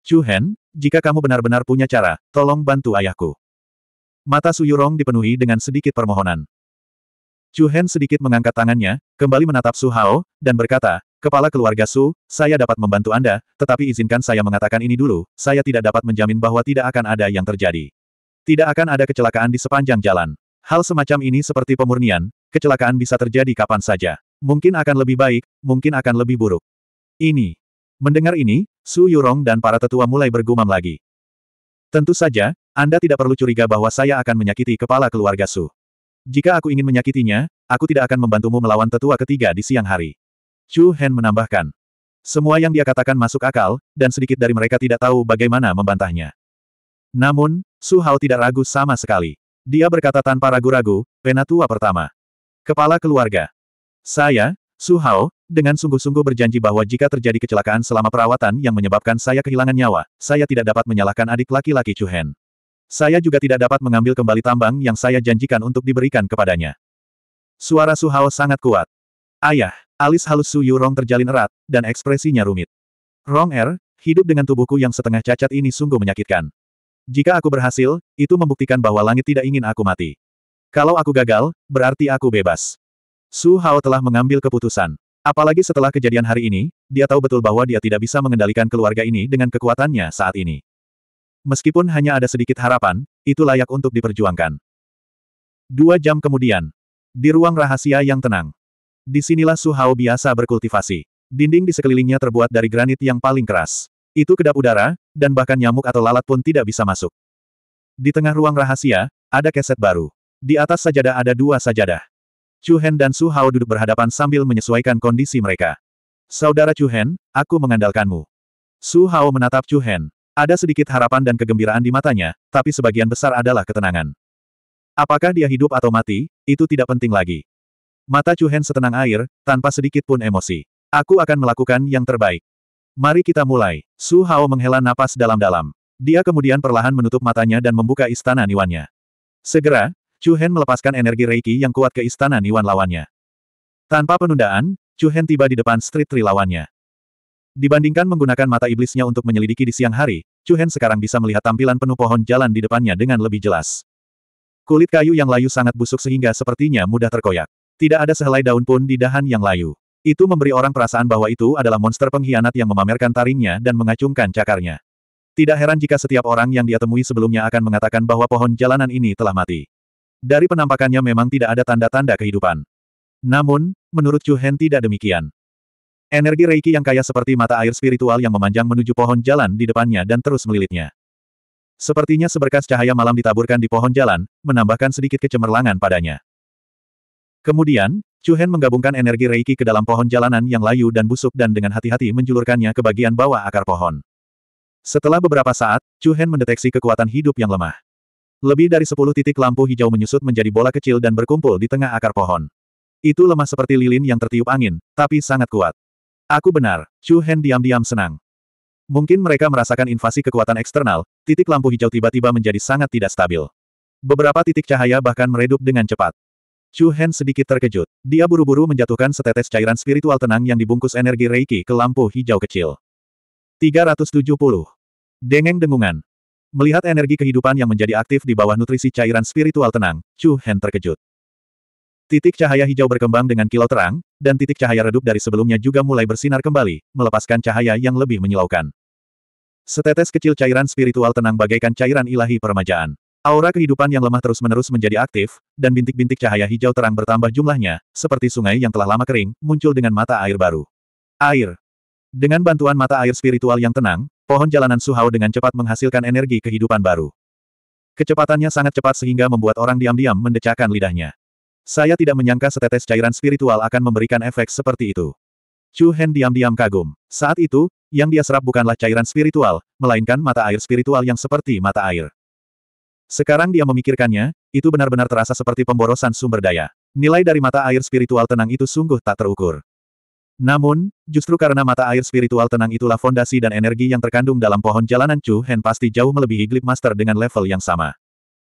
Chu Hen, jika kamu benar-benar punya cara, tolong bantu ayahku. Mata Su Yurong dipenuhi dengan sedikit permohonan. Chu Hen sedikit mengangkat tangannya, kembali menatap Su Hao, dan berkata, Kepala keluarga Su, saya dapat membantu Anda, tetapi izinkan saya mengatakan ini dulu, saya tidak dapat menjamin bahwa tidak akan ada yang terjadi. Tidak akan ada kecelakaan di sepanjang jalan. Hal semacam ini seperti pemurnian, kecelakaan bisa terjadi kapan saja. Mungkin akan lebih baik, mungkin akan lebih buruk. Ini. Mendengar ini, Su Yurong dan para tetua mulai bergumam lagi. Tentu saja, Anda tidak perlu curiga bahwa saya akan menyakiti kepala keluarga Su. Jika aku ingin menyakitinya, aku tidak akan membantumu melawan tetua ketiga di siang hari. Chu Hen menambahkan. Semua yang dia katakan masuk akal, dan sedikit dari mereka tidak tahu bagaimana membantahnya. Namun, Su Hao tidak ragu sama sekali. Dia berkata tanpa ragu-ragu, penatua pertama. Kepala keluarga. Saya, Su Hao, dengan sungguh-sungguh berjanji bahwa jika terjadi kecelakaan selama perawatan yang menyebabkan saya kehilangan nyawa, saya tidak dapat menyalahkan adik laki-laki Chu Hen. Saya juga tidak dapat mengambil kembali tambang yang saya janjikan untuk diberikan kepadanya. Suara Su Hao sangat kuat. Ayah, alis halus Su Yurong terjalin erat, dan ekspresinya rumit. Rong Er, hidup dengan tubuhku yang setengah cacat ini sungguh menyakitkan. Jika aku berhasil, itu membuktikan bahwa langit tidak ingin aku mati. Kalau aku gagal, berarti aku bebas. Su Hao telah mengambil keputusan. Apalagi setelah kejadian hari ini, dia tahu betul bahwa dia tidak bisa mengendalikan keluarga ini dengan kekuatannya saat ini. Meskipun hanya ada sedikit harapan, itu layak untuk diperjuangkan. Dua jam kemudian, di ruang rahasia yang tenang, disinilah Su Hao biasa berkultivasi. Dinding di sekelilingnya terbuat dari granit yang paling keras. Itu kedap udara, dan bahkan nyamuk atau lalat pun tidak bisa masuk. Di tengah ruang rahasia, ada keset baru. Di atas sajadah ada dua sajadah. Chu Hen dan Su Hao duduk berhadapan sambil menyesuaikan kondisi mereka. Saudara Chu Hen, aku mengandalkanmu. Su Hao menatap Chu Hen. Ada sedikit harapan dan kegembiraan di matanya, tapi sebagian besar adalah ketenangan. Apakah dia hidup atau mati, itu tidak penting lagi. Mata Chu Hen setenang air, tanpa sedikit pun emosi. Aku akan melakukan yang terbaik. Mari kita mulai. Su Hao menghela napas dalam-dalam. Dia kemudian perlahan menutup matanya dan membuka istana niwannya. Segera, Chu Hen melepaskan energi Reiki yang kuat ke istana Niwan lawannya. Tanpa penundaan, Chu Hen tiba di depan street tree lawannya. Dibandingkan menggunakan mata iblisnya untuk menyelidiki di siang hari, Chu Hen sekarang bisa melihat tampilan penuh pohon jalan di depannya dengan lebih jelas. Kulit kayu yang layu sangat busuk sehingga sepertinya mudah terkoyak. Tidak ada sehelai daun pun di dahan yang layu. Itu memberi orang perasaan bahwa itu adalah monster pengkhianat yang memamerkan taringnya dan mengacungkan cakarnya. Tidak heran jika setiap orang yang dia temui sebelumnya akan mengatakan bahwa pohon jalanan ini telah mati. Dari penampakannya memang tidak ada tanda-tanda kehidupan. Namun, menurut Chu Hen tidak demikian. Energi Reiki yang kaya seperti mata air spiritual yang memanjang menuju pohon jalan di depannya dan terus melilitnya. Sepertinya seberkas cahaya malam ditaburkan di pohon jalan, menambahkan sedikit kecemerlangan padanya. Kemudian, Chu Hen menggabungkan energi Reiki ke dalam pohon jalanan yang layu dan busuk dan dengan hati-hati menjulurkannya ke bagian bawah akar pohon. Setelah beberapa saat, Chu Hen mendeteksi kekuatan hidup yang lemah. Lebih dari sepuluh titik lampu hijau menyusut menjadi bola kecil dan berkumpul di tengah akar pohon. Itu lemah seperti lilin yang tertiup angin, tapi sangat kuat. Aku benar, Chu Hen diam-diam senang. Mungkin mereka merasakan invasi kekuatan eksternal, titik lampu hijau tiba-tiba menjadi sangat tidak stabil. Beberapa titik cahaya bahkan meredup dengan cepat. Chu Hen sedikit terkejut. Dia buru-buru menjatuhkan setetes cairan spiritual tenang yang dibungkus energi Reiki ke lampu hijau kecil. 370. Dengeng dengungan. Melihat energi kehidupan yang menjadi aktif di bawah nutrisi cairan spiritual tenang, Chu Hen terkejut. Titik cahaya hijau berkembang dengan kilau terang, dan titik cahaya redup dari sebelumnya juga mulai bersinar kembali, melepaskan cahaya yang lebih menyilaukan. Setetes kecil cairan spiritual tenang bagaikan cairan ilahi peremajaan. Aura kehidupan yang lemah terus-menerus menjadi aktif, dan bintik-bintik cahaya hijau terang bertambah jumlahnya, seperti sungai yang telah lama kering, muncul dengan mata air baru. Air. Dengan bantuan mata air spiritual yang tenang, pohon jalanan Suhao dengan cepat menghasilkan energi kehidupan baru. Kecepatannya sangat cepat sehingga membuat orang diam-diam mendecakkan lidahnya. Saya tidak menyangka setetes cairan spiritual akan memberikan efek seperti itu. Chu Hen diam-diam kagum. Saat itu, yang dia serap bukanlah cairan spiritual, melainkan mata air spiritual yang seperti mata air. Sekarang dia memikirkannya, itu benar-benar terasa seperti pemborosan sumber daya. Nilai dari mata air spiritual tenang itu sungguh tak terukur. Namun, justru karena mata air spiritual tenang itulah fondasi dan energi yang terkandung dalam pohon jalanan Chu Hen pasti jauh melebihi Glip Master dengan level yang sama.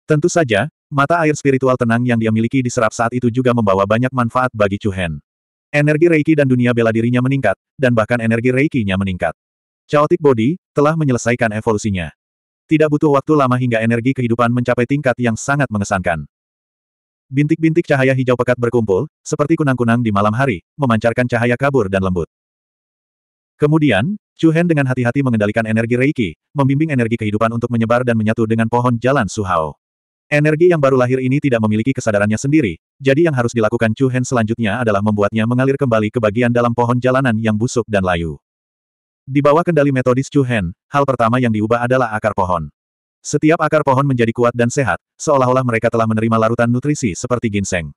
Tentu saja, mata air spiritual tenang yang dia miliki diserap saat itu juga membawa banyak manfaat bagi Chu Hen. Energi Reiki dan dunia bela dirinya meningkat, dan bahkan energi Reiki-nya meningkat. Chaotic Body telah menyelesaikan evolusinya. Tidak butuh waktu lama hingga energi kehidupan mencapai tingkat yang sangat mengesankan. Bintik-bintik cahaya hijau pekat berkumpul, seperti kunang-kunang di malam hari, memancarkan cahaya kabur dan lembut. Kemudian, Chu Hen dengan hati-hati mengendalikan energi Reiki, membimbing energi kehidupan untuk menyebar dan menyatu dengan pohon jalan Suhao. Energi yang baru lahir ini tidak memiliki kesadarannya sendiri, jadi yang harus dilakukan Chu Hen selanjutnya adalah membuatnya mengalir kembali ke bagian dalam pohon jalanan yang busuk dan layu. Di bawah kendali metodis Chu Hen, hal pertama yang diubah adalah akar pohon. Setiap akar pohon menjadi kuat dan sehat, seolah-olah mereka telah menerima larutan nutrisi seperti ginseng.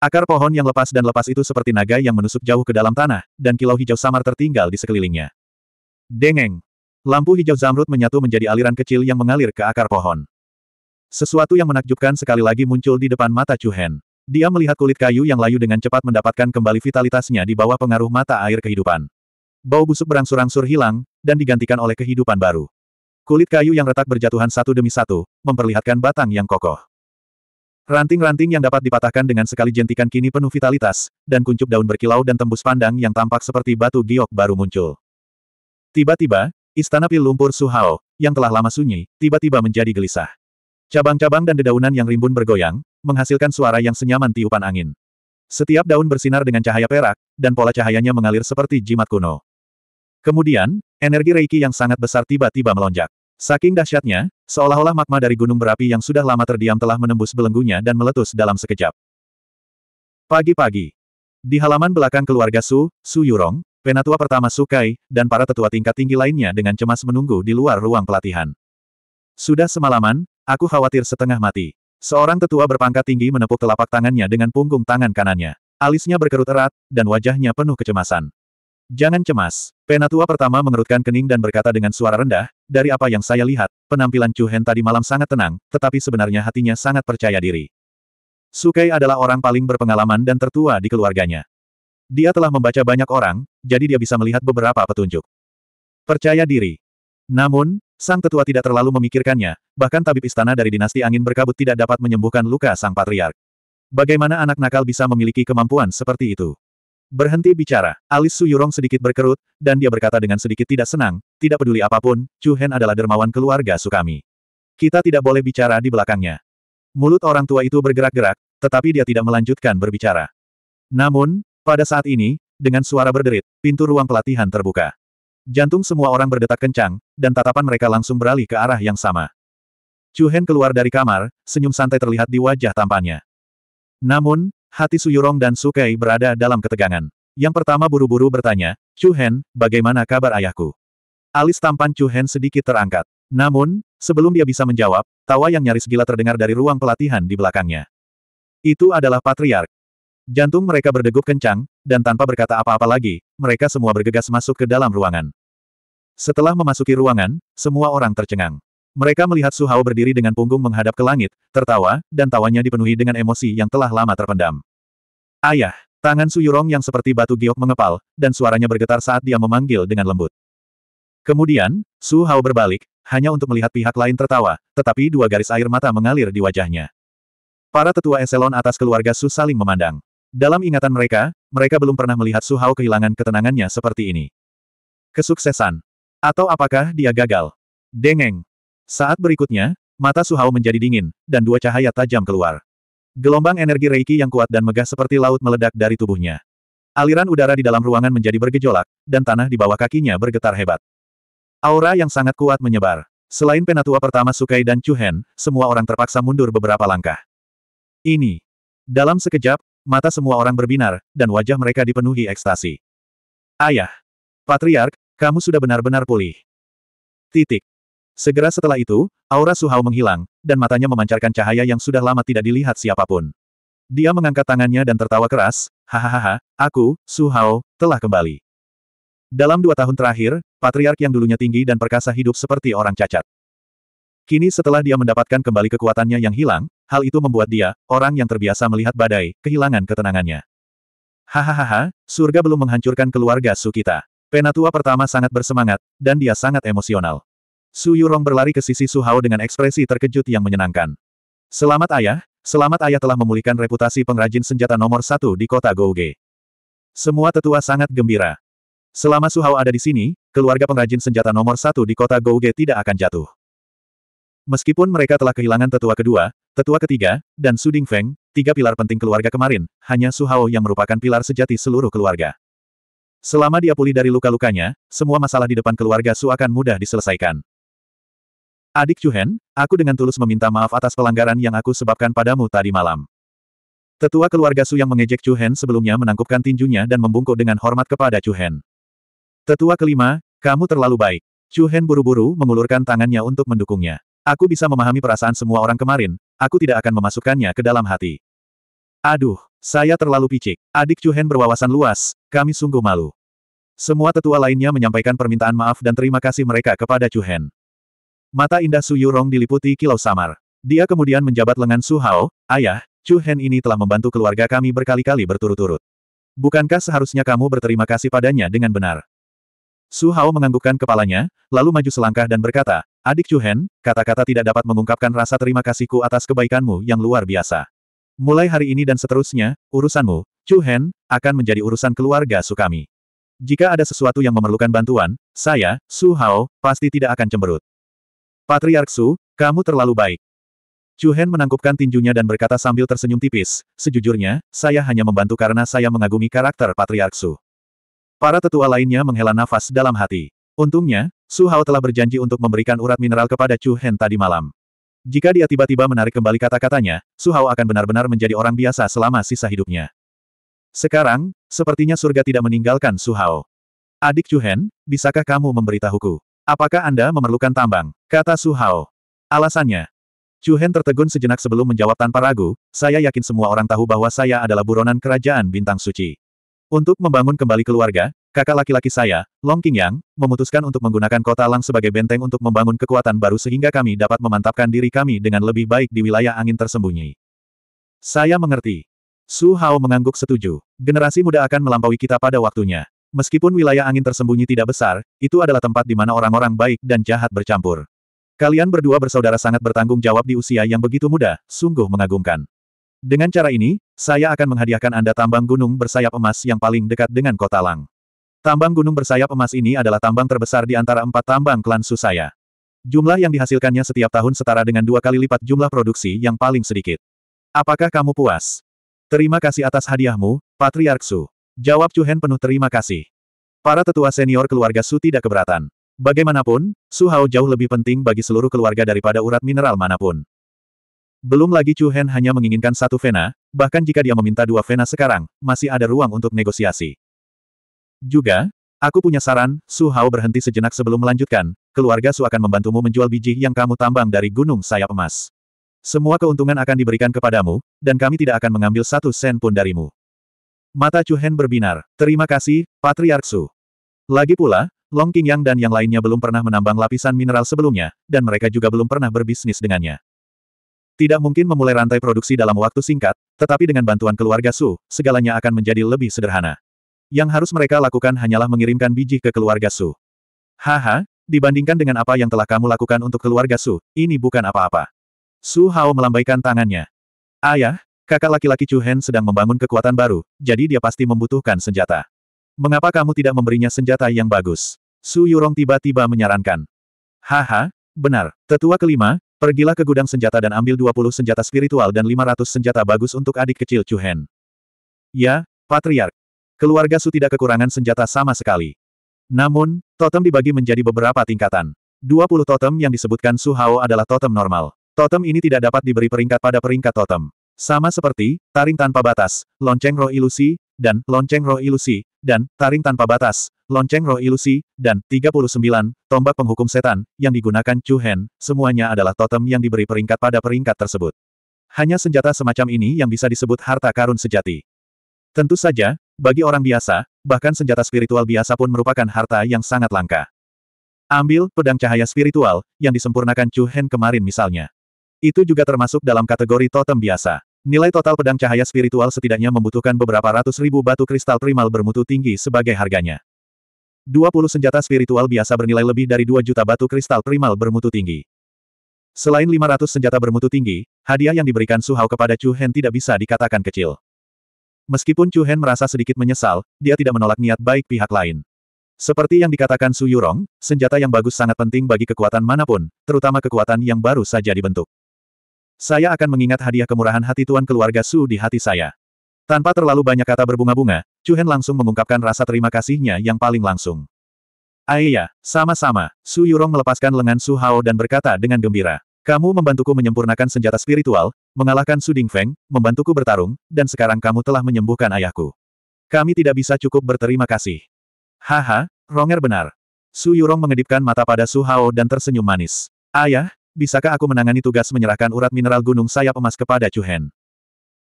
Akar pohon yang lepas dan lepas itu seperti naga yang menusuk jauh ke dalam tanah, dan kilau hijau samar tertinggal di sekelilingnya. Dengeng. Lampu hijau zamrud menyatu menjadi aliran kecil yang mengalir ke akar pohon. Sesuatu yang menakjubkan sekali lagi muncul di depan mata Chu Hen. Dia melihat kulit kayu yang layu dengan cepat mendapatkan kembali vitalitasnya di bawah pengaruh mata air kehidupan. Bau busuk berangsur-angsur hilang, dan digantikan oleh kehidupan baru. Kulit kayu yang retak berjatuhan satu demi satu, memperlihatkan batang yang kokoh. Ranting-ranting yang dapat dipatahkan dengan sekali jentikan kini penuh vitalitas, dan kuncup daun berkilau dan tembus pandang yang tampak seperti batu giok baru muncul. Tiba-tiba, istana pil lumpur Suhao, yang telah lama sunyi, tiba-tiba menjadi gelisah. Cabang-cabang dan dedaunan yang rimbun bergoyang, menghasilkan suara yang senyaman tiupan angin. Setiap daun bersinar dengan cahaya perak, dan pola cahayanya mengalir seperti jimat kuno. Kemudian, Energi Reiki yang sangat besar tiba-tiba melonjak. Saking dahsyatnya, seolah-olah magma dari gunung berapi yang sudah lama terdiam telah menembus belenggunya dan meletus dalam sekejap. Pagi-pagi. Di halaman belakang keluarga Su, Su Yurong, penatua pertama Sukai, dan para tetua tingkat tinggi lainnya dengan cemas menunggu di luar ruang pelatihan. Sudah semalaman, aku khawatir setengah mati. Seorang tetua berpangkat tinggi menepuk telapak tangannya dengan punggung tangan kanannya. Alisnya berkerut erat, dan wajahnya penuh kecemasan. Jangan cemas. Penatua pertama mengerutkan kening dan berkata dengan suara rendah, dari apa yang saya lihat, penampilan Chu Hen tadi malam sangat tenang, tetapi sebenarnya hatinya sangat percaya diri. Sukai adalah orang paling berpengalaman dan tertua di keluarganya. Dia telah membaca banyak orang, jadi dia bisa melihat beberapa petunjuk. Percaya diri. Namun, sang tetua tidak terlalu memikirkannya, bahkan tabib istana dari dinasti angin berkabut tidak dapat menyembuhkan luka sang patriark. Bagaimana anak nakal bisa memiliki kemampuan seperti itu? Berhenti bicara, alis Su Yurong sedikit berkerut, dan dia berkata dengan sedikit tidak senang, tidak peduli apapun, Chu Hen adalah dermawan keluarga Sukami. Kita tidak boleh bicara di belakangnya. Mulut orang tua itu bergerak-gerak, tetapi dia tidak melanjutkan berbicara. Namun, pada saat ini, dengan suara berderit, pintu ruang pelatihan terbuka. Jantung semua orang berdetak kencang, dan tatapan mereka langsung beralih ke arah yang sama. Chu Hen keluar dari kamar, senyum santai terlihat di wajah tampannya. Namun, Hati Suyurong dan Sukai berada dalam ketegangan. Yang pertama buru-buru bertanya, Chu Hen, bagaimana kabar ayahku? Alis tampan Chu Hen sedikit terangkat. Namun, sebelum dia bisa menjawab, tawa yang nyaris gila terdengar dari ruang pelatihan di belakangnya. Itu adalah patriark. Jantung mereka berdegup kencang, dan tanpa berkata apa-apa lagi, mereka semua bergegas masuk ke dalam ruangan. Setelah memasuki ruangan, semua orang tercengang. Mereka melihat Su Hao berdiri dengan punggung menghadap ke langit, tertawa, dan tawanya dipenuhi dengan emosi yang telah lama terpendam. Ayah, tangan Su Yurong yang seperti batu giok mengepal, dan suaranya bergetar saat dia memanggil dengan lembut. Kemudian, Su Hao berbalik, hanya untuk melihat pihak lain tertawa, tetapi dua garis air mata mengalir di wajahnya. Para tetua eselon atas keluarga Su saling memandang. Dalam ingatan mereka, mereka belum pernah melihat Su Hao kehilangan ketenangannya seperti ini. Kesuksesan. Atau apakah dia gagal? Dengeng. Saat berikutnya, mata Suhao menjadi dingin, dan dua cahaya tajam keluar. Gelombang energi Reiki yang kuat dan megah seperti laut meledak dari tubuhnya. Aliran udara di dalam ruangan menjadi bergejolak, dan tanah di bawah kakinya bergetar hebat. Aura yang sangat kuat menyebar. Selain penatua pertama Sukai dan Chuhen, semua orang terpaksa mundur beberapa langkah. Ini. Dalam sekejap, mata semua orang berbinar, dan wajah mereka dipenuhi ekstasi. Ayah. Patriark, kamu sudah benar-benar pulih. Titik. Segera setelah itu, aura Su Hao menghilang, dan matanya memancarkan cahaya yang sudah lama tidak dilihat siapapun. Dia mengangkat tangannya dan tertawa keras, hahaha, aku, Su Hao, telah kembali. Dalam dua tahun terakhir, patriark yang dulunya tinggi dan perkasa hidup seperti orang cacat. Kini setelah dia mendapatkan kembali kekuatannya yang hilang, hal itu membuat dia, orang yang terbiasa melihat badai, kehilangan ketenangannya. Hahaha, surga belum menghancurkan keluarga Su kita. Penatua pertama sangat bersemangat, dan dia sangat emosional. Su Yurong berlari ke sisi Su Hao dengan ekspresi terkejut yang menyenangkan. Selamat ayah, selamat ayah telah memulihkan reputasi pengrajin senjata nomor satu di kota Gouge. Semua tetua sangat gembira. Selama Su Hao ada di sini, keluarga pengrajin senjata nomor satu di kota Gouge tidak akan jatuh. Meskipun mereka telah kehilangan tetua kedua, tetua ketiga, dan Su Feng, tiga pilar penting keluarga kemarin, hanya Su Hao yang merupakan pilar sejati seluruh keluarga. Selama dia pulih dari luka-lukanya, semua masalah di depan keluarga Su akan mudah diselesaikan. Adik Chuhen, aku dengan tulus meminta maaf atas pelanggaran yang aku sebabkan padamu tadi malam. Tetua keluarga Su yang mengejek Chuhen sebelumnya menangkupkan tinjunya dan membungkuk dengan hormat kepada Chuhen. Tetua kelima, kamu terlalu baik. Chuhen buru-buru mengulurkan tangannya untuk mendukungnya. Aku bisa memahami perasaan semua orang kemarin, aku tidak akan memasukkannya ke dalam hati. Aduh, saya terlalu picik. Adik Chuhen berwawasan luas, kami sungguh malu. Semua tetua lainnya menyampaikan permintaan maaf dan terima kasih mereka kepada Chuhen. Mata indah Su Yurong diliputi kilau samar. Dia kemudian menjabat lengan Su Hao, ayah, Chu Hen ini telah membantu keluarga kami berkali-kali berturut-turut. Bukankah seharusnya kamu berterima kasih padanya dengan benar? Su Hao menganggukkan kepalanya, lalu maju selangkah dan berkata, Adik Chu Hen, kata-kata tidak dapat mengungkapkan rasa terima kasihku atas kebaikanmu yang luar biasa. Mulai hari ini dan seterusnya, urusanmu, Chu Hen, akan menjadi urusan keluarga Su kami. Jika ada sesuatu yang memerlukan bantuan, saya, Su Hao, pasti tidak akan cemberut. Patriark Su, kamu terlalu baik. Chu Hen menangkupkan tinjunya dan berkata sambil tersenyum tipis, sejujurnya, saya hanya membantu karena saya mengagumi karakter Patriark Su. Para tetua lainnya menghela nafas dalam hati. Untungnya, Su Hao telah berjanji untuk memberikan urat mineral kepada Chu Hen tadi malam. Jika dia tiba-tiba menarik kembali kata-katanya, Su Hao akan benar-benar menjadi orang biasa selama sisa hidupnya. Sekarang, sepertinya surga tidak meninggalkan Su Hao. Adik Chu Hen, bisakah kamu memberitahuku? Apakah Anda memerlukan tambang? Kata Su Hao. Alasannya. Chu Hen tertegun sejenak sebelum menjawab tanpa ragu, saya yakin semua orang tahu bahwa saya adalah buronan kerajaan bintang suci. Untuk membangun kembali keluarga, kakak laki-laki saya, Long King Yang, memutuskan untuk menggunakan kota Lang sebagai benteng untuk membangun kekuatan baru sehingga kami dapat memantapkan diri kami dengan lebih baik di wilayah angin tersembunyi. Saya mengerti. Su Hao mengangguk setuju. Generasi muda akan melampaui kita pada waktunya. Meskipun wilayah angin tersembunyi tidak besar, itu adalah tempat di mana orang-orang baik dan jahat bercampur. Kalian berdua bersaudara sangat bertanggung jawab di usia yang begitu muda, sungguh mengagumkan. Dengan cara ini, saya akan menghadiahkan Anda tambang gunung bersayap emas yang paling dekat dengan kota Lang. Tambang gunung bersayap emas ini adalah tambang terbesar di antara empat tambang klan Su Jumlah yang dihasilkannya setiap tahun setara dengan dua kali lipat jumlah produksi yang paling sedikit. Apakah kamu puas? Terima kasih atas hadiahmu, Patriark Su. Jawab Chu Hen penuh terima kasih. Para tetua senior keluarga Su tidak keberatan. Bagaimanapun, Su Hao jauh lebih penting bagi seluruh keluarga daripada urat mineral manapun. Belum lagi Chu Hen hanya menginginkan satu vena, bahkan jika dia meminta dua vena sekarang, masih ada ruang untuk negosiasi. Juga, aku punya saran, Su Hao berhenti sejenak sebelum melanjutkan, keluarga Su akan membantumu menjual biji yang kamu tambang dari gunung sayap emas. Semua keuntungan akan diberikan kepadamu, dan kami tidak akan mengambil satu sen pun darimu. Mata Chu Hen berbinar. Terima kasih, Patriark Su. Lagi pula, Long King Yang dan yang lainnya belum pernah menambang lapisan mineral sebelumnya, dan mereka juga belum pernah berbisnis dengannya. Tidak mungkin memulai rantai produksi dalam waktu singkat, tetapi dengan bantuan keluarga Su, segalanya akan menjadi lebih sederhana. Yang harus mereka lakukan hanyalah mengirimkan biji ke keluarga Su. Haha, dibandingkan dengan apa yang telah kamu lakukan untuk keluarga Su, ini bukan apa-apa. Su Hao melambaikan tangannya. Ayah, Kakak laki-laki Chu Hen sedang membangun kekuatan baru, jadi dia pasti membutuhkan senjata. Mengapa kamu tidak memberinya senjata yang bagus? Su Yurong tiba-tiba menyarankan. Haha, benar. Tetua kelima, pergilah ke gudang senjata dan ambil 20 senjata spiritual dan 500 senjata bagus untuk adik kecil Chu Hen. Ya, Patriark. Keluarga Su tidak kekurangan senjata sama sekali. Namun, totem dibagi menjadi beberapa tingkatan. 20 totem yang disebutkan Su Hao adalah totem normal. Totem ini tidak dapat diberi peringkat pada peringkat totem. Sama seperti, taring tanpa batas, lonceng roh ilusi, dan lonceng roh ilusi, dan taring tanpa batas, lonceng roh ilusi, dan 39, tombak penghukum setan, yang digunakan Chu Hen, semuanya adalah totem yang diberi peringkat pada peringkat tersebut. Hanya senjata semacam ini yang bisa disebut harta karun sejati. Tentu saja, bagi orang biasa, bahkan senjata spiritual biasa pun merupakan harta yang sangat langka. Ambil pedang cahaya spiritual, yang disempurnakan Chu Hen kemarin misalnya. Itu juga termasuk dalam kategori totem biasa. Nilai total pedang cahaya spiritual setidaknya membutuhkan beberapa ratus ribu batu kristal primal bermutu tinggi sebagai harganya. 20 senjata spiritual biasa bernilai lebih dari 2 juta batu kristal primal bermutu tinggi. Selain 500 senjata bermutu tinggi, hadiah yang diberikan Suhao kepada Chu Hen tidak bisa dikatakan kecil. Meskipun Chu Hen merasa sedikit menyesal, dia tidak menolak niat baik pihak lain. Seperti yang dikatakan Su Yurong, senjata yang bagus sangat penting bagi kekuatan manapun, terutama kekuatan yang baru saja dibentuk. Saya akan mengingat hadiah kemurahan hati tuan keluarga Su di hati saya. Tanpa terlalu banyak kata berbunga-bunga, Chu Hen langsung mengungkapkan rasa terima kasihnya yang paling langsung. ya, sama-sama, Su Yurong melepaskan lengan Su Hao dan berkata dengan gembira. Kamu membantuku menyempurnakan senjata spiritual, mengalahkan Su Feng, membantuku bertarung, dan sekarang kamu telah menyembuhkan ayahku. Kami tidak bisa cukup berterima kasih. Haha, Ronger benar. Su Yurong mengedipkan mata pada Su Hao dan tersenyum manis. Ayah, bisakah aku menangani tugas menyerahkan urat mineral gunung sayap emas kepada Chu Hen?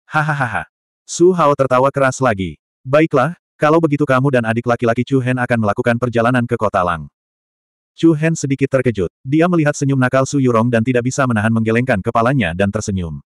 Hahaha. Su Hao tertawa keras lagi. Baiklah, kalau begitu kamu dan adik laki-laki Chu Hen akan melakukan perjalanan ke kota Lang. Chu Hen sedikit terkejut. Dia melihat senyum nakal Su Yurong dan tidak bisa menahan menggelengkan kepalanya dan tersenyum.